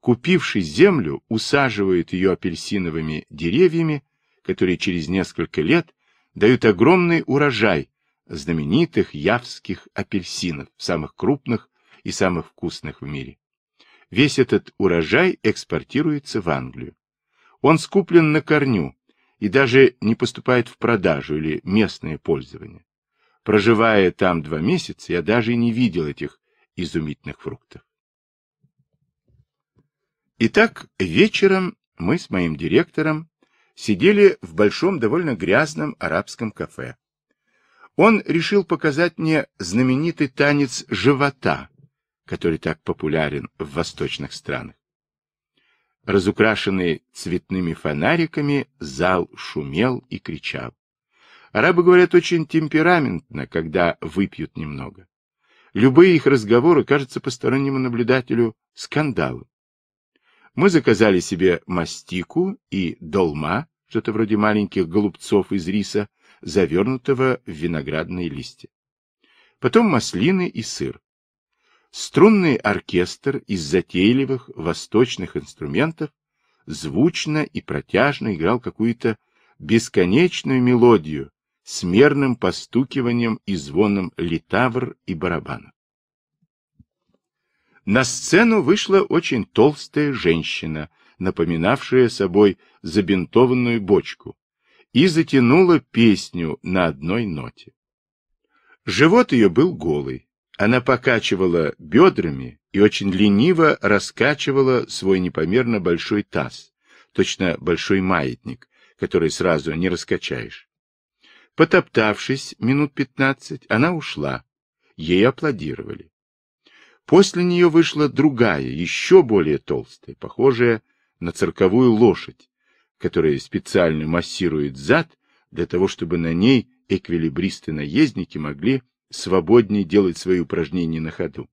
Купивший землю, усаживает ее апельсиновыми деревьями, которые через несколько лет дают огромный урожай знаменитых явских апельсинов, самых крупных и самых вкусных в мире. Весь этот урожай экспортируется в Англию. Он скуплен на корню и даже не поступает в продажу или местное пользование. Проживая там два месяца, я даже не видел этих изумительных фруктов. Итак, вечером мы с моим директором сидели в большом довольно грязном арабском кафе. Он решил показать мне знаменитый танец живота, который так популярен в восточных странах. Разукрашенный цветными фонариками, зал шумел и кричал. Арабы говорят очень темпераментно, когда выпьют немного. Любые их разговоры кажутся постороннему наблюдателю скандалом. Мы заказали себе мастику и долма, что-то вроде маленьких голубцов из риса, завернутого в виноградные листья. Потом маслины и сыр. Струнный оркестр из затейливых восточных инструментов звучно и протяжно играл какую-то бесконечную мелодию с мерным постукиванием и звоном литавр и барабанов. На сцену вышла очень толстая женщина, напоминавшая собой забинтованную бочку, и затянула песню на одной ноте. Живот ее был голый. Она покачивала бедрами и очень лениво раскачивала свой непомерно большой таз, точно большой маятник, который сразу не раскачаешь. Потоптавшись минут пятнадцать, она ушла. Ей аплодировали. После нее вышла другая, еще более толстая, похожая на цирковую лошадь, которая специально массирует зад для того, чтобы на ней эквилибристы-наездники могли свободнее делать свои упражнения на ходу.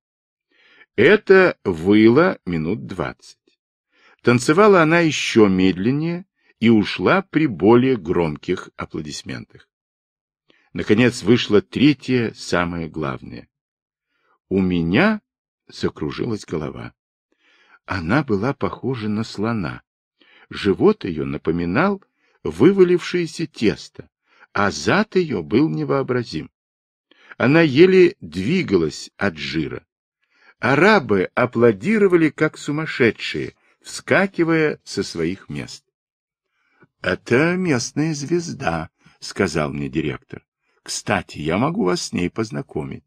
Это выло минут двадцать. Танцевала она еще медленнее и ушла при более громких аплодисментах. Наконец вышла третья, самое главное. У меня закружилась голова. Она была похожа на слона. Живот ее напоминал вывалившееся тесто, а зад ее был невообразим. Она еле двигалась от жира. Арабы аплодировали, как сумасшедшие, вскакивая со своих мест. — Это местная звезда, — сказал мне директор. — Кстати, я могу вас с ней познакомить.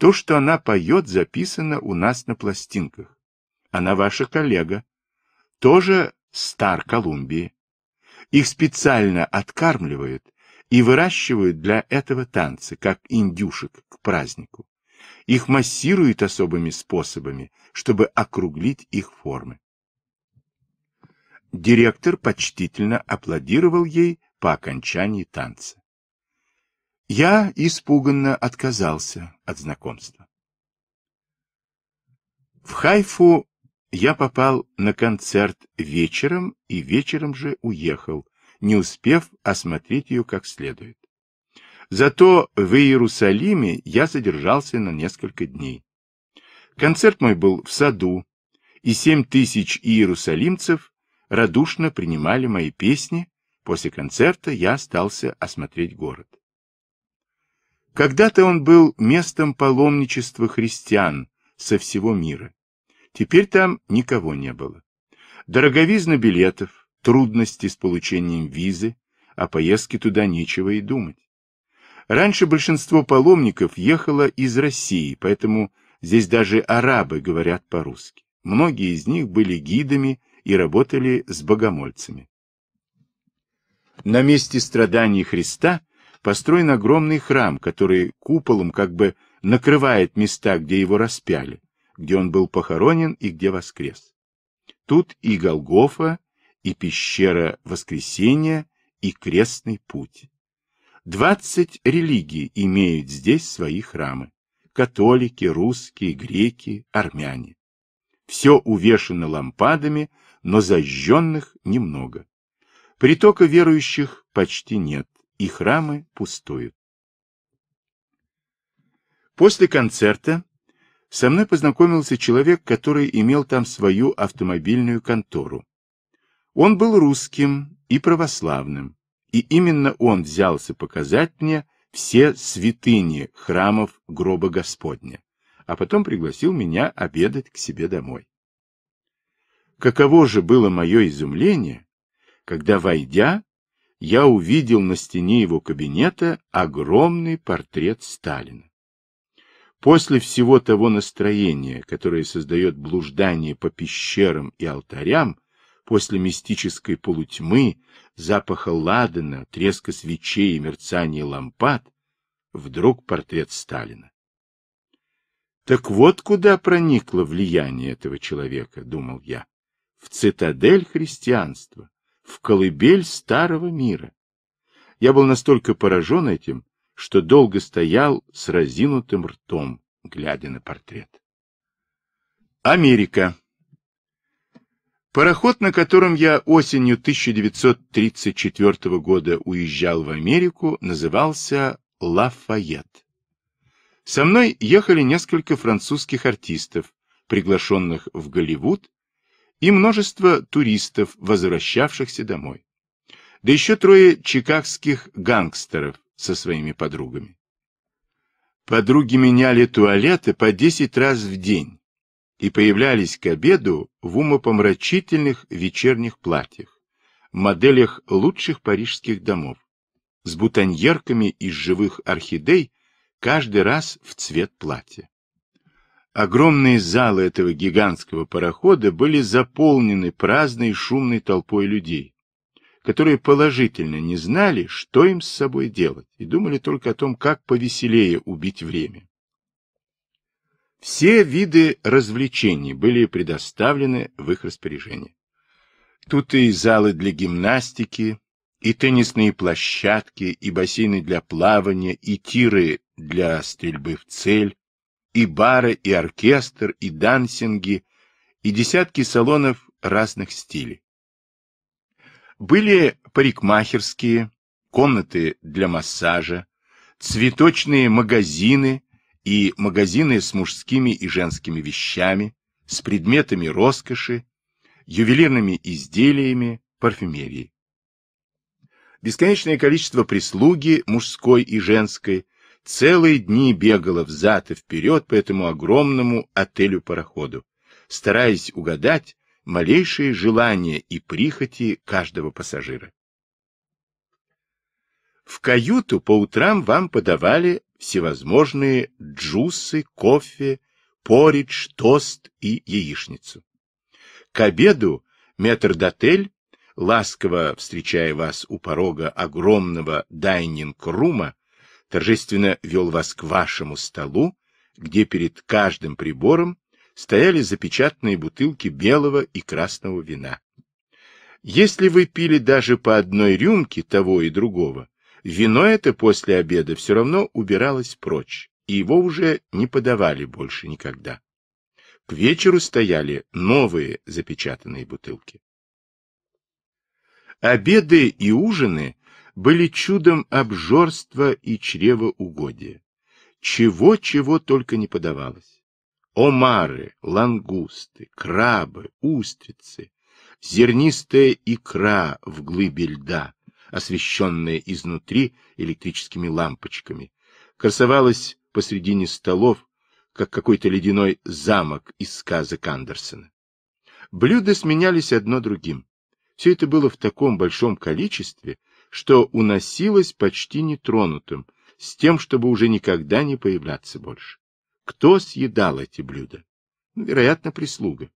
То, что она поет, записано у нас на пластинках. Она ваша коллега. Тоже стар Колумбии. Их специально откармливают и выращивают для этого танца, как индюшек к празднику. Их массируют особыми способами, чтобы округлить их формы. Директор почтительно аплодировал ей по окончании танца. Я испуганно отказался от знакомства. В Хайфу я попал на концерт вечером и вечером же уехал, не успев осмотреть ее как следует. Зато в Иерусалиме я задержался на несколько дней. Концерт мой был в саду, и семь тысяч иерусалимцев радушно принимали мои песни. После концерта я остался осмотреть город. Когда-то он был местом паломничества христиан со всего мира. Теперь там никого не было. Дороговизна билетов, трудности с получением визы, о поездке туда нечего и думать. Раньше большинство паломников ехало из России, поэтому здесь даже арабы говорят по-русски. Многие из них были гидами и работали с богомольцами. На месте страданий Христа – построен огромный храм, который куполом как бы накрывает места, где его распяли, где он был похоронен и где воскрес. Тут и Голгофа, и пещера Воскресения, и Крестный путь. Двадцать религий имеют здесь свои храмы. Католики, русские, греки, армяне. Все увешано лампадами, но зажженных немного. Притока верующих почти нет и храмы пустуют. После концерта со мной познакомился человек, который имел там свою автомобильную контору. Он был русским и православным, и именно он взялся показать мне все святыни храмов гроба Господня, а потом пригласил меня обедать к себе домой. Каково же было мое изумление, когда, войдя, я увидел на стене его кабинета огромный портрет Сталина. После всего того настроения, которое создает блуждание по пещерам и алтарям, после мистической полутьмы, запаха ладана, треска свечей и мерцания лампад, вдруг портрет Сталина. Так вот куда проникло влияние этого человека, думал я, в цитадель христианства, в колыбель старого мира. Я был настолько поражен этим, что долго стоял с разинутым ртом, глядя на портрет. Америка. Пароход, на котором я осенью 1934 года уезжал в Америку, назывался «Лафайет». Со мной ехали несколько французских артистов, приглашенных в Голливуд и множество туристов, возвращавшихся домой. Да еще трое чикагских гангстеров со своими подругами. Подруги меняли туалеты по 10 раз в день и появлялись к обеду в умопомрачительных вечерних платьях, моделях лучших парижских домов, с бутоньерками из живых орхидей, каждый раз в цвет платья. Огромные залы этого гигантского парохода были заполнены праздной шумной толпой людей, которые положительно не знали, что им с собой делать, и думали только о том, как повеселее убить время. Все виды развлечений были предоставлены в их распоряжение. Тут и залы для гимнастики, и теннисные площадки, и бассейны для плавания, и тиры для стрельбы в цель, и бары, и оркестр, и дансинги, и десятки салонов разных стилей. Были парикмахерские, комнаты для массажа, цветочные магазины и магазины с мужскими и женскими вещами, с предметами роскоши, ювелирными изделиями, парфюмерией. Бесконечное количество прислуги мужской и женской – целые дни бегала взад и вперед по этому огромному отелю-пароходу, стараясь угадать малейшие желания и прихоти каждого пассажира. В каюту по утрам вам подавали всевозможные джусы, кофе, поридж, тост и яичницу. К обеду метрдотель, ласково встречая вас у порога огромного дайнинг-рума, торжественно вел вас к вашему столу, где перед каждым прибором стояли запечатанные бутылки белого и красного вина. Если вы пили даже по одной рюмке того и другого, вино это после обеда все равно убиралось прочь, и его уже не подавали больше никогда. К вечеру стояли новые запечатанные бутылки. Обеды и ужины были чудом обжорства и чревоугодия. Чего-чего только не подавалось. Омары, лангусты, крабы, устрицы, зернистая икра в глыбе льда, освещенная изнутри электрическими лампочками, красовалась посредине столов, как какой-то ледяной замок из сказок Андерсена. Блюда сменялись одно другим. Все это было в таком большом количестве, что уносилось почти нетронутым, с тем, чтобы уже никогда не появляться больше. Кто съедал эти блюда? Ну, вероятно, прислуга.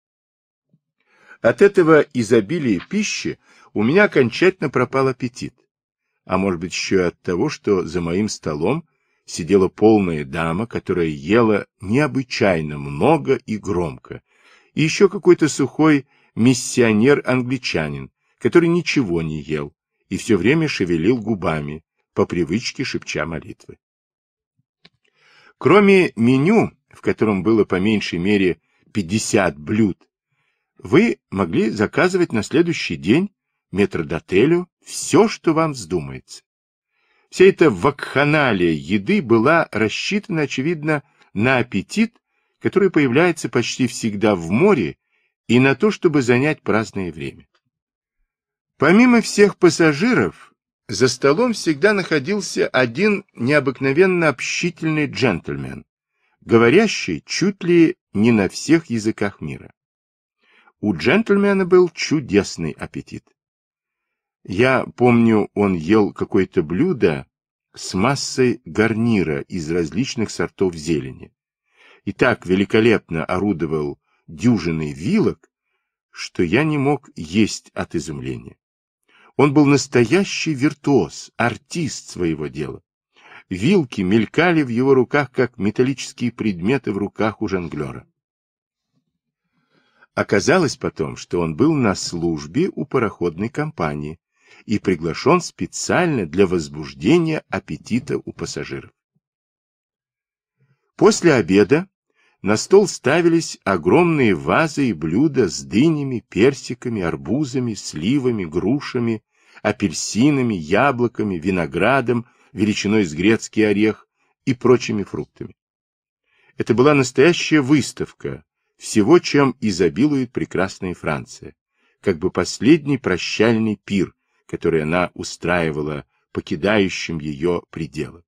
От этого изобилия пищи у меня окончательно пропал аппетит. А может быть, еще и от того, что за моим столом сидела полная дама, которая ела необычайно много и громко, и еще какой-то сухой миссионер-англичанин, который ничего не ел, и все время шевелил губами, по привычке шепча молитвы. Кроме меню, в котором было по меньшей мере 50 блюд, вы могли заказывать на следующий день метродотелю все, что вам вздумается. Вся эта вакханалия еды была рассчитана, очевидно, на аппетит, который появляется почти всегда в море, и на то, чтобы занять праздное время. Помимо всех пассажиров, за столом всегда находился один необыкновенно общительный джентльмен, говорящий чуть ли не на всех языках мира. У джентльмена был чудесный аппетит. Я помню, он ел какое-то блюдо с массой гарнира из различных сортов зелени. И так великолепно орудовал дюжиной вилок, что я не мог есть от изумления. Он был настоящий виртуоз, артист своего дела. Вилки мелькали в его руках, как металлические предметы в руках у жонглера. Оказалось потом, что он был на службе у пароходной компании и приглашен специально для возбуждения аппетита у пассажиров. После обеда на стол ставились огромные вазы и блюда с дынями, персиками, арбузами, сливами, грушами, апельсинами, яблоками, виноградом, величиной с грецкий орех и прочими фруктами. Это была настоящая выставка всего, чем изобилует прекрасная Франция, как бы последний прощальный пир, который она устраивала покидающим ее пределы.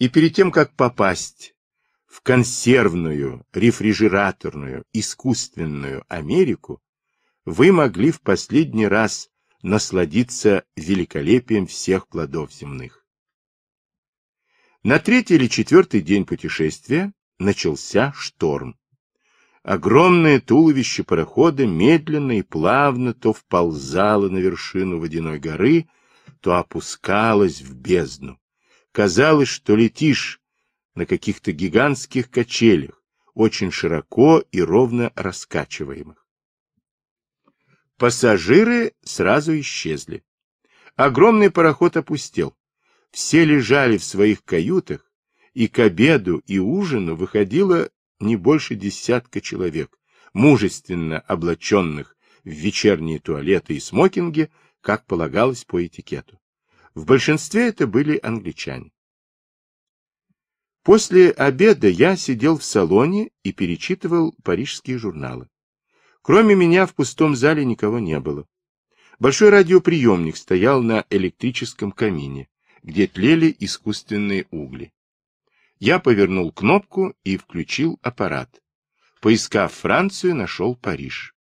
И перед тем, как попасть в консервную, рефрижераторную, искусственную Америку, вы могли в последний раз насладиться великолепием всех плодов земных. На третий или четвертый день путешествия начался шторм. Огромное туловище парохода медленно и плавно то вползало на вершину водяной горы, то опускалось в бездну. Казалось, что летишь на каких-то гигантских качелях, очень широко и ровно раскачиваемых. Пассажиры сразу исчезли. Огромный пароход опустел. Все лежали в своих каютах, и к обеду и ужину выходило не больше десятка человек, мужественно облаченных в вечерние туалеты и смокинги, как полагалось по этикету. В большинстве это были англичане. После обеда я сидел в салоне и перечитывал парижские журналы. Кроме меня в пустом зале никого не было. Большой радиоприемник стоял на электрическом камине, где тлели искусственные угли. Я повернул кнопку и включил аппарат. Поискав Францию, нашел Париж.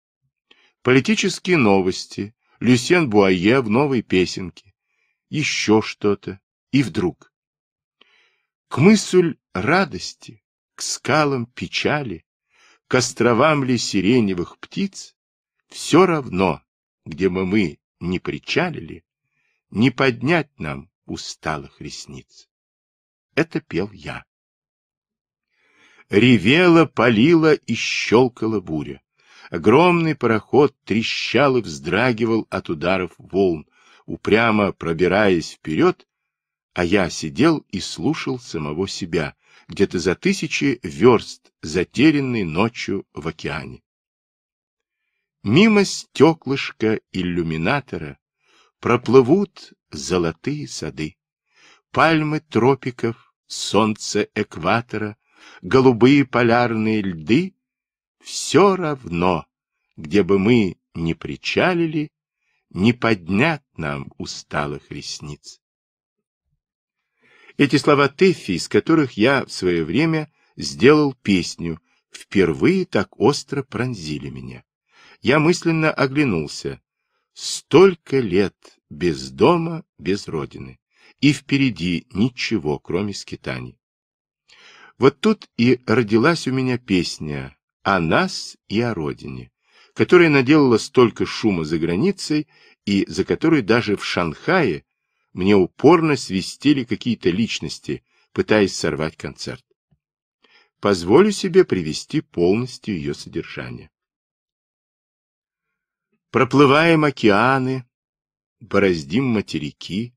Политические новости, Люсен Буае в новой песенке, еще что-то, и вдруг к мысль радости, к скалам печали, к островам ли сиреневых птиц, все равно, где бы мы не причалили, не поднять нам усталых ресниц. Это пел я. Ревела, палила и щелкала буря. Огромный пароход трещал и вздрагивал от ударов волн, упрямо пробираясь вперед а я сидел и слушал самого себя, где-то за тысячи верст, затерянный ночью в океане. Мимо стеклышка иллюминатора проплывут золотые сады, пальмы тропиков, солнце экватора, голубые полярные льды. Все равно, где бы мы ни причалили, не поднят нам усталых ресниц. Эти слова Тэффи, из которых я в свое время сделал песню, впервые так остро пронзили меня. Я мысленно оглянулся. Столько лет без дома, без родины. И впереди ничего, кроме скитаний. Вот тут и родилась у меня песня о нас и о родине, которая наделала столько шума за границей и за которую даже в Шанхае мне упорно свистели какие-то личности, пытаясь сорвать концерт. Позволю себе привести полностью ее содержание. Проплываем океаны, бороздим материки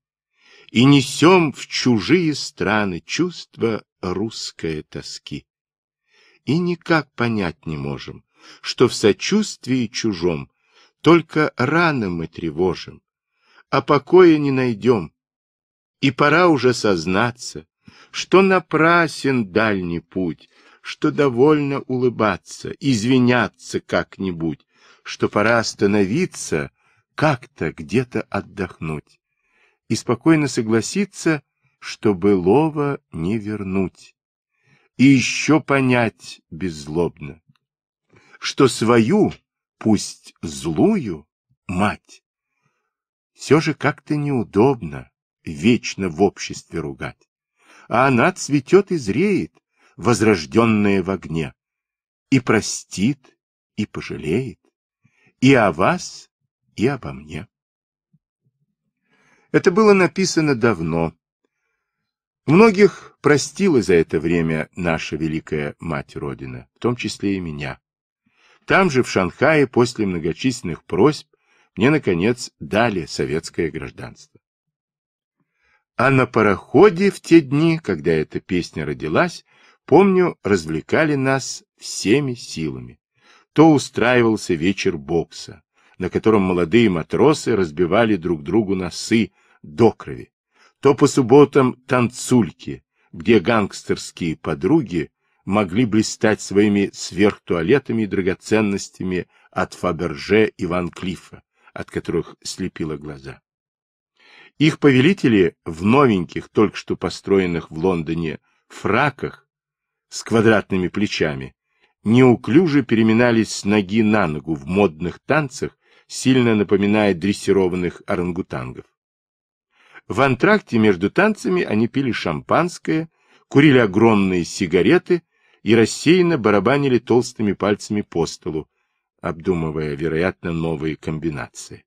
и несем в чужие страны чувство русской тоски. И никак понять не можем, что в сочувствии чужом только раны мы тревожим, а покоя не найдем. И пора уже сознаться, что напрасен дальний путь, что довольно улыбаться, извиняться как-нибудь, что пора остановиться, как-то где-то отдохнуть и спокойно согласиться, чтобы лова не вернуть. И еще понять беззлобно, что свою, пусть злую, мать все же как-то неудобно вечно в обществе ругать. А она цветет и зреет, возрожденная в огне, и простит, и пожалеет, и о вас, и обо мне. Это было написано давно. Многих простила за это время наша великая мать Родина, в том числе и меня. Там же, в Шанхае, после многочисленных просьб, мне, наконец, дали советское гражданство. А на пароходе в те дни, когда эта песня родилась, помню, развлекали нас всеми силами. То устраивался вечер бокса, на котором молодые матросы разбивали друг другу носы до крови, то по субботам танцульки, где гангстерские подруги могли блистать своими сверхтуалетами и драгоценностями от Фаберже и Ван Клифа, от которых слепило глаза. Их повелители в новеньких, только что построенных в Лондоне, фраках с квадратными плечами неуклюже переминались с ноги на ногу в модных танцах, сильно напоминая дрессированных орангутангов. В антракте между танцами они пили шампанское, курили огромные сигареты и рассеянно барабанили толстыми пальцами по столу, обдумывая, вероятно, новые комбинации.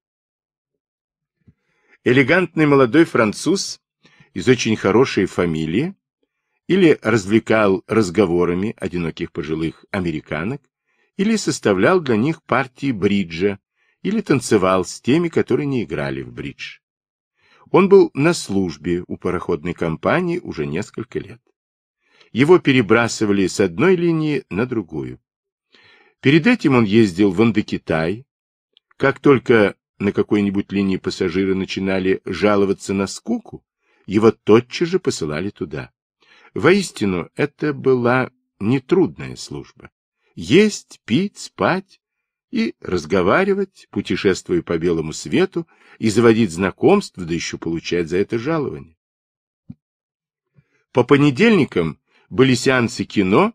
Элегантный молодой француз из очень хорошей фамилии или развлекал разговорами одиноких пожилых американок, или составлял для них партии бриджа, или танцевал с теми, которые не играли в бридж. Он был на службе у пароходной компании уже несколько лет. Его перебрасывали с одной линии на другую. Перед этим он ездил в Индокитай. Как только на какой-нибудь линии пассажиры начинали жаловаться на скуку, его тотчас же посылали туда. Воистину, это была нетрудная служба. Есть, пить, спать и разговаривать, путешествуя по белому свету, и заводить знакомства, да еще получать за это жалование. По понедельникам были сеансы кино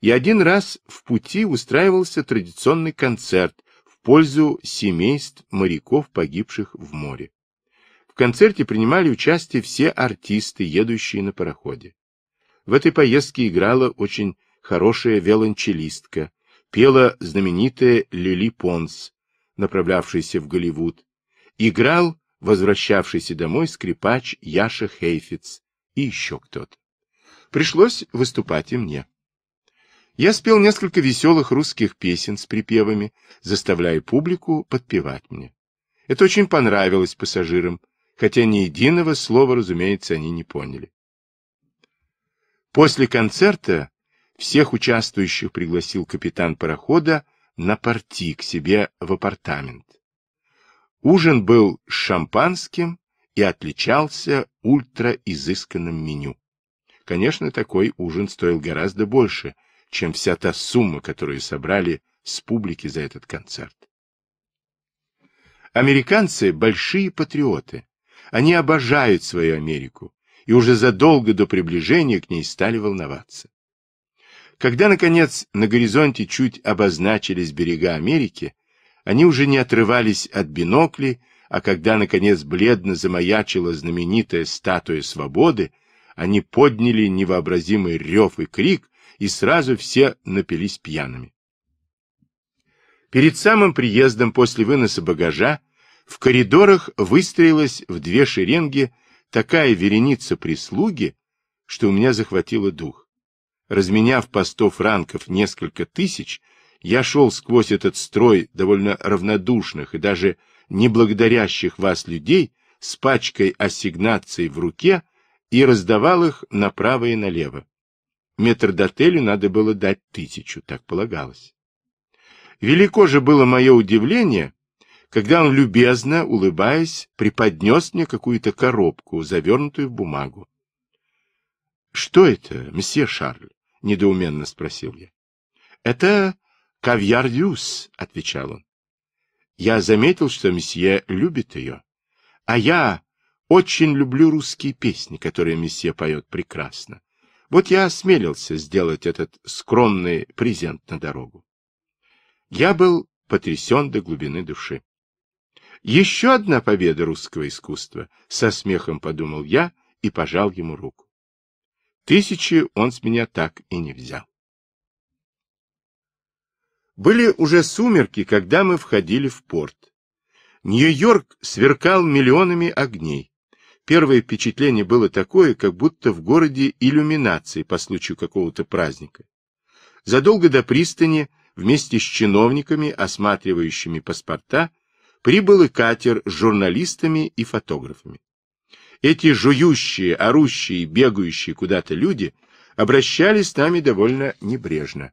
и один раз в пути устраивался традиционный концерт в пользу семейств моряков, погибших в море. В концерте принимали участие все артисты, едущие на пароходе. В этой поездке играла очень хорошая виолончелистка, пела знаменитая Лили Понс, направлявшаяся в Голливуд, играл возвращавшийся домой скрипач Яша Хейфиц и еще кто-то. Пришлось выступать и мне. Я спел несколько веселых русских песен с припевами, заставляя публику подпевать мне. Это очень понравилось пассажирам, хотя ни единого слова, разумеется, они не поняли. После концерта всех участвующих пригласил капитан парохода на парти к себе в апартамент. Ужин был с шампанским и отличался ультраизысканным меню. Конечно, такой ужин стоил гораздо больше – чем вся та сумма, которую собрали с публики за этот концерт. Американцы – большие патриоты. Они обожают свою Америку и уже задолго до приближения к ней стали волноваться. Когда, наконец, на горизонте чуть обозначились берега Америки, они уже не отрывались от биноклей, а когда, наконец, бледно замаячила знаменитая статуя свободы, они подняли невообразимый рев и крик, и сразу все напились пьяными. Перед самым приездом после выноса багажа в коридорах выстроилась в две шеренги такая вереница прислуги, что у меня захватило дух. Разменяв по сто франков несколько тысяч, я шел сквозь этот строй довольно равнодушных и даже неблагодарящих вас людей с пачкой ассигнаций в руке и раздавал их направо и налево. Метрдотелю надо было дать тысячу, так полагалось. Велико же было мое удивление, когда он любезно, улыбаясь, преподнес мне какую-то коробку, завернутую в бумагу. — Что это, месье Шарль? — недоуменно спросил я. — Это кавьяр-дюс, отвечал он. Я заметил, что месье любит ее. А я очень люблю русские песни, которые месье поет прекрасно. Вот я осмелился сделать этот скромный презент на дорогу. Я был потрясен до глубины души. Еще одна победа русского искусства, со смехом подумал я и пожал ему руку. Тысячи он с меня так и не взял. Были уже сумерки, когда мы входили в порт. Нью-Йорк сверкал миллионами огней. Первое впечатление было такое, как будто в городе иллюминации по случаю какого-то праздника. Задолго до пристани вместе с чиновниками, осматривающими паспорта, прибыл и катер с журналистами и фотографами. Эти жующие, орущие, бегающие куда-то люди обращались с нами довольно небрежно.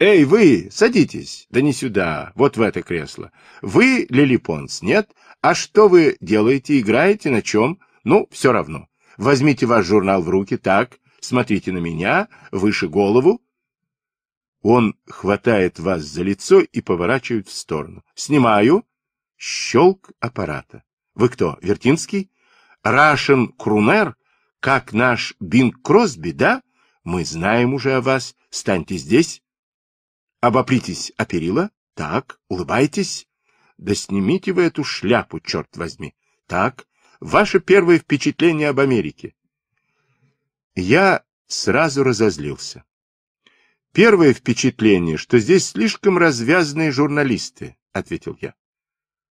«Эй, вы, садитесь! Да не сюда, вот в это кресло. Вы лилипонс, нет? А что вы делаете, играете, на чем? Ну, все равно. Возьмите ваш журнал в руки, так, смотрите на меня, выше голову. Он хватает вас за лицо и поворачивает в сторону. Снимаю. Щелк аппарата. Вы кто, Вертинский? Рашен Крунер? Как наш Бинг Кросби, да? Мы знаем уже о вас. Станьте здесь. Обопритесь о перила. Так, улыбайтесь. Да снимите вы эту шляпу, черт возьми. Так, ваше первое впечатление об Америке. Я сразу разозлился. Первое впечатление, что здесь слишком развязанные журналисты, ответил я.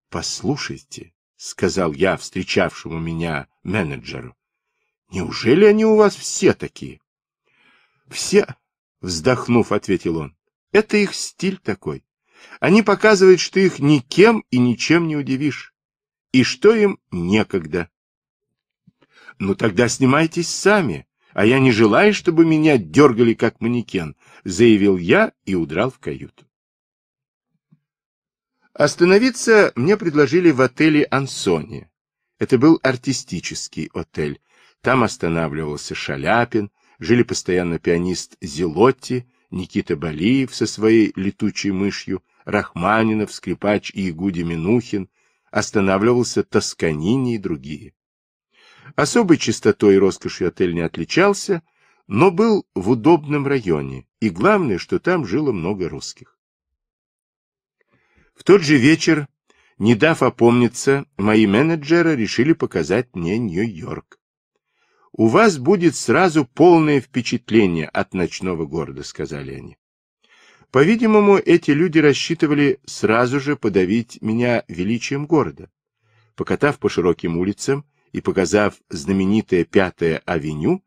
Послушайте, сказал я встречавшему меня менеджеру. Неужели они у вас все такие? Все, вздохнув, ответил он. Это их стиль такой. Они показывают, что их никем и ничем не удивишь, и что им некогда. Ну тогда снимайтесь сами, а я не желаю, чтобы меня дергали как манекен, заявил я и удрал в каюту. Остановиться мне предложили в отеле «Ансони». Это был артистический отель. Там останавливался Шаляпин, жили постоянно пианист Зелотти, Никита Балиев со своей летучей мышью, Рахманинов, Скрипач и Игуди Минухин, останавливался Тосканини и другие. Особой чистотой и роскошью отель не отличался, но был в удобном районе, и главное, что там жило много русских. В тот же вечер, не дав опомниться, мои менеджеры решили показать мне Нью-Йорк у вас будет сразу полное впечатление от ночного города, сказали они. По-видимому, эти люди рассчитывали сразу же подавить меня величием города. Покатав по широким улицам и показав знаменитое Пятое авеню,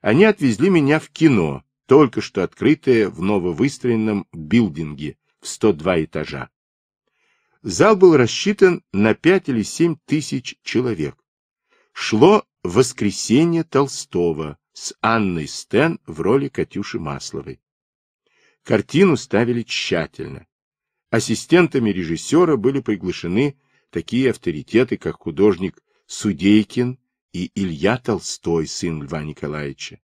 они отвезли меня в кино, только что открытое в нововыстроенном билдинге в 102 этажа. Зал был рассчитан на 5 или 7 тысяч человек шло «Воскресенье Толстого» с Анной Стен в роли Катюши Масловой. Картину ставили тщательно. Ассистентами режиссера были приглашены такие авторитеты, как художник Судейкин и Илья Толстой, сын Льва Николаевича.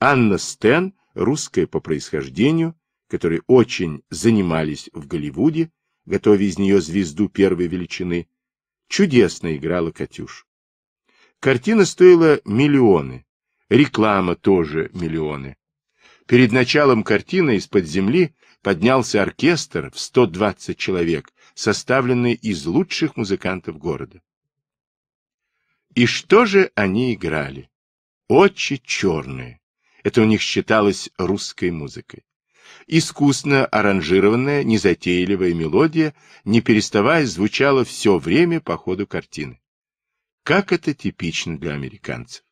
Анна Стен, русская по происхождению, которые очень занимались в Голливуде, готовя из нее звезду первой величины, чудесно играла Катюш. Картина стоила миллионы. Реклама тоже миллионы. Перед началом картины из-под земли поднялся оркестр в 120 человек, составленный из лучших музыкантов города. И что же они играли? Очи черные. Это у них считалось русской музыкой. Искусно аранжированная, незатейливая мелодия, не переставая, звучала все время по ходу картины. Как это типично для американцев.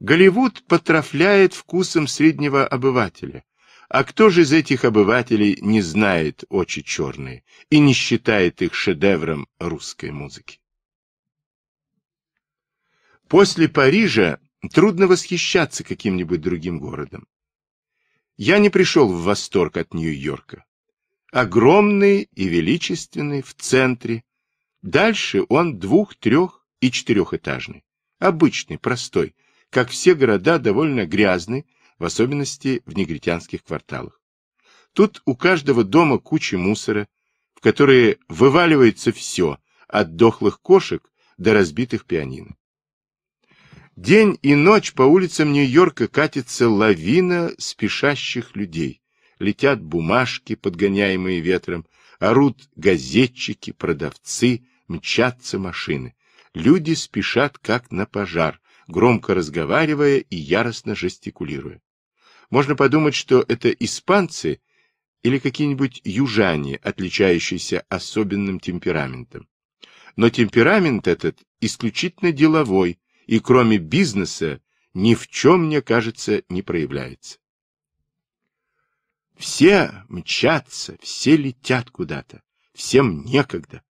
Голливуд потрафляет вкусом среднего обывателя. А кто же из этих обывателей не знает «Очи черные» и не считает их шедевром русской музыки? После Парижа трудно восхищаться каким-нибудь другим городом. Я не пришел в восторг от Нью-Йорка. Огромный и величественный в центре, Дальше он двух-, трех- и четырехэтажный. Обычный, простой. Как все города, довольно грязный, в особенности в негритянских кварталах. Тут у каждого дома куча мусора, в которые вываливается все, от дохлых кошек до разбитых пианино. День и ночь по улицам Нью-Йорка катится лавина спешащих людей. Летят бумажки, подгоняемые ветром, орут газетчики, продавцы, мчатся машины. Люди спешат, как на пожар, громко разговаривая и яростно жестикулируя. Можно подумать, что это испанцы или какие-нибудь южане, отличающиеся особенным темпераментом. Но темперамент этот исключительно деловой и кроме бизнеса ни в чем, мне кажется, не проявляется. Все мчатся, все летят куда-то, всем некогда.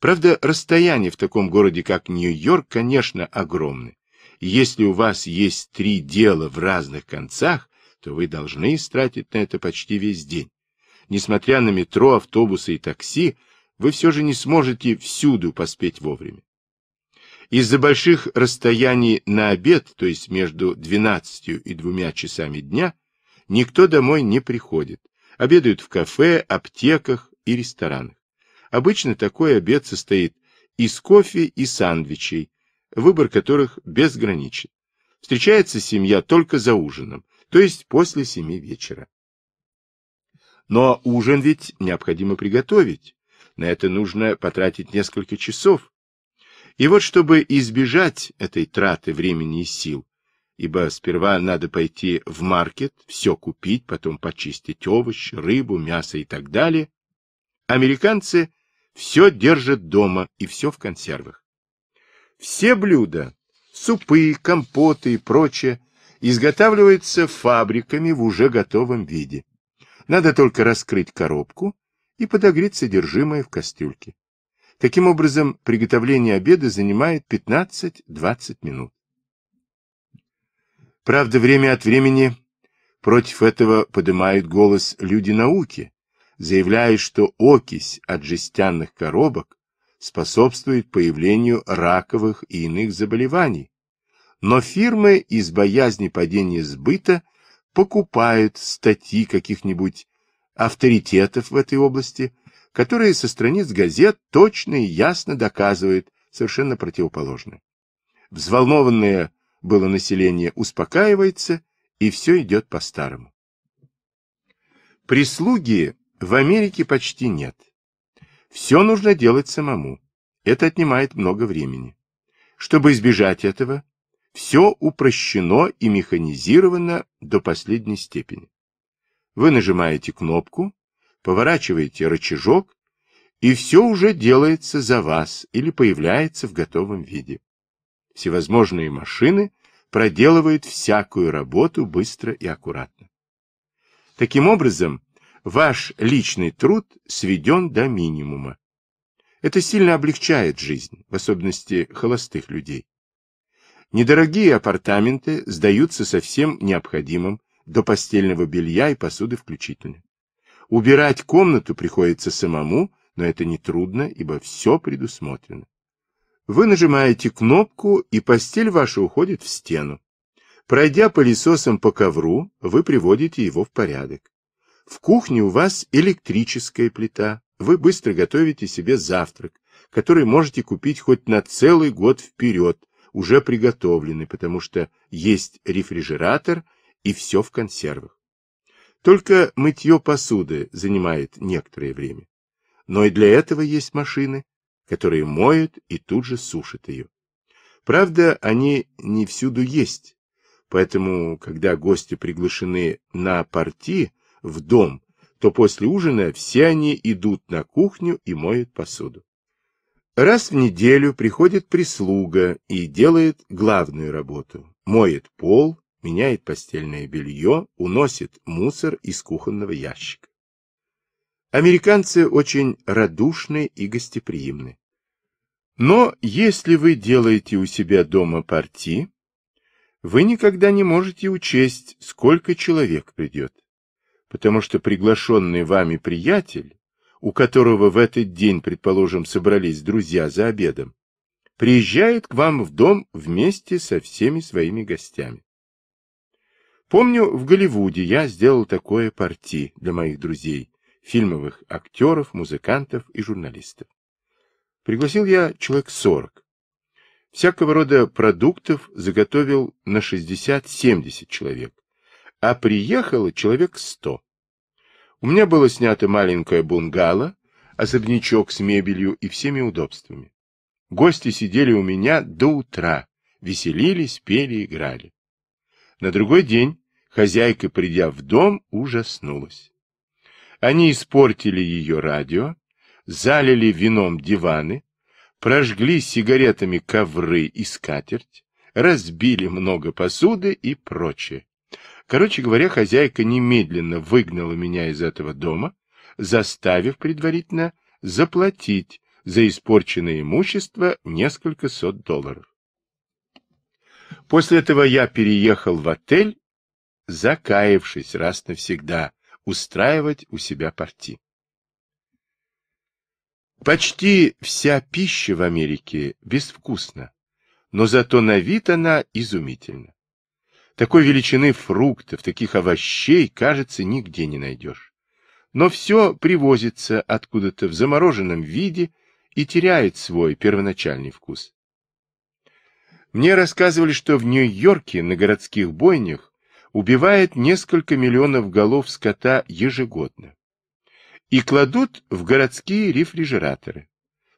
Правда, расстояния в таком городе, как Нью-Йорк, конечно, огромны. Если у вас есть три дела в разных концах, то вы должны истратить на это почти весь день. Несмотря на метро, автобусы и такси, вы все же не сможете всюду поспеть вовремя. Из-за больших расстояний на обед, то есть между 12 и двумя часами дня, никто домой не приходит. Обедают в кафе, аптеках и ресторанах. Обычно такой обед состоит из кофе и сандвичей, выбор которых безграничен. Встречается семья только за ужином, то есть после семи вечера. Но ужин ведь необходимо приготовить. На это нужно потратить несколько часов. И вот чтобы избежать этой траты времени и сил, ибо сперва надо пойти в маркет, все купить, потом почистить овощи, рыбу, мясо и так далее, американцы все держит дома и все в консервах. Все блюда, супы, компоты и прочее, изготавливаются фабриками в уже готовом виде. Надо только раскрыть коробку и подогреть содержимое в кастрюльке. Таким образом, приготовление обеда занимает 15-20 минут. Правда, время от времени против этого поднимают голос люди науки, заявляет, что окись от жестяных коробок способствует появлению раковых и иных заболеваний. Но фирмы из боязни падения сбыта покупают статьи каких-нибудь авторитетов в этой области, которые со страниц газет точно и ясно доказывают совершенно противоположное. Взволнованное было население успокаивается, и все идет по-старому. Прислуги в Америке почти нет. Все нужно делать самому. Это отнимает много времени. Чтобы избежать этого, все упрощено и механизировано до последней степени. Вы нажимаете кнопку, поворачиваете рычажок, и все уже делается за вас или появляется в готовом виде. Всевозможные машины проделывают всякую работу быстро и аккуратно. Таким образом, ваш личный труд сведен до минимума. Это сильно облегчает жизнь, в особенности холостых людей. Недорогие апартаменты сдаются со всем необходимым, до постельного белья и посуды включительно. Убирать комнату приходится самому, но это нетрудно, ибо все предусмотрено. Вы нажимаете кнопку, и постель ваша уходит в стену. Пройдя пылесосом по ковру, вы приводите его в порядок. В кухне у вас электрическая плита. Вы быстро готовите себе завтрак, который можете купить хоть на целый год вперед, уже приготовленный, потому что есть рефрижератор и все в консервах. Только мытье посуды занимает некоторое время. Но и для этого есть машины, которые моют и тут же сушат ее. Правда, они не всюду есть, поэтому, когда гости приглашены на партии в дом, то после ужина все они идут на кухню и моют посуду. Раз в неделю приходит прислуга и делает главную работу. Моет пол, меняет постельное белье, уносит мусор из кухонного ящика. Американцы очень радушны и гостеприимны. Но если вы делаете у себя дома партии, вы никогда не можете учесть, сколько человек придет потому что приглашенный вами приятель, у которого в этот день, предположим, собрались друзья за обедом, приезжает к вам в дом вместе со всеми своими гостями. Помню, в Голливуде я сделал такое парти для моих друзей, фильмовых актеров, музыкантов и журналистов. Пригласил я человек сорок. Всякого рода продуктов заготовил на 60-70 человек а приехало человек сто. У меня было снято маленькое бунгало, особнячок с мебелью и всеми удобствами. Гости сидели у меня до утра, веселились, пели, играли. На другой день хозяйка, придя в дом, ужаснулась. Они испортили ее радио, залили вином диваны, прожгли сигаретами ковры и скатерть, разбили много посуды и прочее. Короче говоря, хозяйка немедленно выгнала меня из этого дома, заставив предварительно заплатить за испорченное имущество несколько сот долларов. После этого я переехал в отель, закаявшись раз навсегда устраивать у себя парти. Почти вся пища в Америке безвкусна, но зато на вид она изумительна. Такой величины фруктов, таких овощей, кажется, нигде не найдешь. Но все привозится откуда-то в замороженном виде и теряет свой первоначальный вкус. Мне рассказывали, что в Нью-Йорке на городских бойнях убивает несколько миллионов голов скота ежегодно. И кладут в городские рефрижераторы.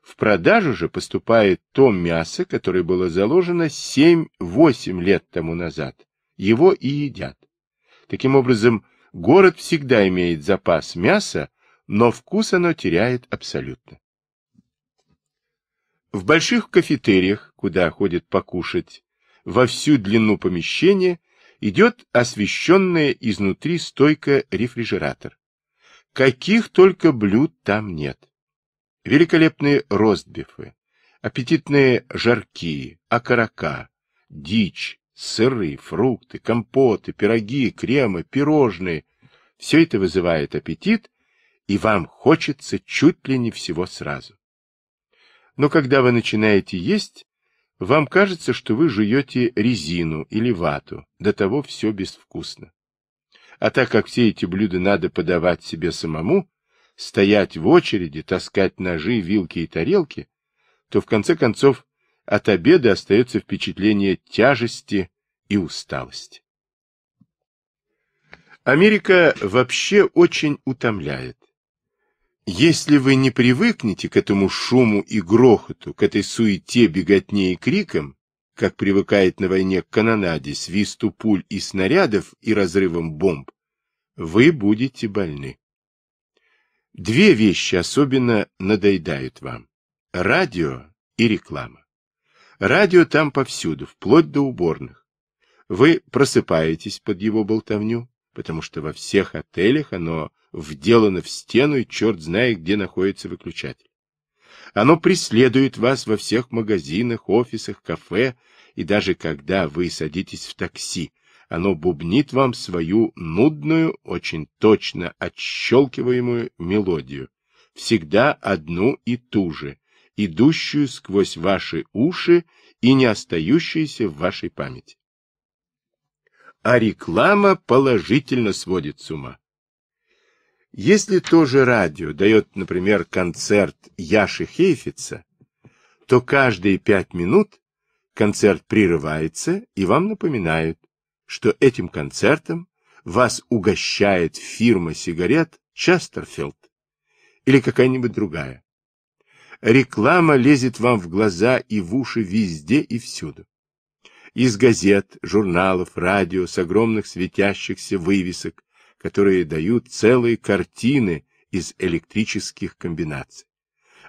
В продажу же поступает то мясо, которое было заложено 7-8 лет тому назад, его и едят. Таким образом, город всегда имеет запас мяса, но вкус оно теряет абсолютно. В больших кафетериях, куда ходят покушать, во всю длину помещения идет освещенная изнутри стойка рефрижератор. Каких только блюд там нет. Великолепные ростбифы, аппетитные жарки, окорока, дичь, Сыры, фрукты, компоты, пироги, кремы, пирожные — все это вызывает аппетит, и вам хочется чуть ли не всего сразу. Но когда вы начинаете есть, вам кажется, что вы жуете резину или вату, до того все безвкусно. А так как все эти блюда надо подавать себе самому, стоять в очереди, таскать ножи, вилки и тарелки, то в конце концов от обеда остается впечатление тяжести и усталости. Америка вообще очень утомляет. Если вы не привыкнете к этому шуму и грохоту, к этой суете, беготне и крикам, как привыкает на войне к канонаде, свисту пуль и снарядов и разрывам бомб, вы будете больны. Две вещи особенно надоедают вам – радио и реклама. Радио там повсюду, вплоть до уборных. Вы просыпаетесь под его болтовню, потому что во всех отелях оно вделано в стену, и черт знает, где находится выключатель. Оно преследует вас во всех магазинах, офисах, кафе, и даже когда вы садитесь в такси, оно бубнит вам свою нудную, очень точно отщелкиваемую мелодию, всегда одну и ту же, идущую сквозь ваши уши и не остающуюся в вашей памяти. А реклама положительно сводит с ума. Если то же радио дает, например, концерт Яши Хейфица, то каждые пять минут концерт прерывается, и вам напоминают, что этим концертом вас угощает фирма сигарет Честерфилд или какая-нибудь другая. Реклама лезет вам в глаза и в уши везде и всюду. Из газет, журналов, радио, с огромных светящихся вывесок, которые дают целые картины из электрических комбинаций.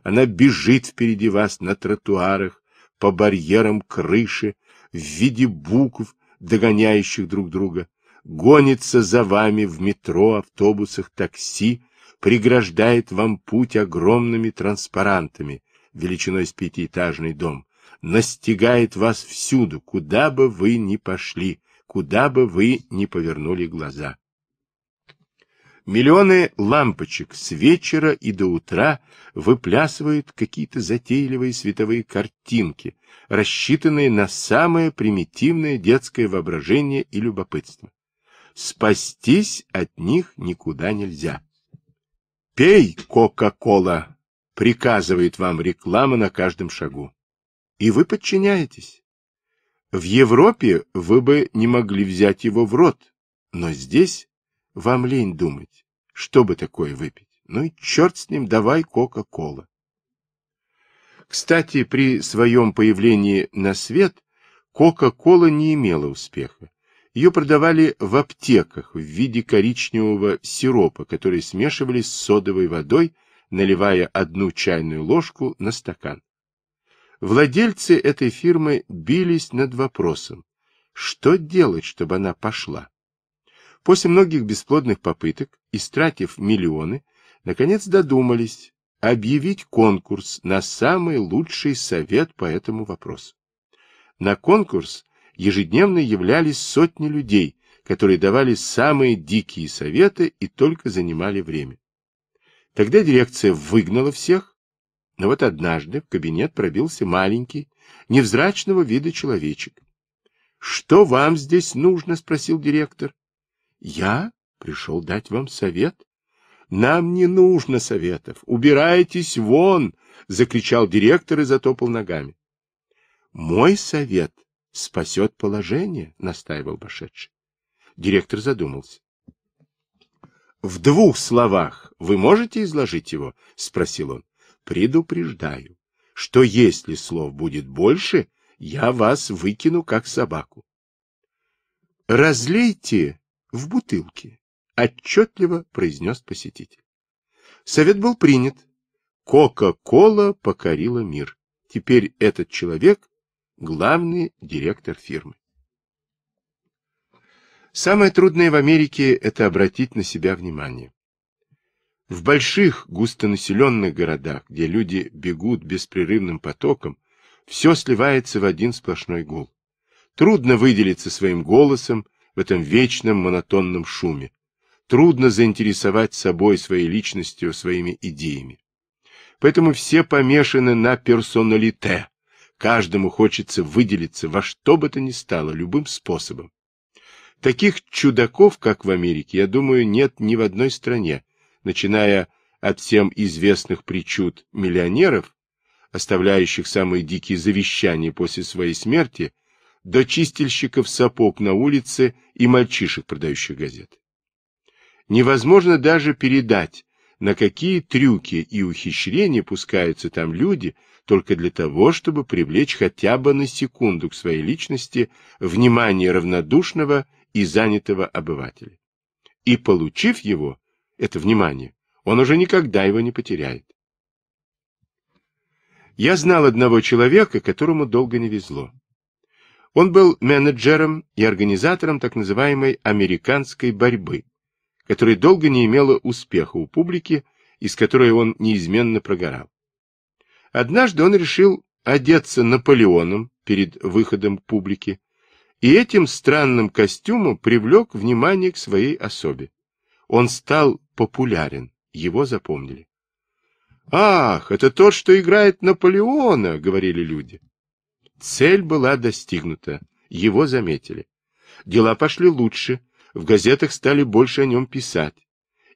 Она бежит впереди вас на тротуарах, по барьерам крыши, в виде букв, догоняющих друг друга, гонится за вами в метро, автобусах, такси, преграждает вам путь огромными транспарантами, величиной с пятиэтажный дом, настигает вас всюду, куда бы вы ни пошли, куда бы вы ни повернули глаза. Миллионы лампочек с вечера и до утра выплясывают какие-то затейливые световые картинки, рассчитанные на самое примитивное детское воображение и любопытство. Спастись от них никуда нельзя. «Пей, Кока-Кола!» — приказывает вам реклама на каждом шагу. И вы подчиняетесь. В Европе вы бы не могли взять его в рот, но здесь вам лень думать, что бы такое выпить. Ну и черт с ним, давай Кока-Кола. Кстати, при своем появлении на свет Кока-Кола не имела успеха. Ее продавали в аптеках в виде коричневого сиропа, который смешивали с содовой водой, наливая одну чайную ложку на стакан. Владельцы этой фирмы бились над вопросом, что делать, чтобы она пошла. После многих бесплодных попыток, истратив миллионы, наконец додумались объявить конкурс на самый лучший совет по этому вопросу. На конкурс ежедневно являлись сотни людей, которые давали самые дикие советы и только занимали время. Тогда дирекция выгнала всех, но вот однажды в кабинет пробился маленький, невзрачного вида человечек. — Что вам здесь нужно? — спросил директор. — Я пришел дать вам совет. — Нам не нужно советов. Убирайтесь вон! — закричал директор и затопал ногами. — Мой совет спасет положение, — настаивал вошедший. Директор задумался. — В двух словах вы можете изложить его? — спросил он. — Предупреждаю, что если слов будет больше, я вас выкину как собаку. — Разлейте в бутылки, отчетливо произнес посетитель. Совет был принят. Кока-кола покорила мир. Теперь этот человек главный директор фирмы. Самое трудное в Америке – это обратить на себя внимание. В больших густонаселенных городах, где люди бегут беспрерывным потоком, все сливается в один сплошной гул. Трудно выделиться своим голосом в этом вечном монотонном шуме. Трудно заинтересовать собой, своей личностью, своими идеями. Поэтому все помешаны на персоналите, Каждому хочется выделиться во что бы то ни стало, любым способом. Таких чудаков, как в Америке, я думаю, нет ни в одной стране, начиная от всем известных причуд миллионеров, оставляющих самые дикие завещания после своей смерти, до чистильщиков сапог на улице и мальчишек, продающих газеты. Невозможно даже передать, на какие трюки и ухищрения пускаются там люди только для того, чтобы привлечь хотя бы на секунду к своей личности внимание равнодушного и занятого обывателя. И получив его, это внимание, он уже никогда его не потеряет. Я знал одного человека, которому долго не везло. Он был менеджером и организатором так называемой американской борьбы, которое долго не имела успеха у публики из которой он неизменно прогорал. Однажды он решил одеться Наполеоном перед выходом к публике, и этим странным костюмом привлек внимание к своей особе. Он стал популярен, его запомнили. «Ах, это тот, что играет Наполеона!» — говорили люди. Цель была достигнута, его заметили. Дела пошли лучше — в газетах стали больше о нем писать.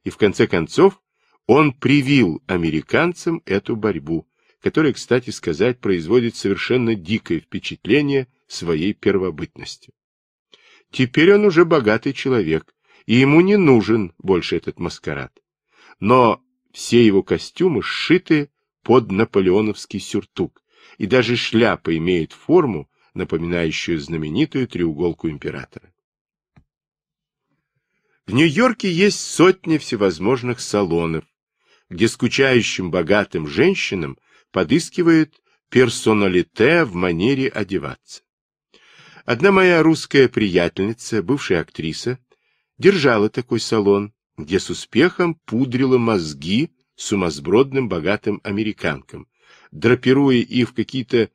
И в конце концов он привил американцам эту борьбу, которая, кстати сказать, производит совершенно дикое впечатление своей первобытностью. Теперь он уже богатый человек, и ему не нужен больше этот маскарад. Но все его костюмы сшиты под наполеоновский сюртук, и даже шляпа имеет форму, напоминающую знаменитую треуголку императора. В Нью-Йорке есть сотни всевозможных салонов, где скучающим богатым женщинам подыскивают персоналите в манере одеваться. Одна моя русская приятельница, бывшая актриса, держала такой салон, где с успехом пудрила мозги сумасбродным богатым американкам, драпируя их в какие-то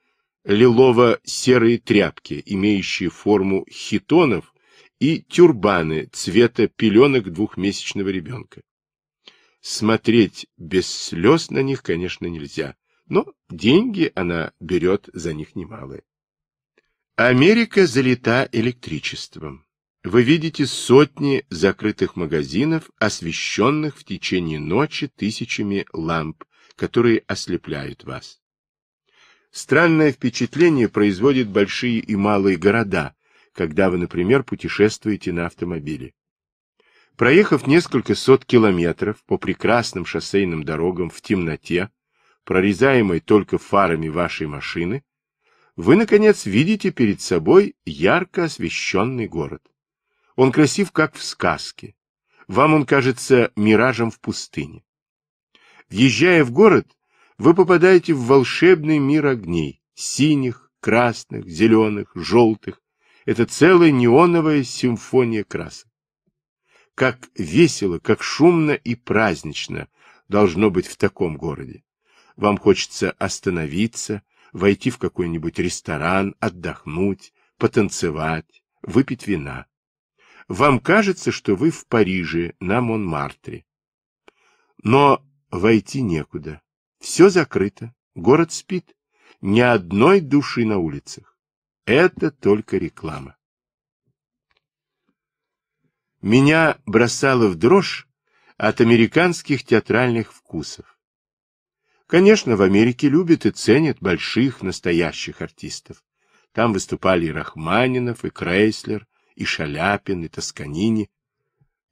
лилово-серые тряпки, имеющие форму хитонов и тюрбаны цвета пеленок двухмесячного ребенка. Смотреть без слез на них, конечно, нельзя, но деньги она берет за них немалые. Америка залита электричеством. Вы видите сотни закрытых магазинов, освещенных в течение ночи тысячами ламп, которые ослепляют вас. Странное впечатление производят большие и малые города, когда вы, например, путешествуете на автомобиле. Проехав несколько сот километров по прекрасным шоссейным дорогам в темноте, прорезаемой только фарами вашей машины, вы, наконец, видите перед собой ярко освещенный город. Он красив, как в сказке. Вам он кажется миражем в пустыне. Въезжая в город, вы попадаете в волшебный мир огней, синих, красных, зеленых, желтых, это целая неоновая симфония красок. Как весело, как шумно и празднично должно быть в таком городе. Вам хочется остановиться, войти в какой-нибудь ресторан, отдохнуть, потанцевать, выпить вина. Вам кажется, что вы в Париже, на Монмартре. Но войти некуда. Все закрыто, город спит, ни одной души на улицах. Это только реклама. Меня бросало в дрожь от американских театральных вкусов. Конечно, в Америке любят и ценят больших, настоящих артистов. Там выступали и Рахманинов, и Крейслер, и Шаляпин, и Тосканини.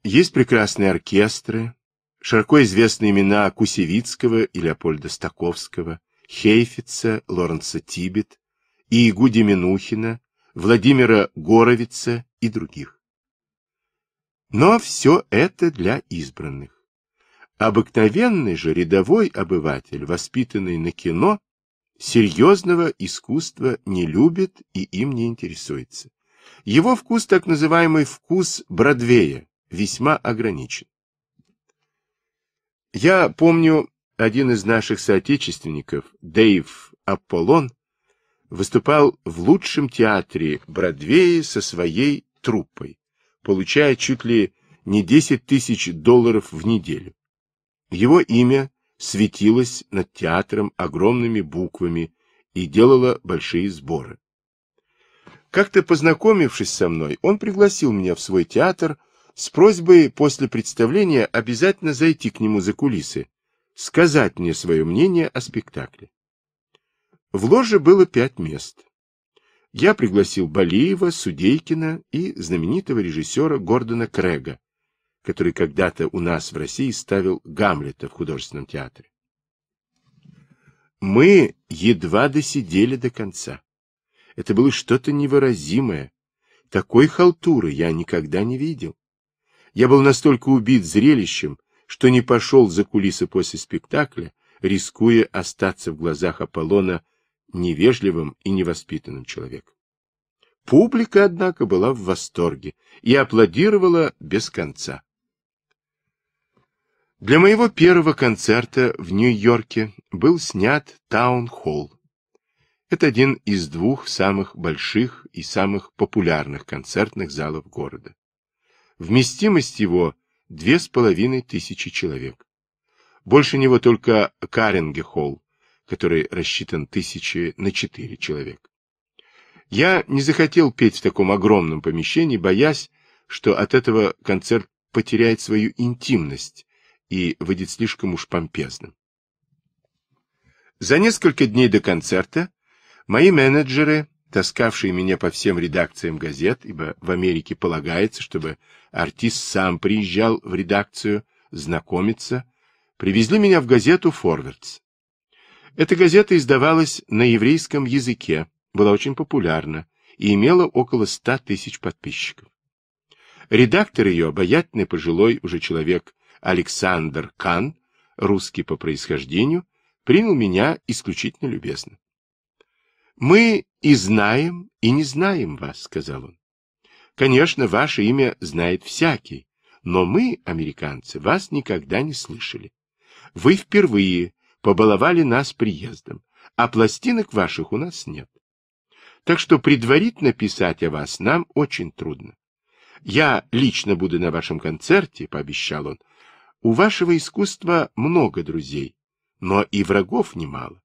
Есть прекрасные оркестры, широко известны имена Кусевицкого и Леопольда Стаковского, Хейфица, Лоренца Тибет, и Гудеменухина, Владимира Горовица и других. Но все это для избранных. Обыкновенный же рядовой обыватель, воспитанный на кино, серьезного искусства не любит и им не интересуется. Его вкус, так называемый вкус Бродвея, весьма ограничен. Я помню, один из наших соотечественников, Дэйв Аполлон, выступал в лучшем театре Бродвея со своей труппой, получая чуть ли не 10 тысяч долларов в неделю. Его имя светилось над театром огромными буквами и делало большие сборы. Как-то познакомившись со мной, он пригласил меня в свой театр с просьбой после представления обязательно зайти к нему за кулисы, сказать мне свое мнение о спектакле. В ложе было пять мест. Я пригласил Балиева, Судейкина и знаменитого режиссера Гордона Крэга, который когда-то у нас в России ставил Гамлета в художественном театре. Мы едва досидели до конца. Это было что-то невыразимое. Такой халтуры я никогда не видел. Я был настолько убит зрелищем, что не пошел за кулисы после спектакля, рискуя остаться в глазах Аполлона невежливым и невоспитанным человеком. Публика, однако, была в восторге и аплодировала без конца. Для моего первого концерта в Нью-Йорке был снят Таун-холл. Это один из двух самых больших и самых популярных концертных залов города. Вместимость его – две с половиной тысячи человек. Больше него только Каринге-холл, который рассчитан тысячи на четыре человек. Я не захотел петь в таком огромном помещении, боясь, что от этого концерт потеряет свою интимность и выйдет слишком уж помпезным. За несколько дней до концерта мои менеджеры, таскавшие меня по всем редакциям газет, ибо в Америке полагается, чтобы артист сам приезжал в редакцию, знакомиться, привезли меня в газету «Форвардс». Эта газета издавалась на еврейском языке, была очень популярна и имела около ста тысяч подписчиков. Редактор ее, обаятельный пожилой уже человек Александр Кан, русский по происхождению, принял меня исключительно любезно. «Мы и знаем, и не знаем вас», — сказал он. «Конечно, ваше имя знает всякий, но мы, американцы, вас никогда не слышали. Вы впервые побаловали нас приездом, а пластинок ваших у нас нет. Так что предварительно писать о вас нам очень трудно. Я лично буду на вашем концерте, — пообещал он. У вашего искусства много друзей, но и врагов немало.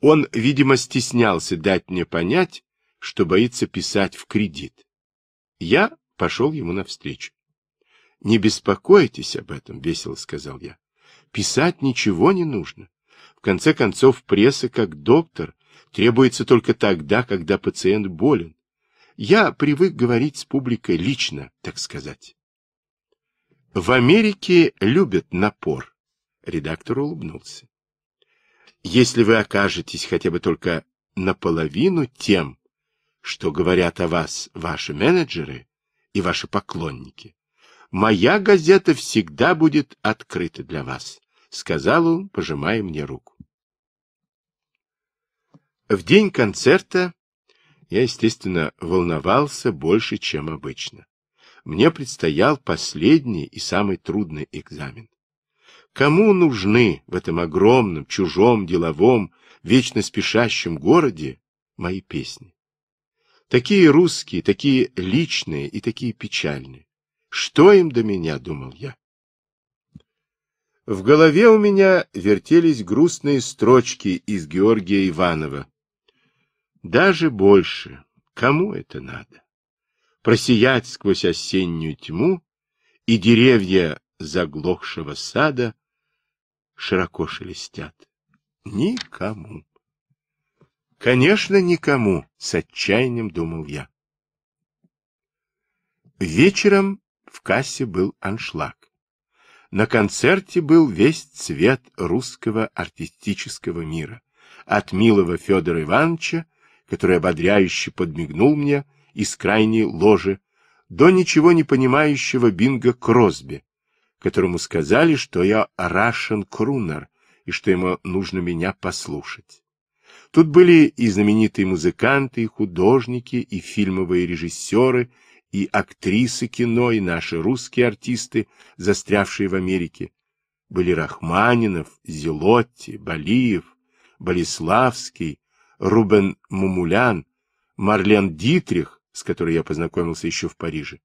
Он, видимо, стеснялся дать мне понять, что боится писать в кредит. Я пошел ему навстречу. — Не беспокойтесь об этом, — весело сказал я. Писать ничего не нужно. В конце концов, пресса, как доктор, требуется только тогда, когда пациент болен. Я привык говорить с публикой лично, так сказать. В Америке любят напор. Редактор улыбнулся. Если вы окажетесь хотя бы только наполовину тем, что говорят о вас ваши менеджеры и ваши поклонники, моя газета всегда будет открыта для вас, — сказал он, пожимая мне руку. В день концерта я, естественно, волновался больше, чем обычно. Мне предстоял последний и самый трудный экзамен. Кому нужны в этом огромном, чужом, деловом, вечно спешащем городе мои песни? Такие русские, такие личные и такие печальные. Что им до меня, думал я. В голове у меня вертелись грустные строчки из Георгия Иванова. Даже больше. Кому это надо? Просиять сквозь осеннюю тьму и деревья заглохшего сада широко шелестят. Никому. Конечно, никому, с отчаянием думал я. Вечером в кассе был аншлаг. На концерте был весь цвет русского артистического мира. От милого Федора Ивановича, который ободряюще подмигнул мне из крайней ложи, до ничего не понимающего Бинга Кросби, которому сказали, что я Рашен Крунер и что ему нужно меня послушать. Тут были и знаменитые музыканты, и художники, и фильмовые режиссеры, и актрисы кино, и наши русские артисты, застрявшие в Америке. Были Рахманинов, Зелотти, Балиев, Болеславский, Рубен Мумулян, Марлен Дитрих, с которой я познакомился еще в Париже.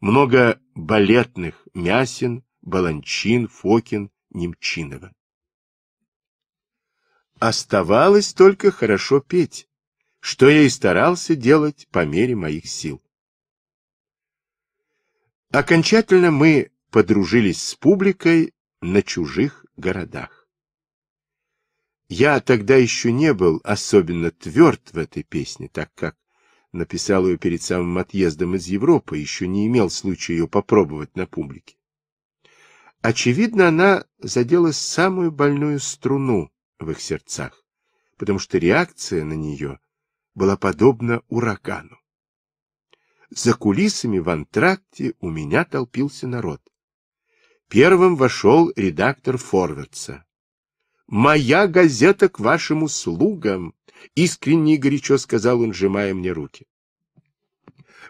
Много балетных Мясин, Баланчин, Фокин, Немчинова. Оставалось только хорошо петь, что я и старался делать по мере моих сил. Окончательно мы подружились с публикой на чужих городах. Я тогда еще не был особенно тверд в этой песне, так как написал ее перед самым отъездом из Европы, еще не имел случая ее попробовать на публике. Очевидно, она задела самую больную струну в их сердцах, потому что реакция на нее была подобна урагану. За кулисами в антракте у меня толпился народ. Первым вошел редактор Форвардса. «Моя газета к вашим услугам!» — искренне и горячо сказал он, сжимая мне руки.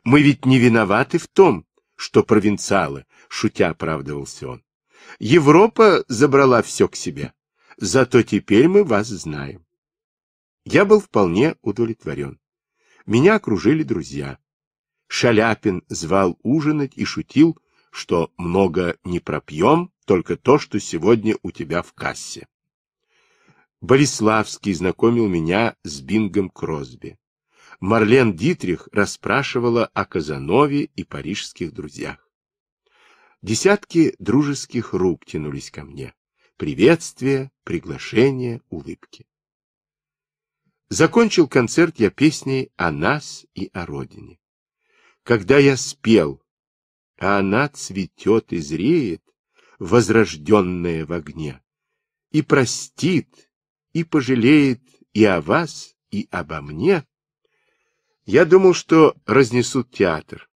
«Мы ведь не виноваты в том, что провинциалы», — шутя оправдывался он. «Европа забрала все к себе, зато теперь мы вас знаем». Я был вполне удовлетворен. Меня окружили друзья. Шаляпин звал ужинать и шутил, что много не пропьем, только то, что сегодня у тебя в кассе. Бориславский знакомил меня с Бингом Кросби. Марлен Дитрих расспрашивала о Казанове и парижских друзьях. Десятки дружеских рук тянулись ко мне. Приветствия, приглашения, улыбки. Закончил концерт я песней о нас и о родине когда я спел, а она цветет и зреет, возрожденная в огне, и простит, и пожалеет и о вас, и обо мне. Я думал, что разнесут театр.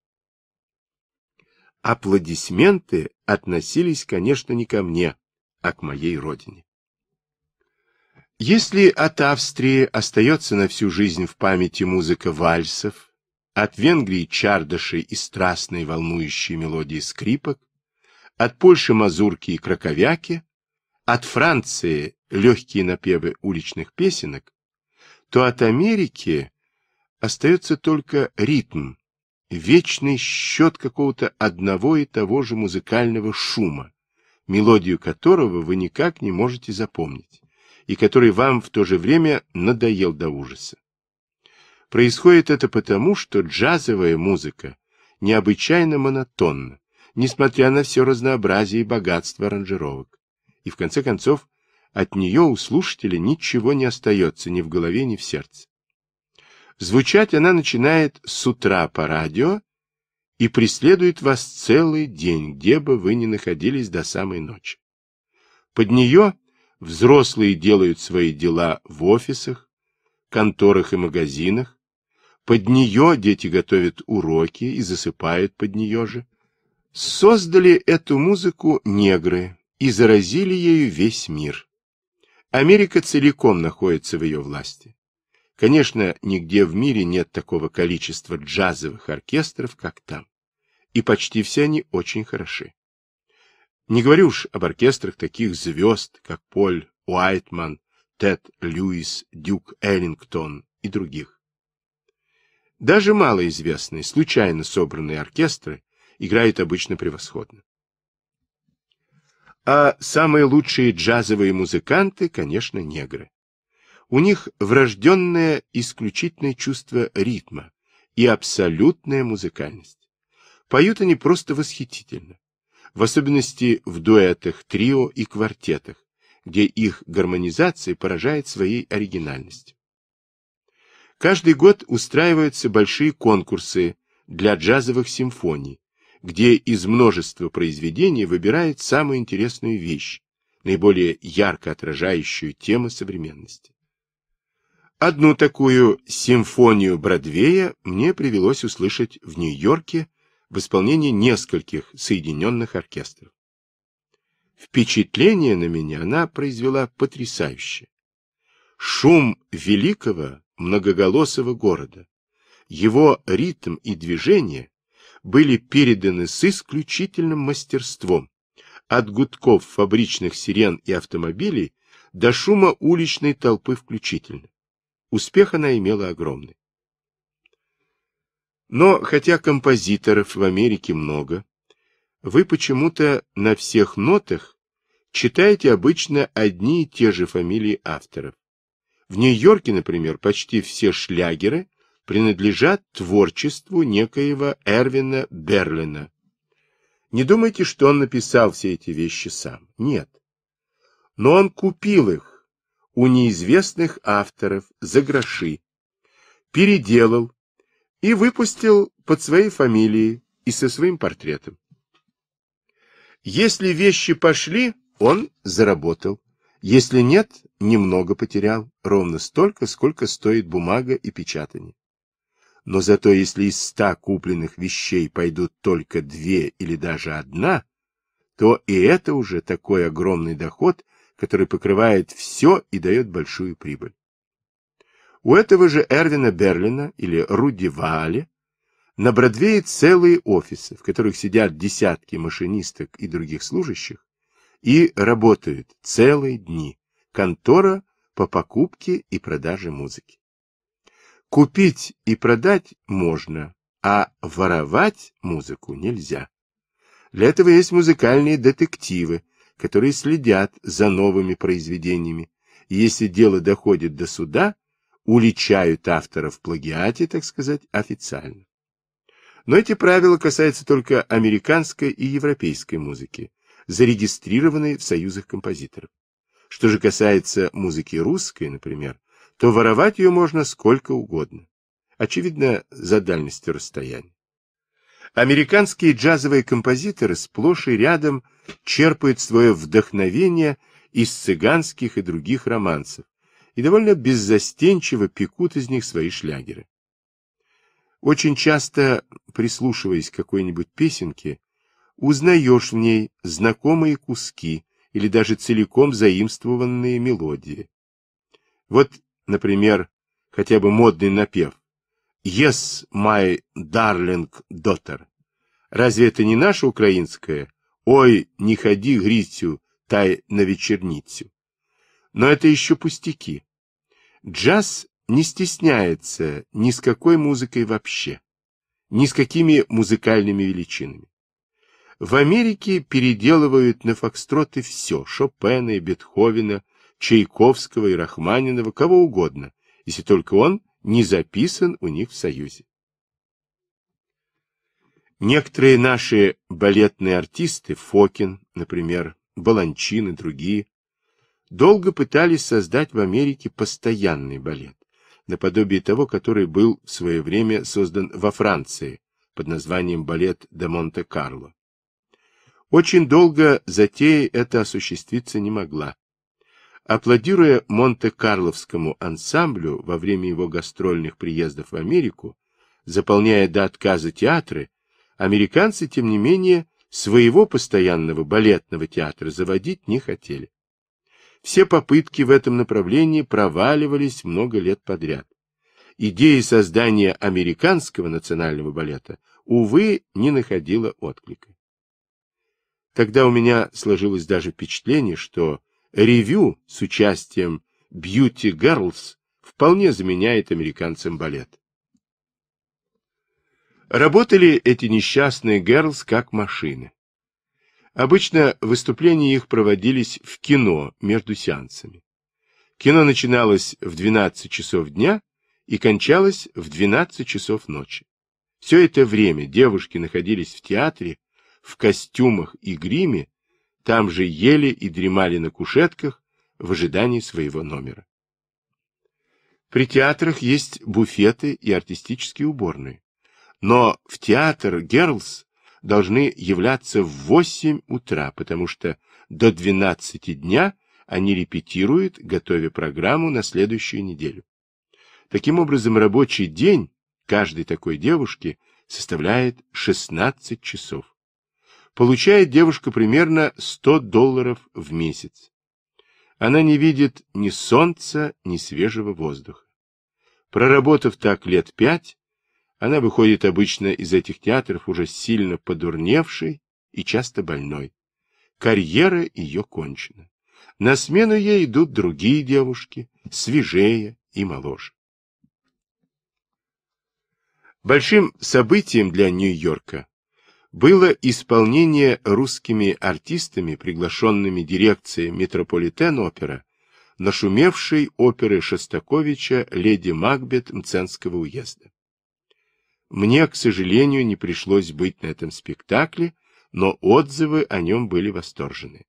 Аплодисменты относились, конечно, не ко мне, а к моей родине. Если от Австрии остается на всю жизнь в памяти музыка вальсов, от Венгрии чардыши и страстные волнующие мелодии скрипок, от Польши мазурки и краковяки, от Франции легкие напевы уличных песенок, то от Америки остается только ритм, вечный счет какого-то одного и того же музыкального шума, мелодию которого вы никак не можете запомнить, и который вам в то же время надоел до ужаса. Происходит это потому, что джазовая музыка необычайно монотонна, несмотря на все разнообразие и богатство аранжировок. И в конце концов, от нее у слушателя ничего не остается ни в голове, ни в сердце. Звучать она начинает с утра по радио и преследует вас целый день, где бы вы ни находились до самой ночи. Под нее взрослые делают свои дела в офисах, конторах и магазинах, под нее дети готовят уроки и засыпают под нее же. Создали эту музыку негры и заразили ею весь мир. Америка целиком находится в ее власти. Конечно, нигде в мире нет такого количества джазовых оркестров, как там. И почти все они очень хороши. Не говорю уж об оркестрах таких звезд, как Поль Уайтман, Тед Льюис, Дюк Эллингтон и других. Даже малоизвестные, случайно собранные оркестры играют обычно превосходно. А самые лучшие джазовые музыканты, конечно, негры. У них врожденное исключительное чувство ритма и абсолютная музыкальность. Поют они просто восхитительно, в особенности в дуэтах, трио и квартетах, где их гармонизация поражает своей оригинальностью. Каждый год устраиваются большие конкурсы для джазовых симфоний, где из множества произведений выбирают самую интересную вещь, наиболее ярко отражающую тему современности. Одну такую симфонию Бродвея мне привелось услышать в Нью-Йорке в исполнении нескольких соединенных оркестров. Впечатление на меня она произвела потрясающе. Шум великого многоголосого города. Его ритм и движение были переданы с исключительным мастерством, от гудков фабричных сирен и автомобилей до шума уличной толпы включительно. Успех она имела огромный. Но хотя композиторов в Америке много, вы почему-то на всех нотах читаете обычно одни и те же фамилии авторов. В Нью-Йорке, например, почти все шлягеры принадлежат творчеству некоего Эрвина Берлина. Не думайте, что он написал все эти вещи сам. Нет. Но он купил их у неизвестных авторов за гроши, переделал и выпустил под своей фамилией и со своим портретом. Если вещи пошли, он заработал. Если нет, немного потерял, ровно столько, сколько стоит бумага и печатание. Но зато если из ста купленных вещей пойдут только две или даже одна, то и это уже такой огромный доход, который покрывает все и дает большую прибыль. У этого же Эрвина Берлина или Руди Вааля на Бродвее целые офисы, в которых сидят десятки машинисток и других служащих, и работают целые дни. Контора по покупке и продаже музыки. Купить и продать можно, а воровать музыку нельзя. Для этого есть музыкальные детективы, которые следят за новыми произведениями. если дело доходит до суда, уличают автора в плагиате, так сказать, официально. Но эти правила касаются только американской и европейской музыки зарегистрированные в союзах композиторов. Что же касается музыки русской, например, то воровать ее можно сколько угодно. Очевидно, за дальностью расстояния. Американские джазовые композиторы сплошь и рядом черпают свое вдохновение из цыганских и других романсов и довольно беззастенчиво пекут из них свои шлягеры. Очень часто, прислушиваясь к какой-нибудь песенке, узнаешь в ней знакомые куски или даже целиком заимствованные мелодии. Вот, например, хотя бы модный напев «Yes, my darling daughter». Разве это не наша украинская «Ой, не ходи, Грицю, тай на вечерницу». Но это еще пустяки. Джаз не стесняется ни с какой музыкой вообще, ни с какими музыкальными величинами. В Америке переделывают на фокстроты все — Шопена и Бетховена, Чайковского и Рахманинова, кого угодно, если только он не записан у них в Союзе. Некоторые наши балетные артисты, Фокин, например, Баланчин и другие, долго пытались создать в Америке постоянный балет, наподобие того, который был в свое время создан во Франции под названием «Балет де Монте-Карло». Очень долго затея эта осуществиться не могла. Аплодируя Монте-Карловскому ансамблю во время его гастрольных приездов в Америку, заполняя до отказа театры, американцы, тем не менее, своего постоянного балетного театра заводить не хотели. Все попытки в этом направлении проваливались много лет подряд. Идея создания американского национального балета, увы, не находила отклика. Тогда у меня сложилось даже впечатление, что ревю с участием beauty girls вполне заменяет американцам балет. Работали эти несчастные Герлс как машины. Обычно выступления их проводились в кино между сеансами. Кино начиналось в 12 часов дня и кончалось в 12 часов ночи. Все это время девушки находились в театре в костюмах и гриме, там же ели и дремали на кушетках в ожидании своего номера. При театрах есть буфеты и артистические уборные. Но в театр Герлс должны являться в 8 утра, потому что до 12 дня они репетируют, готовя программу на следующую неделю. Таким образом, рабочий день каждой такой девушки составляет 16 часов. Получает девушка примерно 100 долларов в месяц. Она не видит ни солнца, ни свежего воздуха. Проработав так лет пять, она выходит обычно из этих театров уже сильно подурневшей и часто больной. Карьера ее кончена. На смену ей идут другие девушки, свежее и моложе. Большим событием для Нью-Йорка было исполнение русскими артистами, приглашенными дирекцией Метрополитен-опера, нашумевшей оперы Шостаковича «Леди Макбет» Мценского уезда. Мне, к сожалению, не пришлось быть на этом спектакле, но отзывы о нем были восторжены.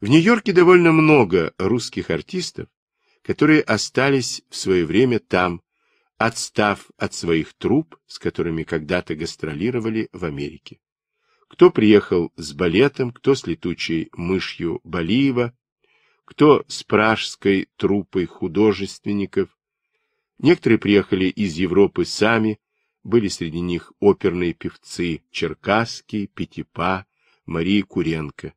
В Нью-Йорке довольно много русских артистов, которые остались в свое время там, отстав от своих труп, с которыми когда-то гастролировали в Америке. Кто приехал с балетом, кто с летучей мышью Балиева, кто с пражской труппой художественников. Некоторые приехали из Европы сами, были среди них оперные певцы Черкасский, Пятипа, Марии Куренко.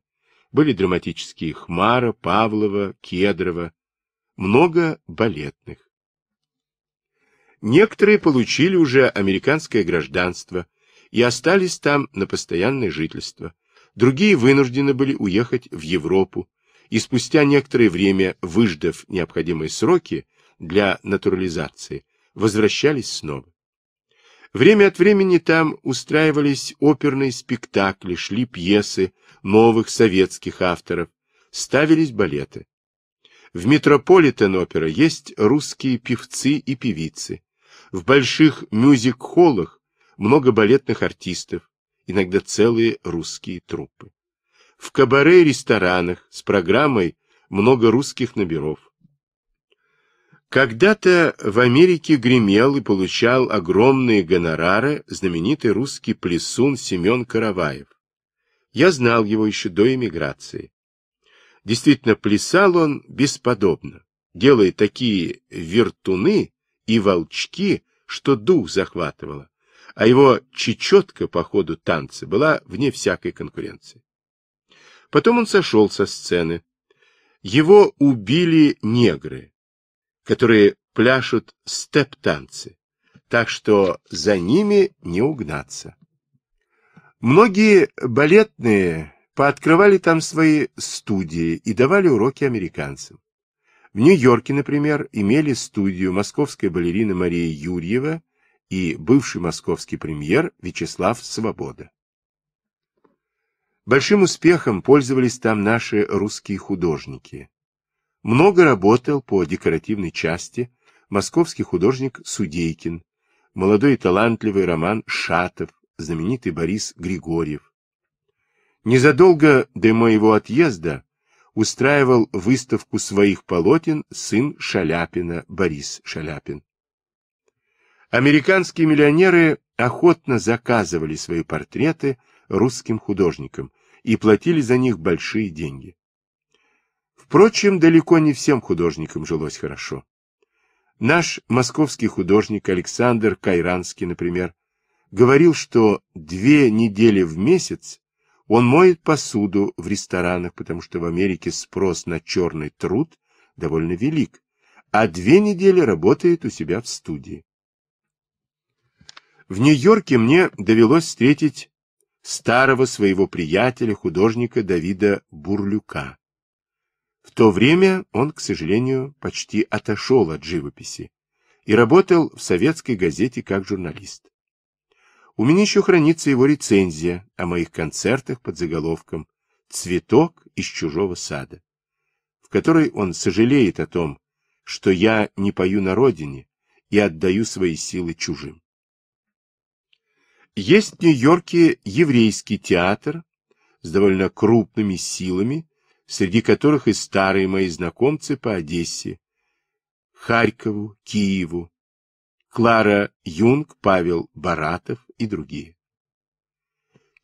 Были драматические Хмара, Павлова, Кедрова, много балетных. Некоторые получили уже американское гражданство и остались там на постоянное жительство. Другие вынуждены были уехать в Европу и спустя некоторое время, выждав необходимые сроки для натурализации, возвращались снова. Время от времени там устраивались оперные спектакли, шли пьесы новых советских авторов, ставились балеты. В Метрополитен-опера есть русские певцы и певицы. В больших мюзик-холлах много балетных артистов, иногда целые русские труппы. В кабаре и ресторанах с программой много русских номеров. Когда-то в Америке гремел и получал огромные гонорары знаменитый русский плесун Семен Караваев. Я знал его еще до эмиграции. Действительно, плясал он бесподобно, делая такие вертуны, и волчки, что дух захватывало, а его чечетка по ходу танца была вне всякой конкуренции. Потом он сошел со сцены. Его убили негры, которые пляшут степ-танцы, так что за ними не угнаться. Многие балетные пооткрывали там свои студии и давали уроки американцам. В Нью-Йорке, например, имели студию московская балерина Мария Юрьева и бывший московский премьер Вячеслав Свобода. Большим успехом пользовались там наши русские художники. Много работал по декоративной части московский художник Судейкин, молодой талантливый Роман Шатов, знаменитый Борис Григорьев. Незадолго до моего отъезда устраивал выставку своих полотен сын Шаляпина, Борис Шаляпин. Американские миллионеры охотно заказывали свои портреты русским художникам и платили за них большие деньги. Впрочем, далеко не всем художникам жилось хорошо. Наш московский художник Александр Кайранский, например, говорил, что две недели в месяц он моет посуду в ресторанах, потому что в Америке спрос на черный труд довольно велик, а две недели работает у себя в студии. В Нью-Йорке мне довелось встретить старого своего приятеля, художника Давида Бурлюка. В то время он, к сожалению, почти отошел от живописи и работал в советской газете как журналист. У меня еще хранится его рецензия о моих концертах под заголовком «Цветок из чужого сада», в которой он сожалеет о том, что я не пою на родине и отдаю свои силы чужим. Есть в Нью-Йорке еврейский театр с довольно крупными силами, среди которых и старые мои знакомцы по Одессе, Харькову, Киеву, Клара Юнг, Павел Баратов и другие.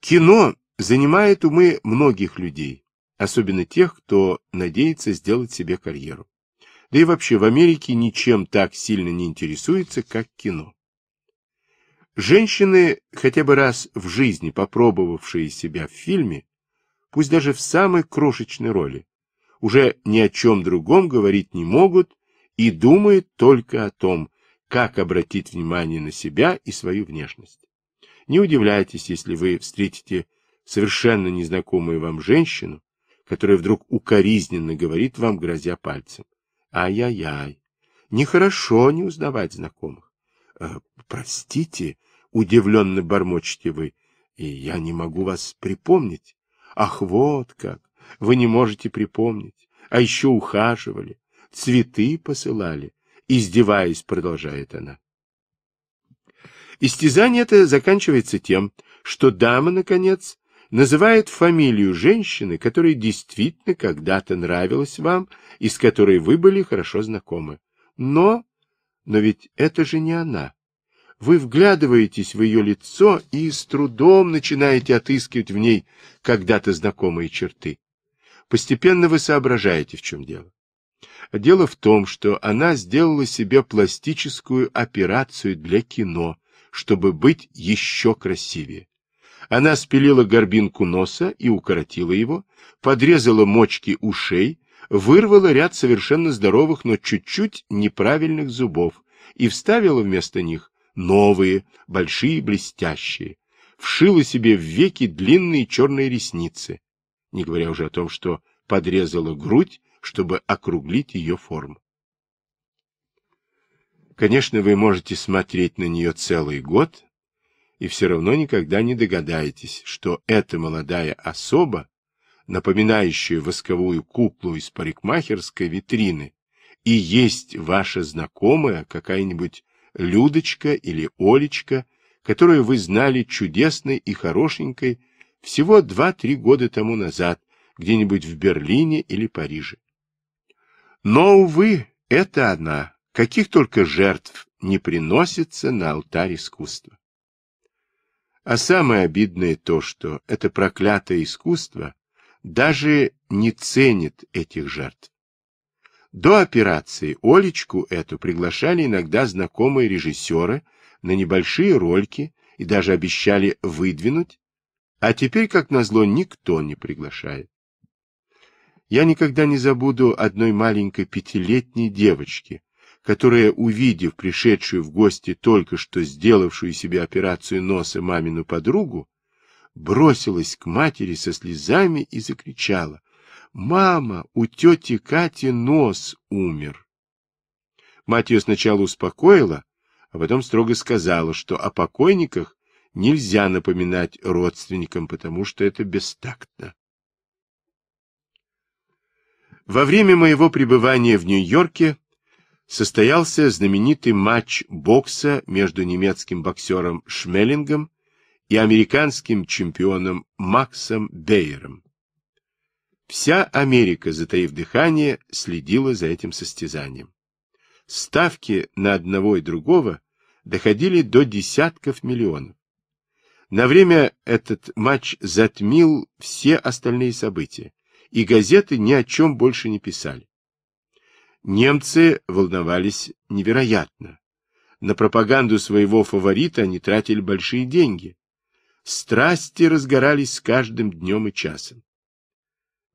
Кино занимает умы многих людей, особенно тех, кто надеется сделать себе карьеру. Да и вообще в Америке ничем так сильно не интересуется, как кино. Женщины, хотя бы раз в жизни попробовавшие себя в фильме, пусть даже в самой крошечной роли, уже ни о чем другом говорить не могут и думают только о том, как обратить внимание на себя и свою внешность. Не удивляйтесь, если вы встретите совершенно незнакомую вам женщину, которая вдруг укоризненно говорит вам, грозя пальцем. Ай-яй-яй, нехорошо не узнавать знакомых. «Э, простите, удивленно бормочете вы, и я не могу вас припомнить. Ах, вот как, вы не можете припомнить, а еще ухаживали, цветы посылали, издеваясь, продолжает она. Истязание это заканчивается тем, что дама, наконец, называет фамилию женщины, которая действительно когда-то нравилась вам и с которой вы были хорошо знакомы. Но... Но ведь это же не она. Вы вглядываетесь в ее лицо и с трудом начинаете отыскивать в ней когда-то знакомые черты. Постепенно вы соображаете, в чем дело. Дело в том, что она сделала себе пластическую операцию для кино, чтобы быть еще красивее. Она спилила горбинку носа и укоротила его, подрезала мочки ушей, вырвала ряд совершенно здоровых, но чуть-чуть неправильных зубов и вставила вместо них новые, большие, блестящие. Вшила себе в веки длинные черные ресницы, не говоря уже о том, что подрезала грудь чтобы округлить ее форму. Конечно, вы можете смотреть на нее целый год и все равно никогда не догадаетесь, что эта молодая особа, напоминающая восковую куклу из парикмахерской витрины, и есть ваша знакомая, какая-нибудь Людочка или Олечка, которую вы знали чудесной и хорошенькой всего два-три года тому назад, где-нибудь в Берлине или Париже. Но, увы, это она, каких только жертв не приносится на алтарь искусства. А самое обидное то, что это проклятое искусство даже не ценит этих жертв. До операции Олечку эту приглашали иногда знакомые режиссеры на небольшие ролики и даже обещали выдвинуть, а теперь, как назло, никто не приглашает. Я никогда не забуду одной маленькой пятилетней девочки, которая, увидев пришедшую в гости только что сделавшую себе операцию носа мамину подругу, бросилась к матери со слезами и закричала «Мама, у тети Кати нос умер!» Мать ее сначала успокоила, а потом строго сказала, что о покойниках нельзя напоминать родственникам, потому что это бестактно. Во время моего пребывания в Нью-Йорке состоялся знаменитый матч бокса между немецким боксером Шмеллингом и американским чемпионом Максом Бейером. Вся Америка, затаив дыхание, следила за этим состязанием. Ставки на одного и другого доходили до десятков миллионов. На время этот матч затмил все остальные события, и газеты ни о чем больше не писали. Немцы волновались невероятно. На пропаганду своего фаворита они тратили большие деньги. Страсти разгорались с каждым днем и часом.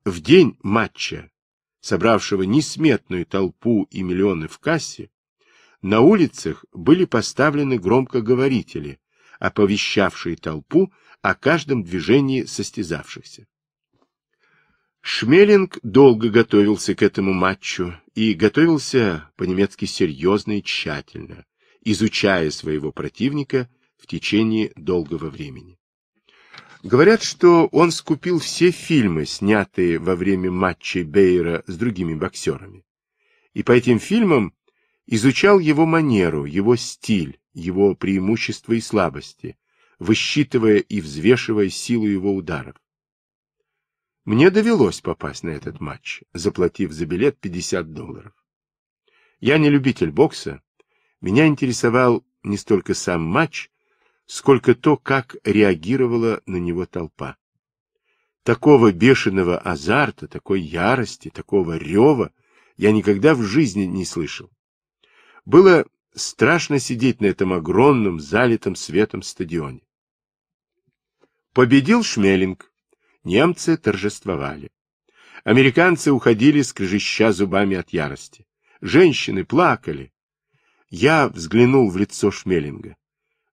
В день матча, собравшего несметную толпу и миллионы в кассе, на улицах были поставлены громкоговорители, оповещавшие толпу о каждом движении состязавшихся. Шмелинг долго готовился к этому матчу и готовился по-немецки серьезно и тщательно, изучая своего противника в течение долгого времени. Говорят, что он скупил все фильмы, снятые во время матчей Бейера с другими боксерами. И по этим фильмам изучал его манеру, его стиль, его преимущества и слабости, высчитывая и взвешивая силу его ударов мне довелось попасть на этот матч, заплатив за билет 50 долларов. Я не любитель бокса. Меня интересовал не столько сам матч, сколько то, как реагировала на него толпа. Такого бешеного азарта, такой ярости, такого рева я никогда в жизни не слышал. Было страшно сидеть на этом огромном, залитом светом стадионе. Победил Шмелинг. Немцы торжествовали. Американцы уходили, скрежеща зубами от ярости. Женщины плакали. Я взглянул в лицо Шмелинга.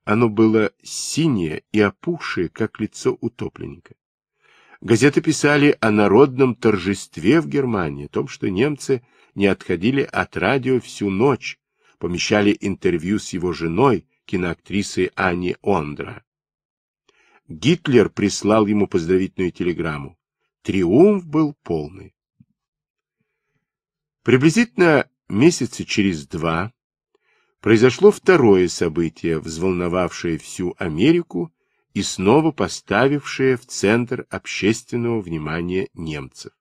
Оно было синее и опухшее, как лицо утопленника. Газеты писали о народном торжестве в Германии, о том, что немцы не отходили от радио всю ночь, помещали интервью с его женой, киноактрисой Ани Ондра. Гитлер прислал ему поздравительную телеграмму. Триумф был полный. Приблизительно месяца через два произошло второе событие, взволновавшее всю Америку и снова поставившее в центр общественного внимания немцев.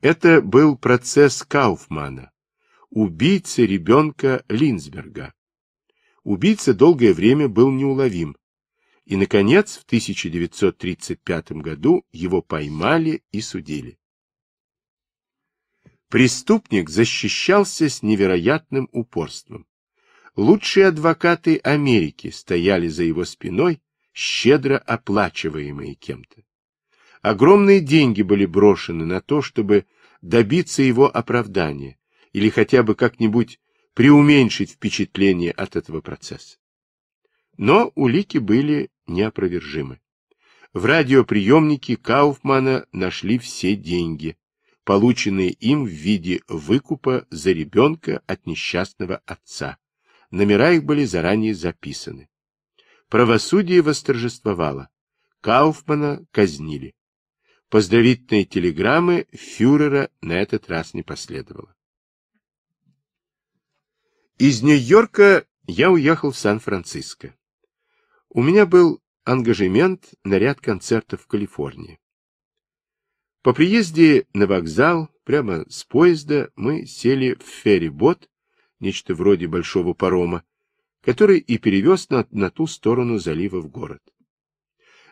Это был процесс Кауфмана, убийцы ребенка Линзберга. Убийца долгое время был неуловим, и, наконец, в 1935 году его поймали и судили. Преступник защищался с невероятным упорством. Лучшие адвокаты Америки стояли за его спиной, щедро оплачиваемые кем-то. Огромные деньги были брошены на то, чтобы добиться его оправдания или хотя бы как-нибудь преуменьшить впечатление от этого процесса. Но улики были неопровержимы. В радиоприемнике Кауфмана нашли все деньги, полученные им в виде выкупа за ребенка от несчастного отца. Номера их были заранее записаны. Правосудие восторжествовало. Кауфмана казнили. Поздравительные телеграммы фюрера на этот раз не последовало. Из Нью-Йорка я уехал в Сан-Франциско. У меня был ангажемент на ряд концертов в Калифорнии. По приезде на вокзал, прямо с поезда, мы сели в ферри-бот, нечто вроде большого парома, который и перевез на, на ту сторону залива в город.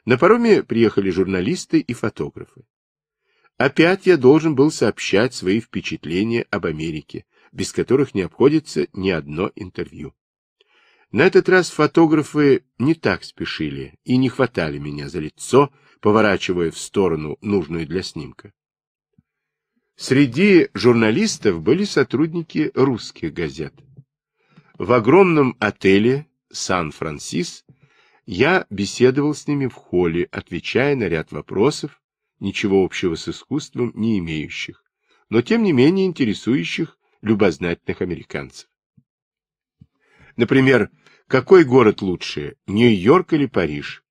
На пароме приехали журналисты и фотографы. Опять я должен был сообщать свои впечатления об Америке, без которых не обходится ни одно интервью. На этот раз фотографы не так спешили и не хватали меня за лицо, поворачивая в сторону, нужную для снимка. Среди журналистов были сотрудники русских газет. В огромном отеле «Сан-Франсис» я беседовал с ними в холле, отвечая на ряд вопросов, ничего общего с искусством не имеющих, но тем не менее интересующих любознательных американцев. Например, какой город лучше, Нью-Йорк или Париж?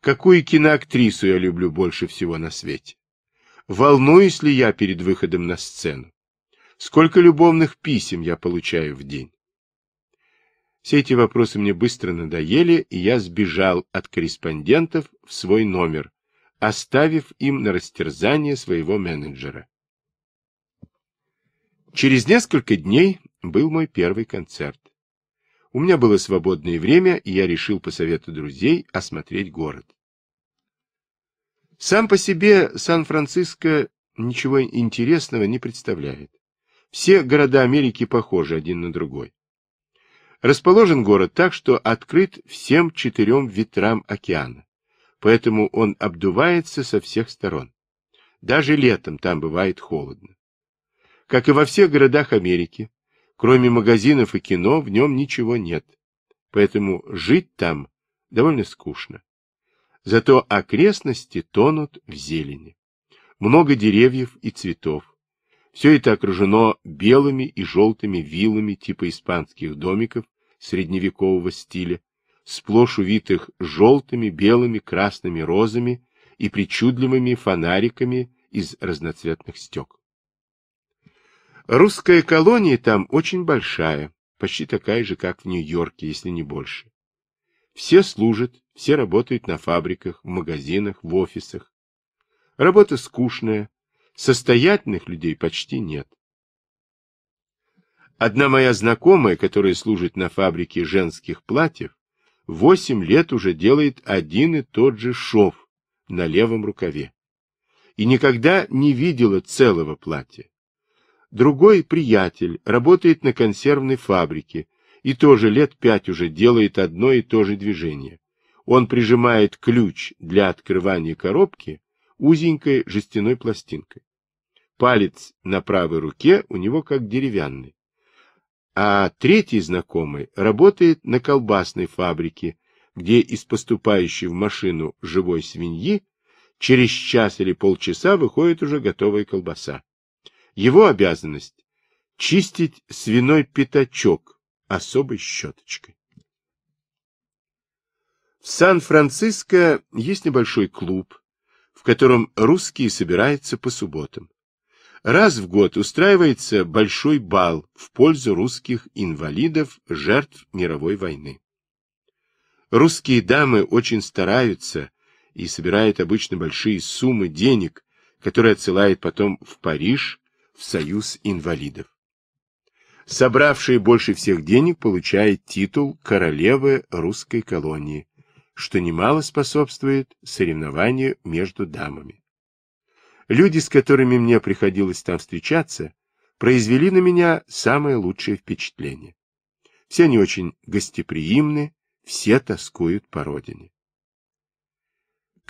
Какую киноактрису я люблю больше всего на свете? Волнуюсь ли я перед выходом на сцену? Сколько любовных писем я получаю в день? Все эти вопросы мне быстро надоели, и я сбежал от корреспондентов в свой номер, оставив им на растерзание своего менеджера. Через несколько дней был мой первый концерт. У меня было свободное время, и я решил по совету друзей осмотреть город. Сам по себе Сан-Франциско ничего интересного не представляет. Все города Америки похожи один на другой. Расположен город так, что открыт всем четырем ветрам океана, поэтому он обдувается со всех сторон. Даже летом там бывает холодно. Как и во всех городах Америки, Кроме магазинов и кино, в нем ничего нет. Поэтому жить там довольно скучно. Зато окрестности тонут в зелени. Много деревьев и цветов. Все это окружено белыми и желтыми вилами типа испанских домиков средневекового стиля, сплошь увитых желтыми, белыми, красными розами и причудливыми фонариками из разноцветных стекол. Русская колония там очень большая, почти такая же, как в Нью-Йорке, если не больше. Все служат, все работают на фабриках, в магазинах, в офисах. Работа скучная, состоятельных людей почти нет. Одна моя знакомая, которая служит на фабрике женских платьев, восемь лет уже делает один и тот же шов на левом рукаве и никогда не видела целого платья. Другой приятель работает на консервной фабрике и тоже лет пять уже делает одно и то же движение. Он прижимает ключ для открывания коробки узенькой жестяной пластинкой. Палец на правой руке у него как деревянный. А третий знакомый работает на колбасной фабрике, где из поступающей в машину живой свиньи через час или полчаса выходит уже готовая колбаса. Его обязанность – чистить свиной пятачок особой щеточкой. В Сан-Франциско есть небольшой клуб, в котором русские собираются по субботам. Раз в год устраивается большой бал в пользу русских инвалидов, жертв мировой войны. Русские дамы очень стараются и собирают обычно большие суммы денег, которые отсылают потом в Париж в Союз инвалидов. Собравшая больше всех денег получает титул королевы русской колонии, что немало способствует соревнованию между дамами. Люди, с которыми мне приходилось там встречаться, произвели на меня самое лучшее впечатление. Все они очень гостеприимны, все тоскуют по родине.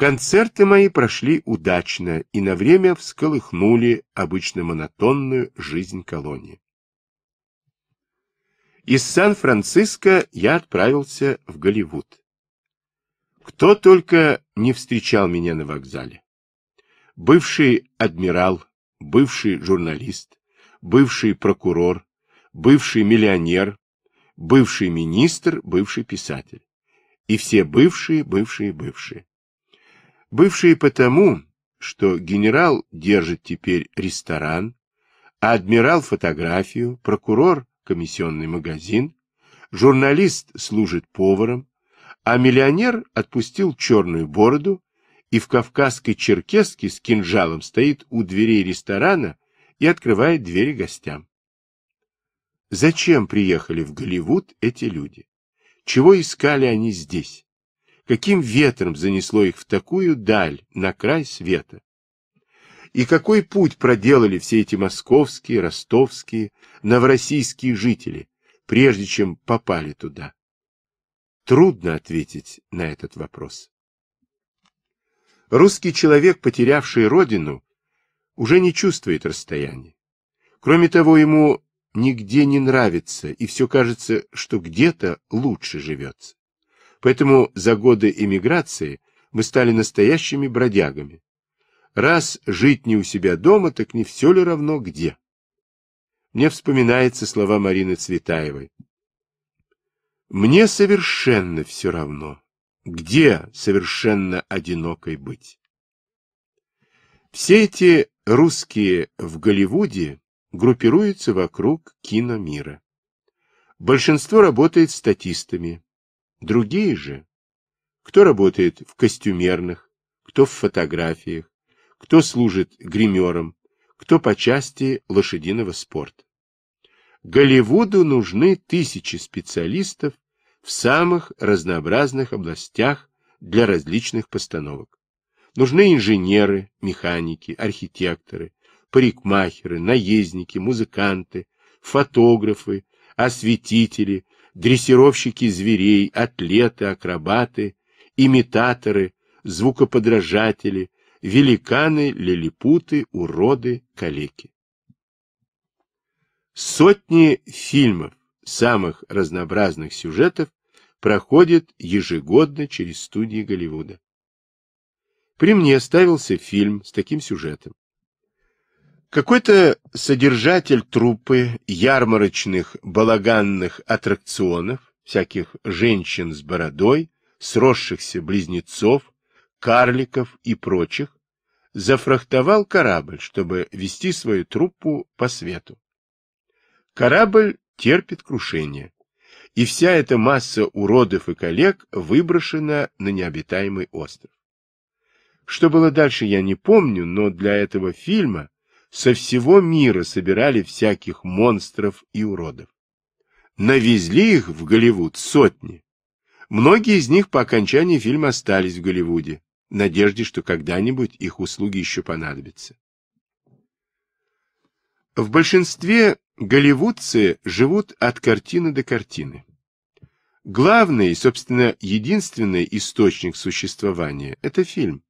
Концерты мои прошли удачно и на время всколыхнули обычно монотонную жизнь колонии. Из Сан-Франциско я отправился в Голливуд. Кто только не встречал меня на вокзале. Бывший адмирал, бывший журналист, бывший прокурор, бывший миллионер, бывший министр, бывший писатель. И все бывшие, бывшие, бывшие бывшие потому, что генерал держит теперь ресторан, а адмирал — фотографию, прокурор — комиссионный магазин, журналист служит поваром, а миллионер отпустил черную бороду и в кавказской черкеске с кинжалом стоит у дверей ресторана и открывает двери гостям. Зачем приехали в Голливуд эти люди? Чего искали они здесь? каким ветром занесло их в такую даль, на край света. И какой путь проделали все эти московские, ростовские, новороссийские жители, прежде чем попали туда? Трудно ответить на этот вопрос. Русский человек, потерявший родину, уже не чувствует расстояния. Кроме того, ему нигде не нравится, и все кажется, что где-то лучше живется. Поэтому за годы эмиграции мы стали настоящими бродягами. Раз жить не у себя дома, так не все ли равно где? Мне вспоминаются слова Марины Цветаевой. Мне совершенно все равно, где совершенно одинокой быть. Все эти русские в Голливуде группируются вокруг киномира. Большинство работает статистами, Другие же, кто работает в костюмерных, кто в фотографиях, кто служит гримером, кто по части лошадиного спорта. Голливуду нужны тысячи специалистов в самых разнообразных областях для различных постановок. Нужны инженеры, механики, архитекторы, парикмахеры, наездники, музыканты, фотографы, осветители, дрессировщики зверей, атлеты, акробаты, имитаторы, звукоподражатели, великаны, лилипуты, уроды, калеки. Сотни фильмов самых разнообразных сюжетов проходят ежегодно через студии Голливуда. При мне ставился фильм с таким сюжетом. Какой-то содержатель труппы ярмарочных балаганных аттракционов, всяких женщин с бородой, сросшихся близнецов, карликов и прочих, зафрахтовал корабль, чтобы вести свою труппу по свету. Корабль терпит крушение, и вся эта масса уродов и коллег выброшена на необитаемый остров. Что было дальше, я не помню, но для этого фильма со всего мира собирали всяких монстров и уродов. Навезли их в Голливуд сотни. Многие из них по окончании фильма остались в Голливуде, в надежде, что когда-нибудь их услуги еще понадобятся. В большинстве голливудцы живут от картины до картины. Главный, собственно, единственный источник существования – это фильм.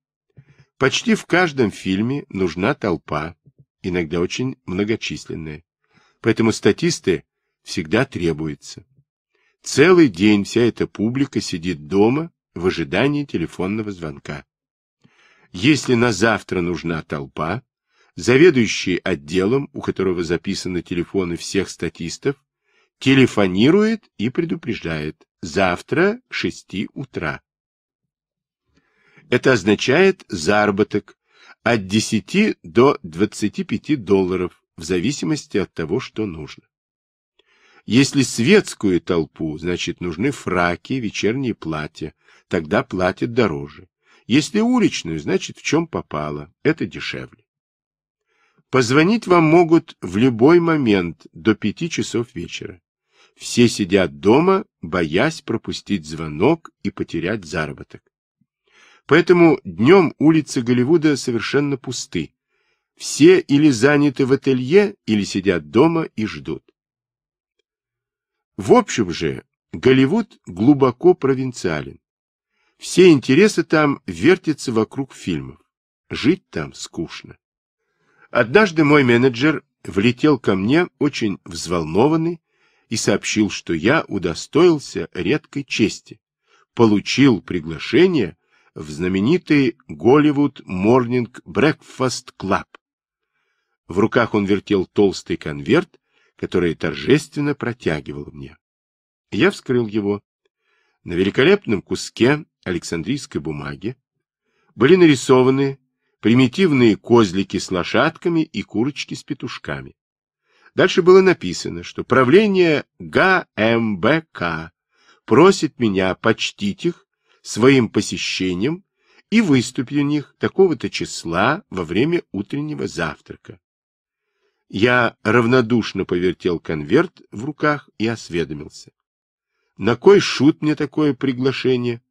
Почти в каждом фильме нужна толпа, иногда очень многочисленная. Поэтому статисты всегда требуются. Целый день вся эта публика сидит дома в ожидании телефонного звонка. Если на завтра нужна толпа, заведующий отделом, у которого записаны телефоны всех статистов, телефонирует и предупреждает «завтра к 6 утра». Это означает заработок, от 10 до 25 долларов в зависимости от того, что нужно. Если светскую толпу, значит, нужны фраки, вечерние платья, тогда платят дороже. Если уличную, значит, в чем попало, это дешевле. Позвонить вам могут в любой момент до пяти часов вечера. Все сидят дома, боясь пропустить звонок и потерять заработок. Поэтому днем улицы Голливуда совершенно пусты. Все или заняты в ателье, или сидят дома и ждут. В общем же, Голливуд глубоко провинциален. Все интересы там вертятся вокруг фильмов. Жить там скучно. Однажды мой менеджер влетел ко мне очень взволнованный и сообщил, что я удостоился редкой чести. Получил приглашение в знаменитый Голливуд Морнинг Брекфаст Клаб. В руках он вертел толстый конверт, который торжественно протягивал мне. Я вскрыл его. На великолепном куске Александрийской бумаги были нарисованы примитивные козлики с лошадками и курочки с петушками. Дальше было написано, что правление ГМБК просит меня почтить их своим посещением и выступи у них такого-то числа во время утреннего завтрака. Я равнодушно повертел конверт в руках и осведомился. На кой шут мне такое приглашение?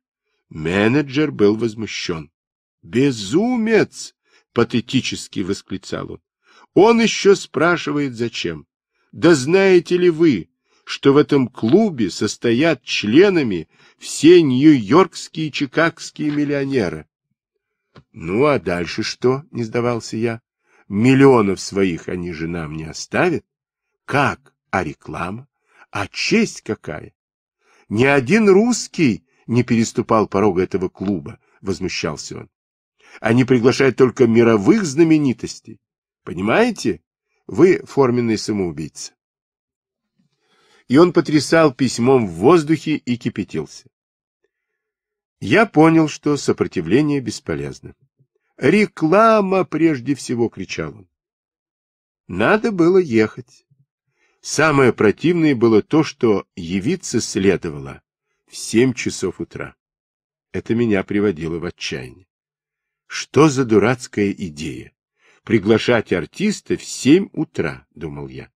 Менеджер был возмущен. «Безумец!» — патетически восклицал он. «Он еще спрашивает, зачем. Да знаете ли вы, что в этом клубе состоят членами все нью-йоркские и чикагские миллионеры. Ну, а дальше что? — не сдавался я. Миллионов своих они же нам не оставят. Как? А реклама? А честь какая? Ни один русский не переступал порога этого клуба, — возмущался он. Они приглашают только мировых знаменитостей. Понимаете? Вы форменный самоубийца и он потрясал письмом в воздухе и кипятился. Я понял, что сопротивление бесполезно. «Реклама!» — прежде всего кричал он. Надо было ехать. Самое противное было то, что явиться следовало в семь часов утра. Это меня приводило в отчаяние. Что за дурацкая идея? Приглашать артиста в семь утра, думал я.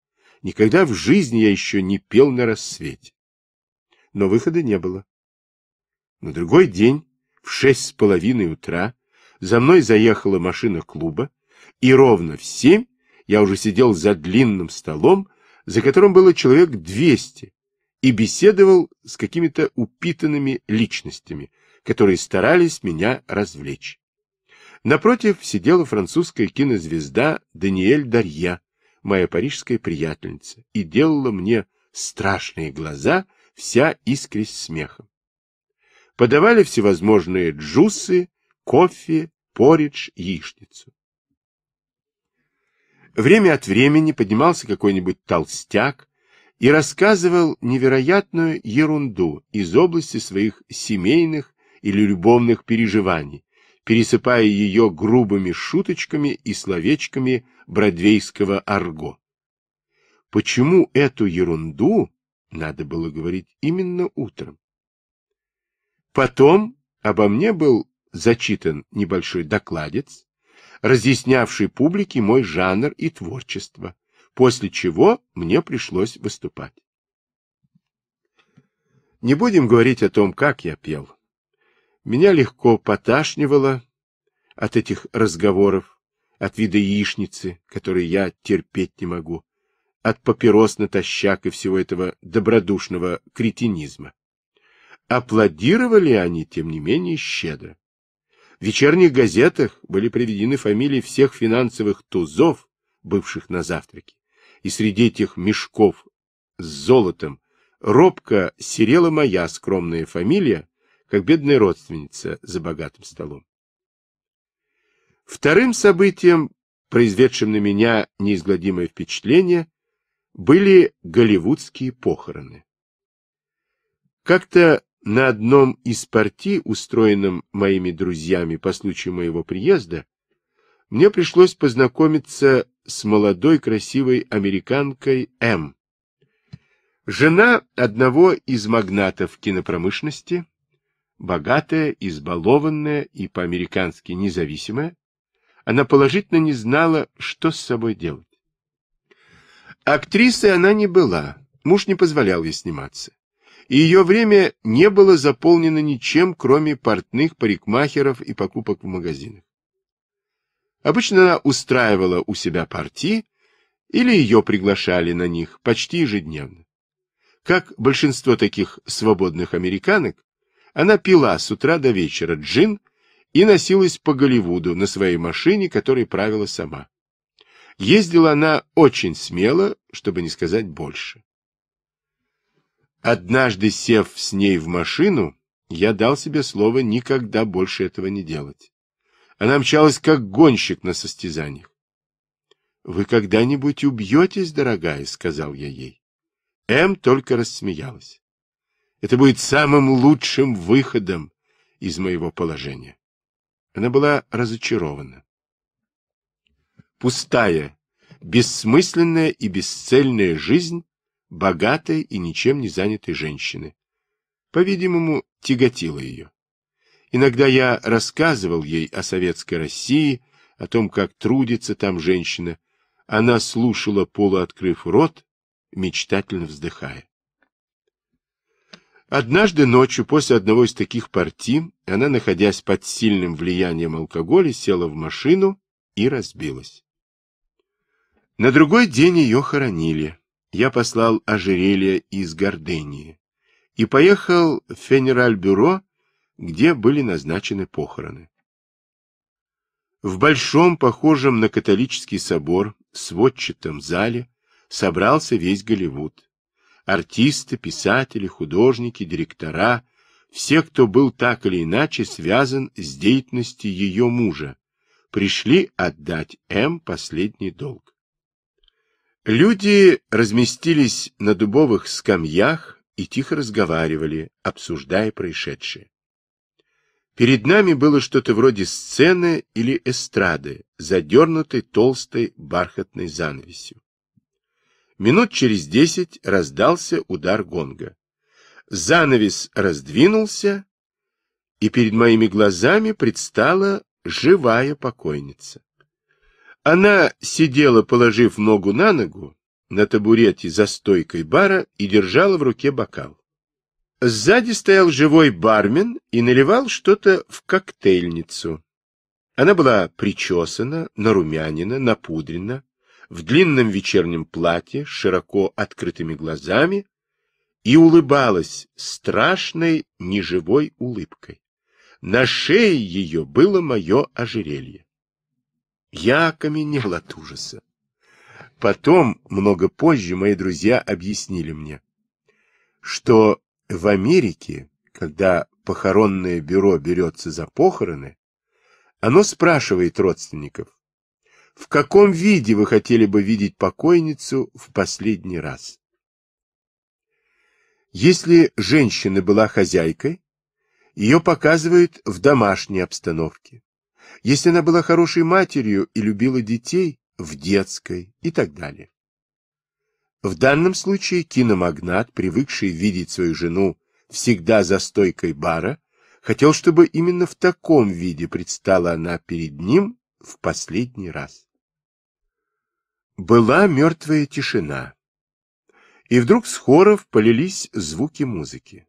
Никогда в жизни я еще не пел на рассвете. Но выхода не было. На другой день, в шесть с половиной утра, за мной заехала машина клуба, и ровно в семь я уже сидел за длинным столом, за которым было человек двести, и беседовал с какими-то упитанными личностями, которые старались меня развлечь. Напротив сидела французская кинозвезда Даниэль Дарья, моя парижская приятельница, и делала мне страшные глаза, вся искрясь смехом. Подавали всевозможные джусы, кофе, поридж, яичницу. Время от времени поднимался какой-нибудь толстяк и рассказывал невероятную ерунду из области своих семейных или любовных переживаний, пересыпая ее грубыми шуточками и словечками бродвейского арго. Почему эту ерунду надо было говорить именно утром? Потом обо мне был зачитан небольшой докладец, разъяснявший публике мой жанр и творчество, после чего мне пришлось выступать. Не будем говорить о том, как я пел. Меня легко поташнивало от этих разговоров, от вида яичницы, которой я терпеть не могу, от папирос натощак и всего этого добродушного кретинизма. Аплодировали они, тем не менее, щедро. В вечерних газетах были приведены фамилии всех финансовых тузов, бывших на завтраке, и среди этих мешков с золотом робко серела моя скромная фамилия, как бедная родственница за богатым столом. Вторым событием, произведшим на меня неизгладимое впечатление, были голливудские похороны. Как-то на одном из партий, устроенном моими друзьями по случаю моего приезда, мне пришлось познакомиться с молодой красивой американкой М. Жена одного из магнатов кинопромышленности, богатая, избалованная и по-американски независимая, она положительно не знала, что с собой делать. Актрисой она не была, муж не позволял ей сниматься. И ее время не было заполнено ничем, кроме портных, парикмахеров и покупок в магазинах. Обычно она устраивала у себя партии, или ее приглашали на них почти ежедневно. Как большинство таких свободных американок, она пила с утра до вечера джин и носилась по Голливуду на своей машине, которой правила сама. Ездила она очень смело, чтобы не сказать больше. Однажды, сев с ней в машину, я дал себе слово никогда больше этого не делать. Она мчалась, как гонщик на состязаниях. — Вы когда-нибудь убьетесь, дорогая? — сказал я ей. М эм только рассмеялась. — Это будет самым лучшим выходом из моего положения. Она была разочарована. Пустая, бессмысленная и бесцельная жизнь богатой и ничем не занятой женщины. По-видимому, тяготила ее. Иногда я рассказывал ей о советской России, о том, как трудится там женщина. Она слушала, полуоткрыв рот, мечтательно вздыхая. Однажды ночью после одного из таких партий она, находясь под сильным влиянием алкоголя, села в машину и разбилась. На другой день ее хоронили. Я послал ожерелье из Гордении и поехал в фенераль-бюро, где были назначены похороны. В большом, похожем на католический собор, сводчатом зале собрался весь Голливуд артисты, писатели, художники, директора, все, кто был так или иначе связан с деятельностью ее мужа, пришли отдать М последний долг. Люди разместились на дубовых скамьях и тихо разговаривали, обсуждая происшедшее. Перед нами было что-то вроде сцены или эстрады, задернутой толстой бархатной занавесью. Минут через десять раздался удар гонга. Занавес раздвинулся, и перед моими глазами предстала живая покойница. Она сидела, положив ногу на ногу, на табурете за стойкой бара и держала в руке бокал. Сзади стоял живой бармен и наливал что-то в коктейльницу. Она была причесана, нарумянина, напудрена, в длинном вечернем платье с широко открытыми глазами и улыбалась страшной неживой улыбкой. На шее ее было мое ожерелье. Я окаменел от ужаса. Потом, много позже, мои друзья объяснили мне, что в Америке, когда похоронное бюро берется за похороны, оно спрашивает родственников, в каком виде вы хотели бы видеть покойницу в последний раз? Если женщина была хозяйкой, ее показывают в домашней обстановке. Если она была хорошей матерью и любила детей, в детской и так далее. В данном случае киномагнат, привыкший видеть свою жену всегда за стойкой бара, хотел, чтобы именно в таком виде предстала она перед ним в последний раз. Была мертвая тишина. И вдруг с хоров полились звуки музыки.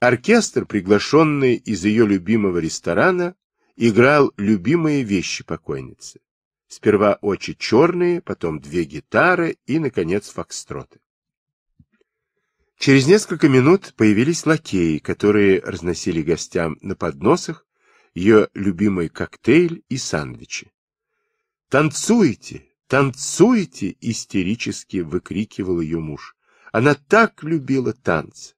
Оркестр, приглашенный из ее любимого ресторана, играл любимые вещи покойницы. Сперва очи черные, потом две гитары и, наконец, фокстроты. Через несколько минут появились лакеи, которые разносили гостям на подносах ее любимый коктейль и сандвичи. «Танцуйте! «Танцуйте!» — истерически выкрикивал ее муж. Она так любила танцы.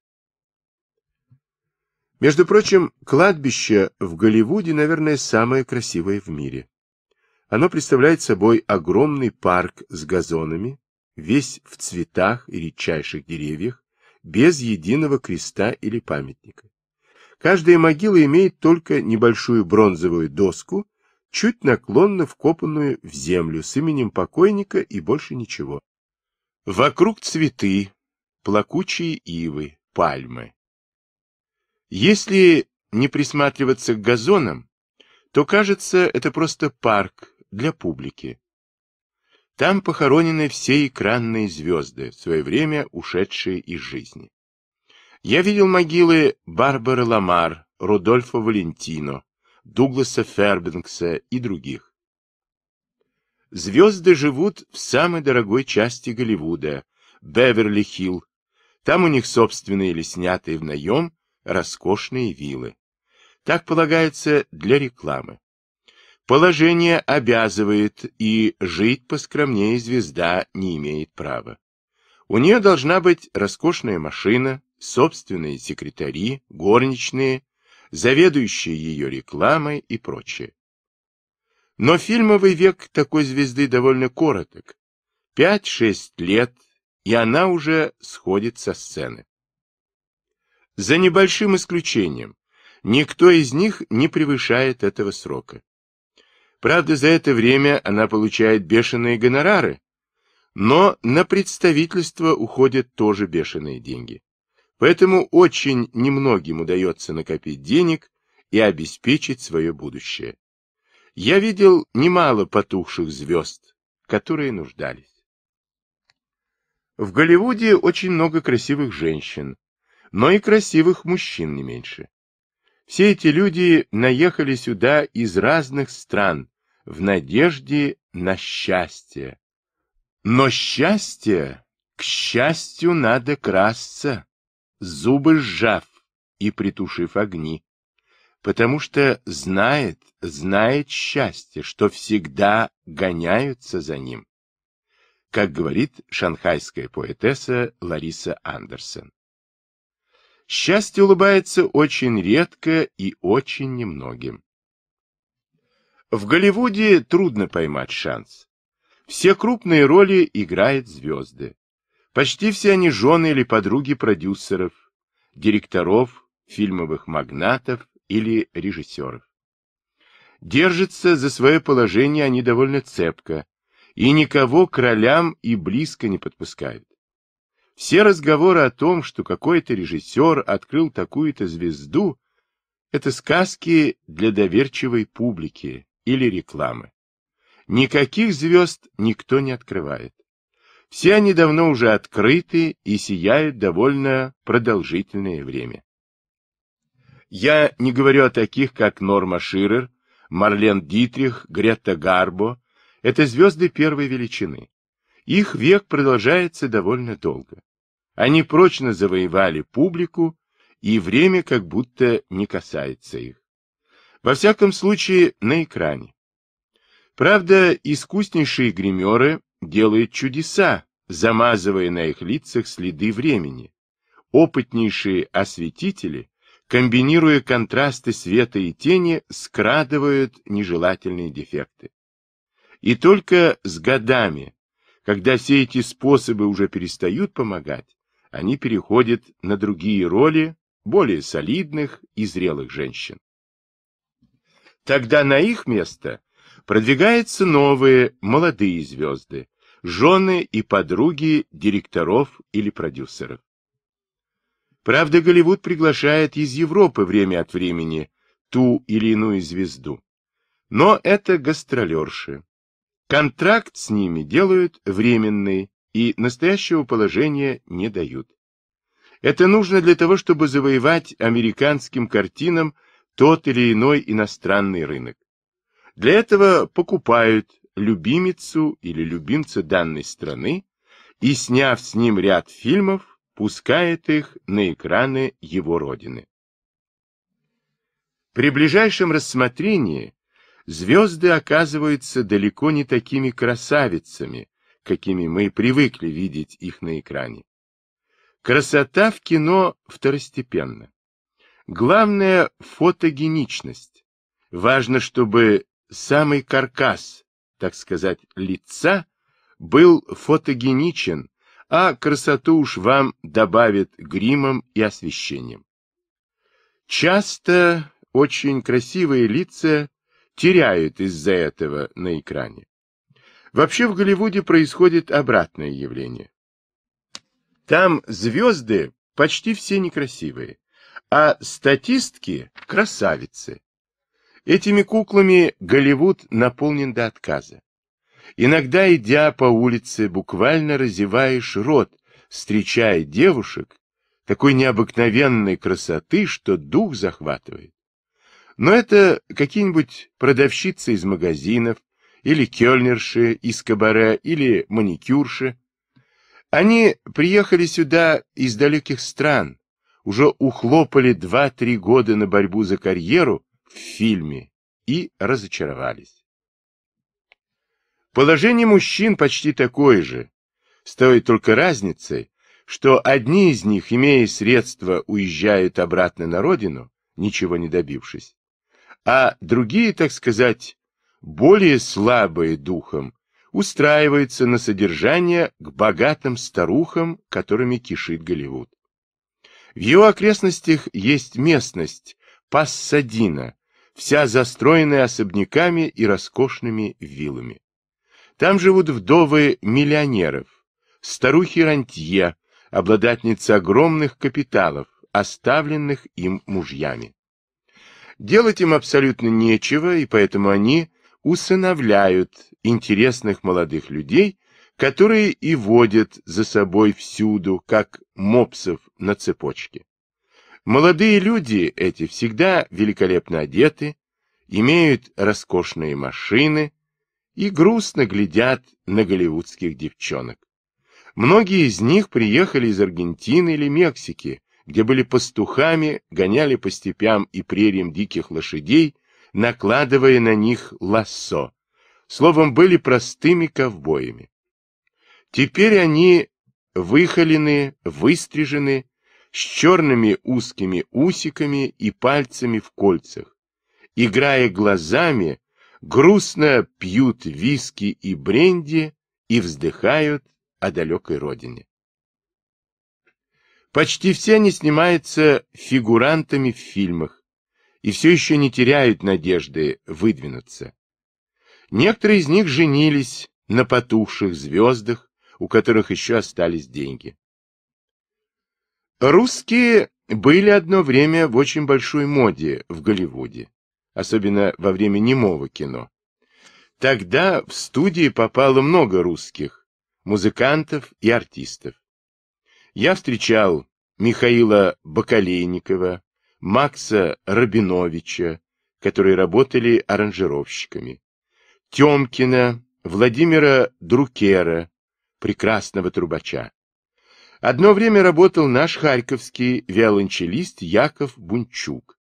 Между прочим, кладбище в Голливуде, наверное, самое красивое в мире. Оно представляет собой огромный парк с газонами, весь в цветах и редчайших деревьях, без единого креста или памятника. Каждая могила имеет только небольшую бронзовую доску чуть наклонно вкопанную в землю с именем покойника и больше ничего. Вокруг цветы, плакучие ивы, пальмы. Если не присматриваться к газонам, то кажется, это просто парк для публики. Там похоронены все экранные звезды, в свое время ушедшие из жизни. Я видел могилы Барбары Ламар, Рудольфа Валентино, Дугласа Фербенкса и других. Звезды живут в самой дорогой части Голливуда, Беверли-Хилл. Там у них собственные или снятые в наем роскошные виллы. Так полагается для рекламы. Положение обязывает, и жить поскромнее звезда не имеет права. У нее должна быть роскошная машина, собственные секретари, горничные заведующие ее рекламой и прочее. Но фильмовый век такой звезды довольно короток. 5-6 лет, и она уже сходит со сцены. За небольшим исключением, никто из них не превышает этого срока. Правда, за это время она получает бешеные гонорары, но на представительство уходят тоже бешеные деньги. Поэтому очень немногим удается накопить денег и обеспечить свое будущее. Я видел немало потухших звезд, которые нуждались. В Голливуде очень много красивых женщин, но и красивых мужчин не меньше. Все эти люди наехали сюда из разных стран в надежде на счастье. Но счастье, к счастью надо красться, зубы сжав и притушив огни, потому что знает, знает счастье, что всегда гоняются за ним, как говорит шанхайская поэтесса Лариса Андерсон. Счастье улыбается очень редко и очень немногим. В Голливуде трудно поймать шанс. Все крупные роли играют звезды. Почти все они жены или подруги продюсеров, директоров, фильмовых магнатов или режиссеров. Держатся за свое положение они довольно цепко и никого к ролям и близко не подпускают. Все разговоры о том, что какой-то режиссер открыл такую-то звезду, это сказки для доверчивой публики или рекламы. Никаких звезд никто не открывает. Все они давно уже открыты и сияют довольно продолжительное время. Я не говорю о таких, как Норма Ширер, Марлен Дитрих, Грета Гарбо. Это звезды первой величины. Их век продолжается довольно долго. Они прочно завоевали публику, и время как будто не касается их. Во всяком случае, на экране. Правда, искуснейшие гримеры делает чудеса, замазывая на их лицах следы времени. Опытнейшие осветители, комбинируя контрасты света и тени, скрадывают нежелательные дефекты. И только с годами, когда все эти способы уже перестают помогать, они переходят на другие роли более солидных и зрелых женщин. Тогда на их место продвигаются новые молодые звезды, жены и подруги директоров или продюсеров. Правда, Голливуд приглашает из Европы время от времени ту или иную звезду. Но это гастролерши. Контракт с ними делают временный и настоящего положения не дают. Это нужно для того, чтобы завоевать американским картинам тот или иной иностранный рынок. Для этого покупают любимицу или любимца данной страны и, сняв с ним ряд фильмов, пускает их на экраны его родины. При ближайшем рассмотрении звезды оказываются далеко не такими красавицами, какими мы привыкли видеть их на экране. Красота в кино второстепенна. Главное – фотогеничность. Важно, чтобы самый каркас так сказать, лица, был фотогеничен, а красоту уж вам добавит гримом и освещением. Часто очень красивые лица теряют из-за этого на экране. Вообще в Голливуде происходит обратное явление. Там звезды почти все некрасивые, а статистки – красавицы. Этими куклами Голливуд наполнен до отказа. Иногда, идя по улице, буквально разеваешь рот, встречая девушек такой необыкновенной красоты, что дух захватывает. Но это какие-нибудь продавщицы из магазинов, или кельнерши из кабаре, или маникюрши. Они приехали сюда из далеких стран, уже ухлопали два-три года на борьбу за карьеру в фильме и разочаровались. Положение мужчин почти такое же, с той только разницей, что одни из них, имея средства, уезжают обратно на родину, ничего не добившись, а другие, так сказать, более слабые духом, устраиваются на содержание к богатым старухам, которыми кишит Голливуд. В его окрестностях есть местность Пассадина, вся застроенная особняками и роскошными виллами. Там живут вдовы миллионеров, старухи-рантье, обладательницы огромных капиталов, оставленных им мужьями. Делать им абсолютно нечего, и поэтому они усыновляют интересных молодых людей, которые и водят за собой всюду, как мопсов на цепочке. Молодые люди эти всегда великолепно одеты, имеют роскошные машины и грустно глядят на голливудских девчонок. Многие из них приехали из Аргентины или Мексики, где были пастухами, гоняли по степям и прериям диких лошадей, накладывая на них лассо. Словом, были простыми ковбоями. Теперь они выхолены, выстрижены, с черными узкими усиками и пальцами в кольцах. Играя глазами, грустно пьют виски и бренди и вздыхают о далекой родине. Почти все они снимаются фигурантами в фильмах и все еще не теряют надежды выдвинуться. Некоторые из них женились на потухших звездах, у которых еще остались деньги. Русские были одно время в очень большой моде в Голливуде, особенно во время немого кино. Тогда в студии попало много русских, музыкантов и артистов. Я встречал Михаила Бакалейникова, Макса Рабиновича, которые работали аранжировщиками, Тёмкина, Владимира Друкера, прекрасного трубача, Одно время работал наш харьковский виолончелист Яков Бунчук.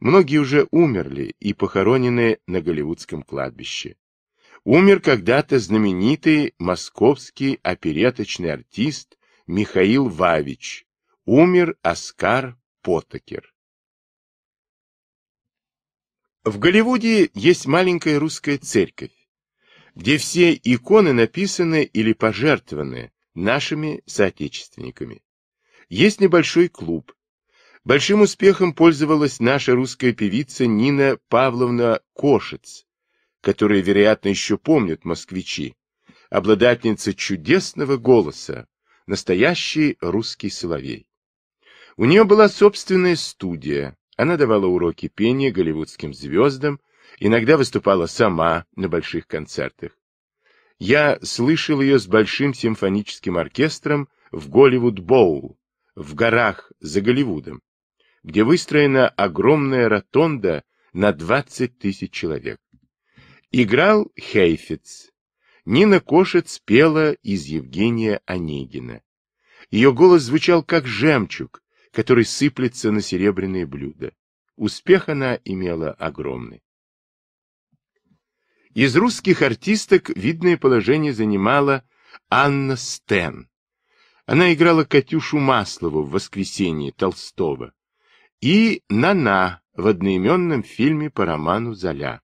Многие уже умерли и похоронены на Голливудском кладбище. Умер когда-то знаменитый московский опереточный артист Михаил Вавич. Умер Оскар Потокер. В Голливуде есть маленькая русская церковь, где все иконы написаны или пожертвованы нашими соотечественниками. Есть небольшой клуб. Большим успехом пользовалась наша русская певица Нина Павловна Кошец, которую, вероятно, еще помнят москвичи, обладательница чудесного голоса, настоящий русский соловей. У нее была собственная студия, она давала уроки пения голливудским звездам, иногда выступала сама на больших концертах. Я слышал ее с большим симфоническим оркестром в Голливуд-Боул, в горах за Голливудом, где выстроена огромная ротонда на 20 тысяч человек. Играл Хейфиц. Нина Кошец пела из Евгения Онегина. Ее голос звучал как жемчуг, который сыплется на серебряные блюда. Успех она имела огромный. Из русских артисток видное положение занимала Анна Стен. Она играла Катюшу Маслову в «Воскресенье» Толстого и Нана в одноименном фильме по роману Золя.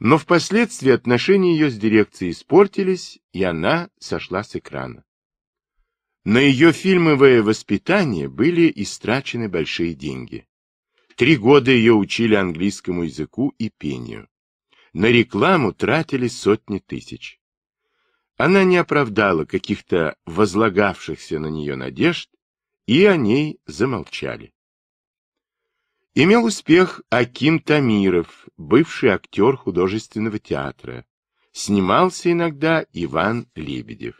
Но впоследствии отношения ее с дирекцией испортились, и она сошла с экрана. На ее фильмовое воспитание были истрачены большие деньги. Три года ее учили английскому языку и пению. На рекламу тратили сотни тысяч. Она не оправдала каких-то возлагавшихся на нее надежд, и о ней замолчали. Имел успех Аким Тамиров, бывший актер художественного театра. Снимался иногда Иван Лебедев.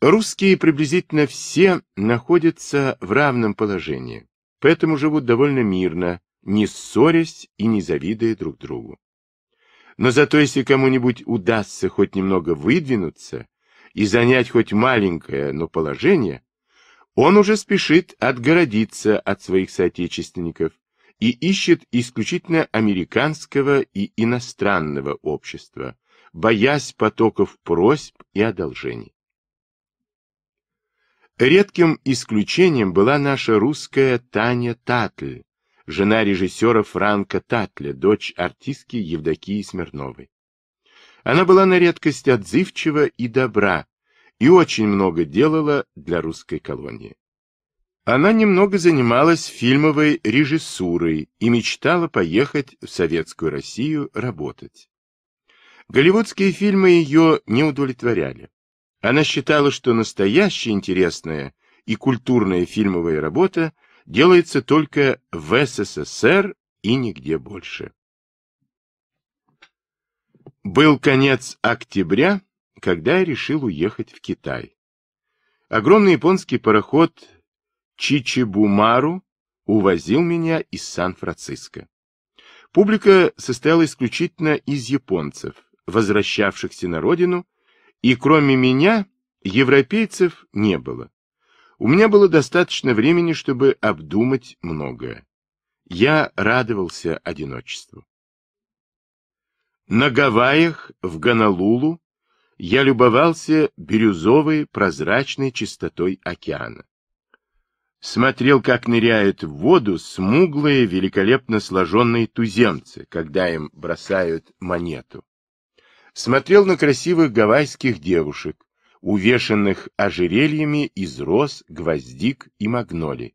Русские приблизительно все находятся в равном положении, поэтому живут довольно мирно, не ссорясь и не завидуя друг другу. Но зато если кому-нибудь удастся хоть немного выдвинуться и занять хоть маленькое, но положение, он уже спешит отгородиться от своих соотечественников и ищет исключительно американского и иностранного общества, боясь потоков просьб и одолжений. Редким исключением была наша русская Таня Татль, жена режиссера Франка Татля, дочь артистки Евдокии Смирновой. Она была на редкость отзывчива и добра, и очень много делала для русской колонии. Она немного занималась фильмовой режиссурой и мечтала поехать в Советскую Россию работать. Голливудские фильмы ее не удовлетворяли. Она считала, что настоящая интересная и культурная фильмовая работа – делается только в СССР и нигде больше. Был конец октября, когда я решил уехать в Китай. Огромный японский пароход Чичибумару увозил меня из Сан-Франциско. Публика состояла исключительно из японцев, возвращавшихся на родину, и кроме меня европейцев не было. У меня было достаточно времени, чтобы обдумать многое. Я радовался одиночеству. На Гавайях, в Гонолулу, я любовался бирюзовой прозрачной чистотой океана. Смотрел, как ныряют в воду смуглые, великолепно сложенные туземцы, когда им бросают монету. Смотрел на красивых гавайских девушек, увешанных ожерельями из роз, гвоздик и магнолий.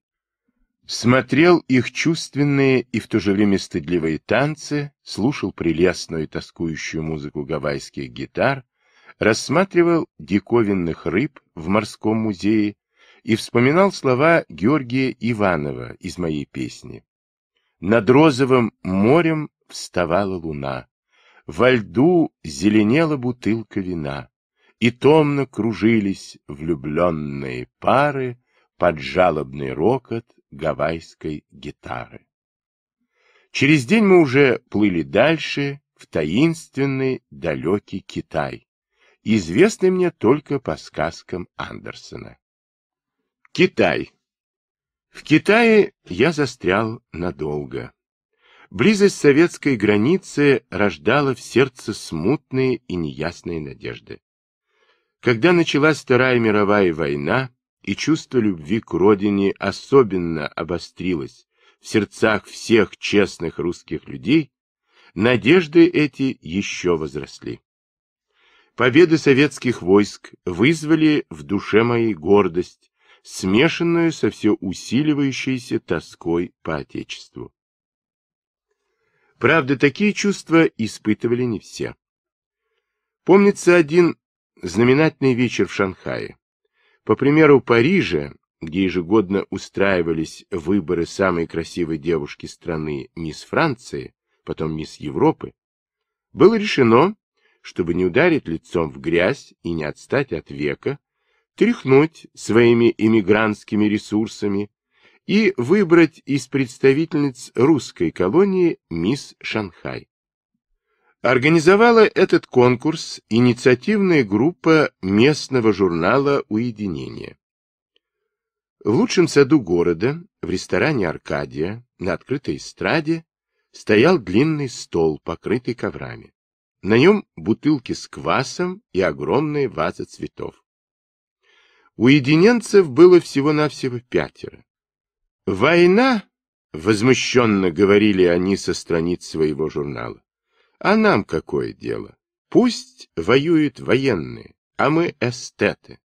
Смотрел их чувственные и в то же время стыдливые танцы, слушал прелестную и тоскующую музыку гавайских гитар, рассматривал диковинных рыб в морском музее и вспоминал слова Георгия Иванова из моей песни. Над розовым морем вставала луна, во льду зеленела бутылка вина, и томно кружились влюбленные пары под жалобный рокот гавайской гитары. Через день мы уже плыли дальше, в таинственный далекий Китай, известный мне только по сказкам Андерсона. Китай. В Китае я застрял надолго. Близость советской границы рождала в сердце смутные и неясные надежды. Когда началась Вторая мировая война, и чувство любви к родине особенно обострилось в сердцах всех честных русских людей, надежды эти еще возросли. Победы советских войск вызвали в душе моей гордость, смешанную со все усиливающейся тоской по Отечеству. Правда, такие чувства испытывали не все. Помнится, один Знаменательный вечер в Шанхае. По примеру Парижа, где ежегодно устраивались выборы самой красивой девушки страны мисс Франции, потом мисс Европы, было решено, чтобы не ударить лицом в грязь и не отстать от века, тряхнуть своими иммигрантскими ресурсами и выбрать из представительниц русской колонии мисс Шанхай. Организовала этот конкурс инициативная группа местного журнала «Уединение». В лучшем саду города, в ресторане «Аркадия», на открытой эстраде, стоял длинный стол, покрытый коврами. На нем бутылки с квасом и огромная ваза цветов. Уединенцев было всего-навсего пятеро. «Война!» — возмущенно говорили они со страниц своего журнала. А нам какое дело? Пусть воюют военные, а мы эстеты.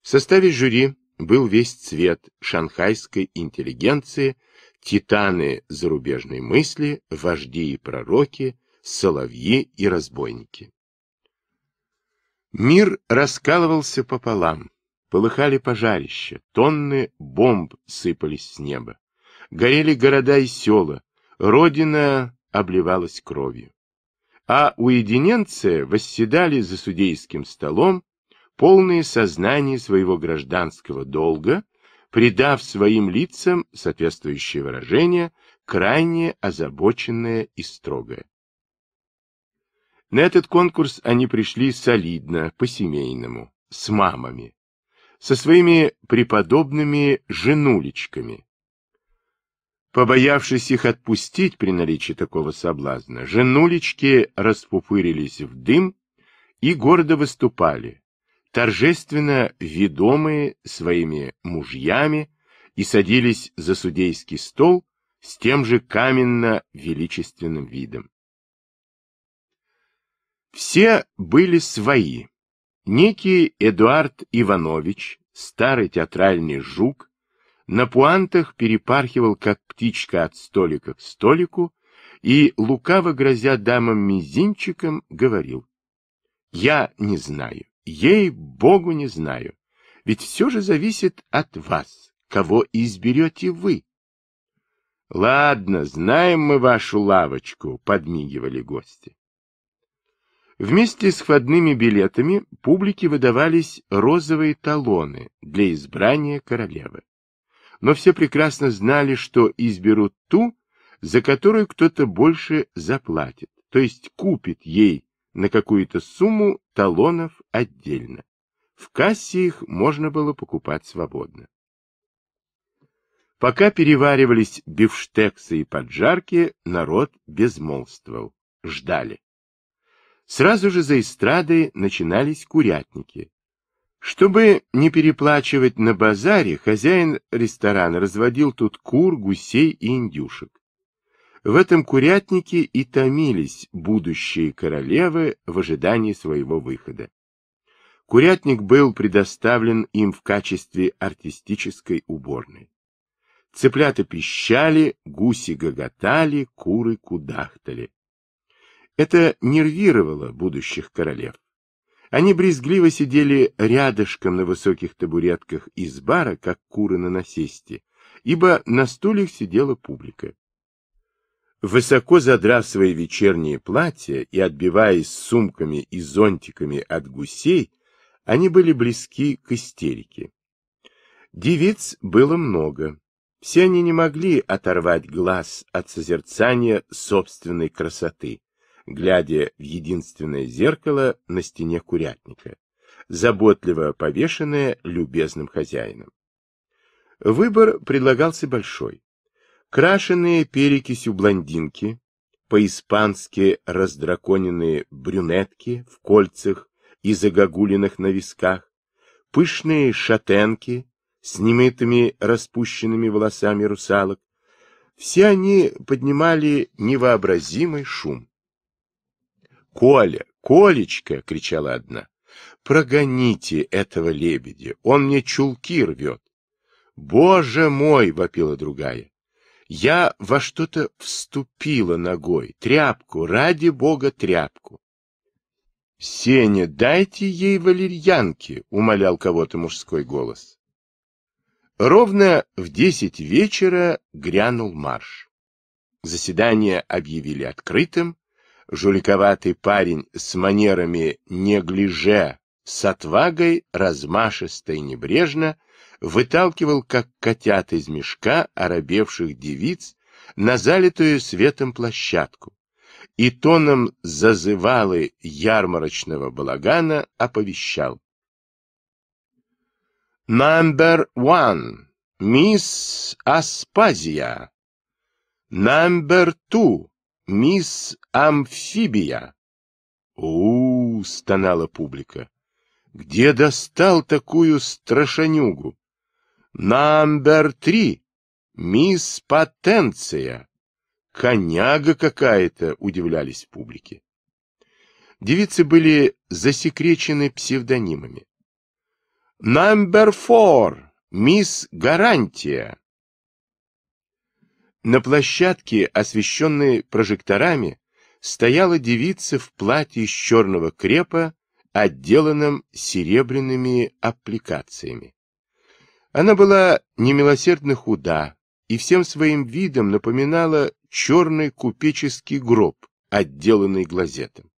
В составе жюри был весь цвет шанхайской интеллигенции, титаны зарубежной мысли, вожди и пророки, соловьи и разбойники. Мир раскалывался пополам, полыхали пожарища, тонны бомб сыпались с неба, горели города и села, родина обливалась кровью. А уединенцы восседали за судейским столом, полные сознания своего гражданского долга, придав своим лицам соответствующее выражение, крайне озабоченное и строгое. На этот конкурс они пришли солидно, по-семейному, с мамами, со своими преподобными женулечками, Побоявшись их отпустить при наличии такого соблазна, женулечки распупырились в дым и гордо выступали, торжественно ведомые своими мужьями и садились за судейский стол с тем же каменно-величественным видом. Все были свои. Некий Эдуард Иванович, старый театральный жук, на пуантах перепархивал, как птичка от столика к столику, и, лукаво грозя дамам мизинчиком, говорил. «Я не знаю, ей-богу не знаю, ведь все же зависит от вас, кого изберете вы». «Ладно, знаем мы вашу лавочку», — подмигивали гости. Вместе с входными билетами публике выдавались розовые талоны для избрания королевы но все прекрасно знали, что изберут ту, за которую кто-то больше заплатит, то есть купит ей на какую-то сумму талонов отдельно. В кассе их можно было покупать свободно. Пока переваривались бифштексы и поджарки, народ безмолвствовал, ждали. Сразу же за эстрадой начинались курятники, чтобы не переплачивать на базаре, хозяин ресторана разводил тут кур, гусей и индюшек. В этом курятнике и томились будущие королевы в ожидании своего выхода. Курятник был предоставлен им в качестве артистической уборной. Цыплята пищали, гуси гоготали, куры кудахтали. Это нервировало будущих королев. Они брезгливо сидели рядышком на высоких табуретках из бара, как куры на насесте, ибо на стульях сидела публика. Высоко задрав свои вечерние платья и отбиваясь сумками и зонтиками от гусей, они были близки к истерике. Девиц было много. Все они не могли оторвать глаз от созерцания собственной красоты глядя в единственное зеркало на стене курятника, заботливо повешенное любезным хозяином. Выбор предлагался большой. Крашеные перекисью блондинки, по-испански раздраконенные брюнетки в кольцах и загогулинах на висках, пышные шатенки с немытыми распущенными волосами русалок, все они поднимали невообразимый шум. Коля, Колечка! — кричала одна. — Прогоните этого лебедя, он мне чулки рвет. — Боже мой! — вопила другая. — Я во что-то вступила ногой, тряпку, ради бога тряпку. — Сеня, дайте ей валерьянки! — умолял кого-то мужской голос. Ровно в десять вечера грянул марш. Заседание объявили открытым, жуликоватый парень с манерами неглиже, с отвагой, размашисто и небрежно, выталкивал, как котят из мешка, оробевших девиц, на залитую светом площадку и тоном зазывалы ярмарочного балагана оповещал. Number one, мисс Аспазия. Number two, Мисс Амфибия. У, -у, -у стонала публика. Где достал такую страшанюгу? Номер три. Мисс Потенция. Коняга какая-то, удивлялись публики. Девицы были засекречены псевдонимами. Номер фор. Мисс Гарантия. На площадке, освещенной прожекторами, стояла девица в платье из черного крепа, отделанном серебряными аппликациями. Она была немилосердно худа и всем своим видом напоминала черный купеческий гроб, отделанный глазетом.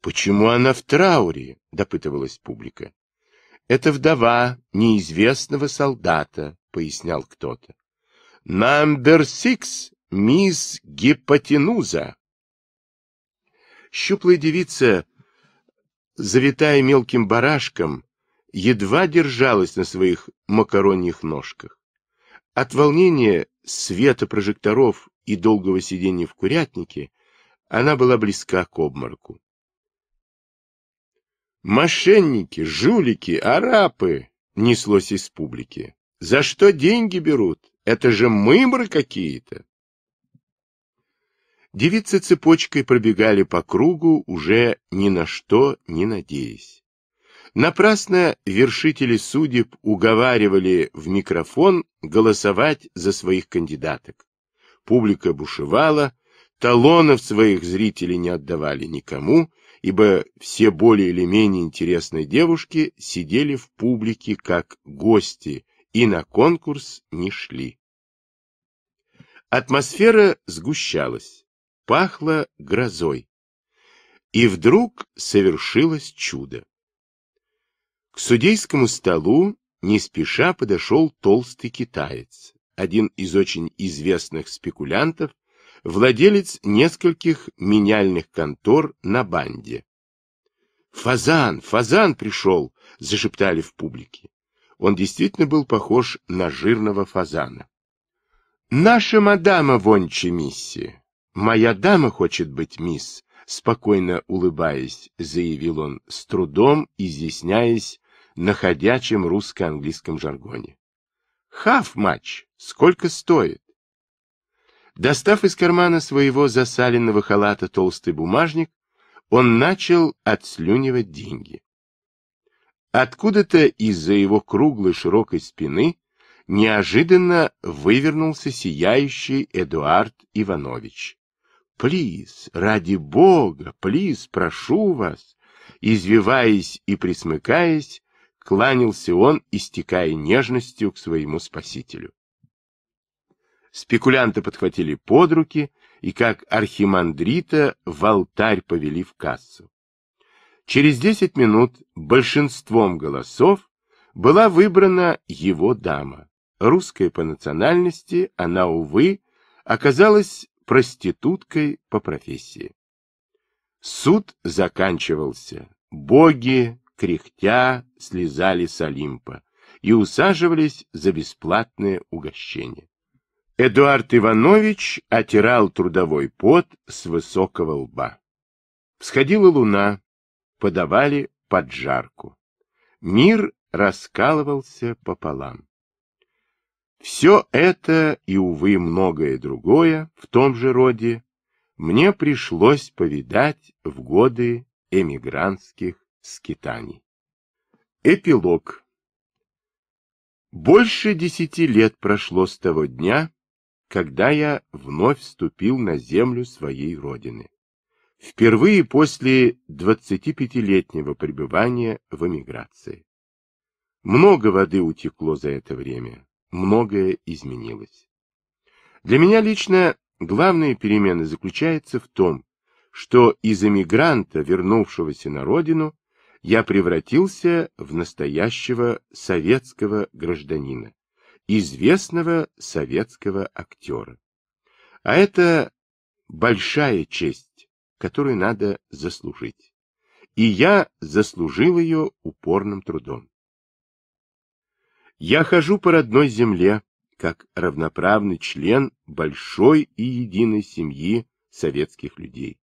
«Почему она в трауре?» — допытывалась публика. «Это вдова неизвестного солдата», — пояснял кто-то. Number six, мисс Гипотенуза. Щуплая девица, завитая мелким барашком, едва держалась на своих макароньих ножках. От волнения света прожекторов и долгого сидения в курятнике она была близка к обморку. «Мошенники, жулики, арапы!» — неслось из публики. «За что деньги берут? Это же мымры какие-то. Девицы цепочкой пробегали по кругу, уже ни на что не надеясь. Напрасно вершители судеб уговаривали в микрофон голосовать за своих кандидаток. Публика бушевала, талонов своих зрителей не отдавали никому, ибо все более или менее интересные девушки сидели в публике как гости и на конкурс не шли. Атмосфера сгущалась, пахло грозой. И вдруг совершилось чудо. К судейскому столу не спеша подошел толстый китаец, один из очень известных спекулянтов, владелец нескольких меняльных контор на банде. «Фазан! Фазан пришел!» — зашептали в публике. Он действительно был похож на жирного фазана. «Наша мадама вонче мисси. Моя дама хочет быть мисс», — спокойно улыбаясь, заявил он, с трудом изъясняясь на ходячем русско-английском жаргоне. Хаф матч! Сколько стоит?» Достав из кармана своего засаленного халата толстый бумажник, он начал отслюнивать деньги. Откуда-то из-за его круглой широкой спины неожиданно вывернулся сияющий Эдуард Иванович. «Плиз, ради бога, плиз, прошу вас!» Извиваясь и присмыкаясь, кланялся он, истекая нежностью к своему спасителю. Спекулянта подхватили под руки и, как архимандрита, в алтарь повели в кассу. Через 10 минут большинством голосов была выбрана его дама. Русская по национальности, она, увы, оказалась проституткой по профессии. Суд заканчивался. Боги, кряхтя, слезали с Олимпа и усаживались за бесплатное угощение. Эдуард Иванович отирал трудовой пот с высокого лба. Всходила луна, подавали поджарку. Мир раскалывался пополам. Все это и, увы, многое другое в том же роде мне пришлось повидать в годы эмигрантских скитаний. Эпилог. Больше десяти лет прошло с того дня, когда я вновь вступил на землю своей родины впервые после 25-летнего пребывания в эмиграции. Много воды утекло за это время, многое изменилось. Для меня лично главная перемена заключается в том, что из эмигранта, вернувшегося на родину, я превратился в настоящего советского гражданина, известного советского актера. А это большая честь который надо заслужить. И я заслужил ее упорным трудом. Я хожу по родной земле, как равноправный член большой и единой семьи советских людей,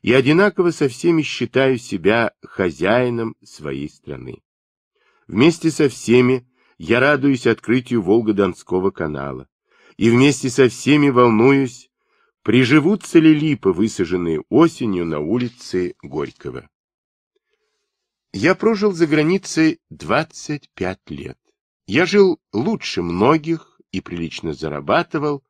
и одинаково со всеми считаю себя хозяином своей страны. Вместе со всеми я радуюсь открытию Волго-Донского канала, и вместе со всеми волнуюсь, Приживутся ли липы, высаженные осенью на улице Горького? Я прожил за границей 25 лет. Я жил лучше многих и прилично зарабатывал.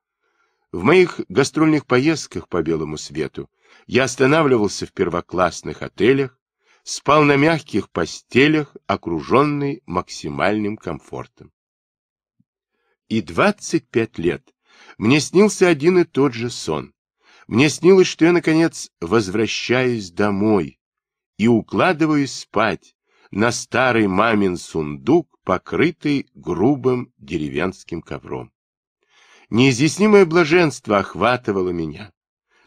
В моих гастрольных поездках по белому свету я останавливался в первоклассных отелях, спал на мягких постелях, окруженный максимальным комфортом. И 25 лет мне снился один и тот же сон. Мне снилось, что я, наконец, возвращаюсь домой и укладываюсь спать на старый мамин сундук, покрытый грубым деревенским ковром. Неизъяснимое блаженство охватывало меня.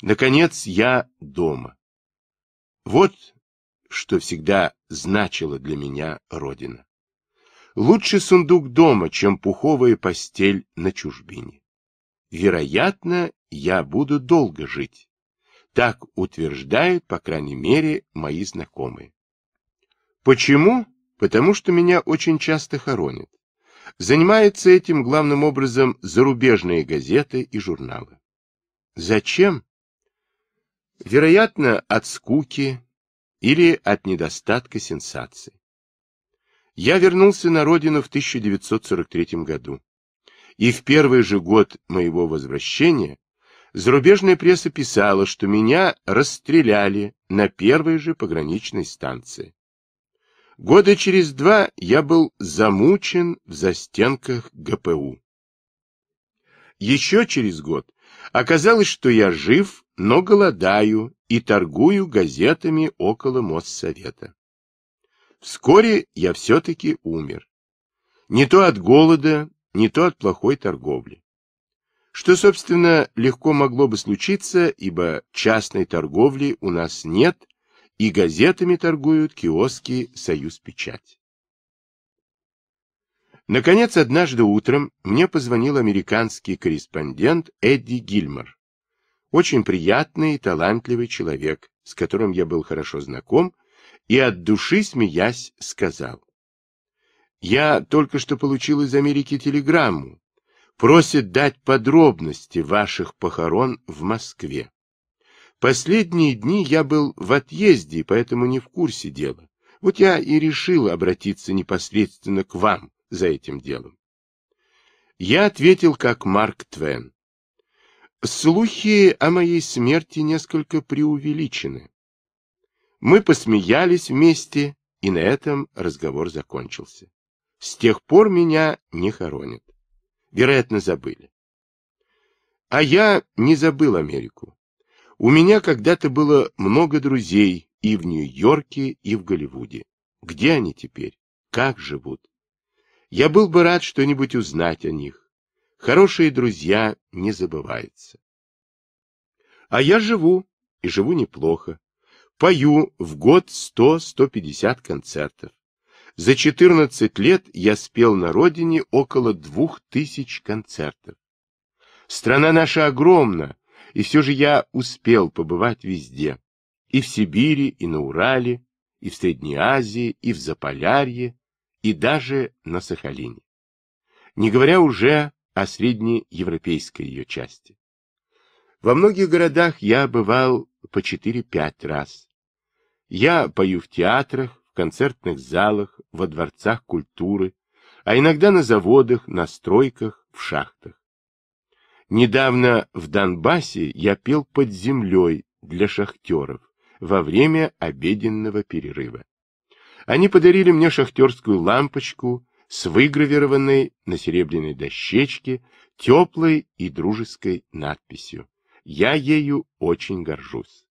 Наконец, я дома. Вот что всегда значила для меня родина. Лучше сундук дома, чем пуховая постель на чужбине вероятно, я буду долго жить. Так утверждают, по крайней мере, мои знакомые. Почему? Потому что меня очень часто хоронят. Занимаются этим главным образом зарубежные газеты и журналы. Зачем? Вероятно, от скуки или от недостатка сенсаций. Я вернулся на родину в 1943 году. И в первый же год моего возвращения зарубежная пресса писала, что меня расстреляли на первой же пограничной станции. Года через два я был замучен в застенках ГПУ. Еще через год оказалось, что я жив, но голодаю и торгую газетами около Моссовета. Вскоре я все-таки умер. Не то от голода, не то от плохой торговли. Что, собственно, легко могло бы случиться, ибо частной торговли у нас нет, и газетами торгуют киоски «Союз Печать». Наконец, однажды утром мне позвонил американский корреспондент Эдди Гильмор. Очень приятный и талантливый человек, с которым я был хорошо знаком, и от души смеясь сказал. Я только что получил из Америки телеграмму. Просит дать подробности ваших похорон в Москве. Последние дни я был в отъезде, поэтому не в курсе дела. Вот я и решил обратиться непосредственно к вам за этим делом. Я ответил как Марк Твен. Слухи о моей смерти несколько преувеличены. Мы посмеялись вместе, и на этом разговор закончился. С тех пор меня не хоронят. Вероятно, забыли. А я не забыл Америку. У меня когда-то было много друзей и в Нью-Йорке, и в Голливуде. Где они теперь? Как живут? Я был бы рад что-нибудь узнать о них. Хорошие друзья не забываются. А я живу, и живу неплохо. Пою в год 100-150 концертов. За 14 лет я спел на родине около двух тысяч концертов. Страна наша огромна, и все же я успел побывать везде. И в Сибири, и на Урале, и в Средней Азии, и в Заполярье, и даже на Сахалине. Не говоря уже о среднеевропейской ее части. Во многих городах я бывал по 4-5 раз. Я пою в театрах, в концертных залах, во дворцах культуры, а иногда на заводах, на стройках, в шахтах. Недавно в Донбассе я пел под землей для шахтеров во время обеденного перерыва. Они подарили мне шахтерскую лампочку с выгравированной на серебряной дощечке теплой и дружеской надписью. Я ею очень горжусь.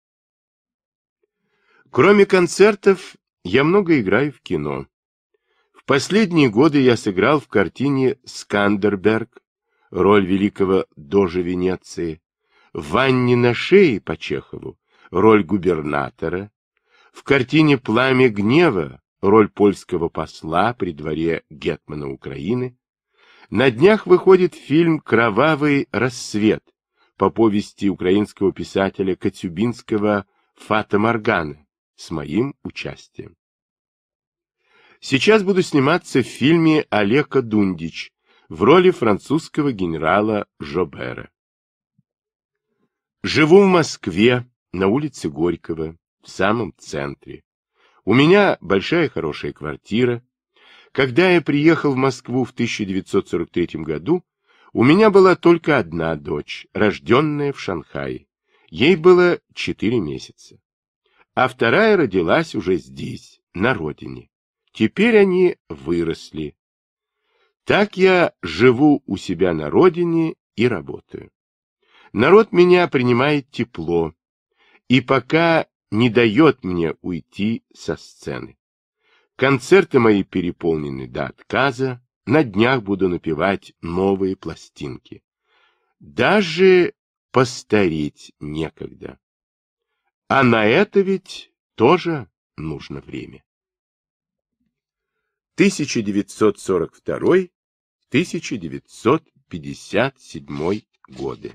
Кроме концертов, я много играю в кино. В последние годы я сыграл в картине «Скандерберг» роль великого дожа Венеции, в «Ванне на шее» по Чехову роль губернатора, в картине «Пламя гнева» роль польского посла при дворе Гетмана Украины. На днях выходит фильм «Кровавый рассвет» по повести украинского писателя Коцюбинского Фата Моргана с моим участием. Сейчас буду сниматься в фильме Олега Дундич в роли французского генерала Жобера. Живу в Москве, на улице Горького, в самом центре. У меня большая хорошая квартира. Когда я приехал в Москву в 1943 году, у меня была только одна дочь, рожденная в Шанхае. Ей было 4 месяца. А вторая родилась уже здесь, на родине. Теперь они выросли. Так я живу у себя на родине и работаю. Народ меня принимает тепло и пока не дает мне уйти со сцены. Концерты мои переполнены до отказа, на днях буду напевать новые пластинки. Даже постареть некогда. А на это ведь тоже нужно время. 1942-1957 годы.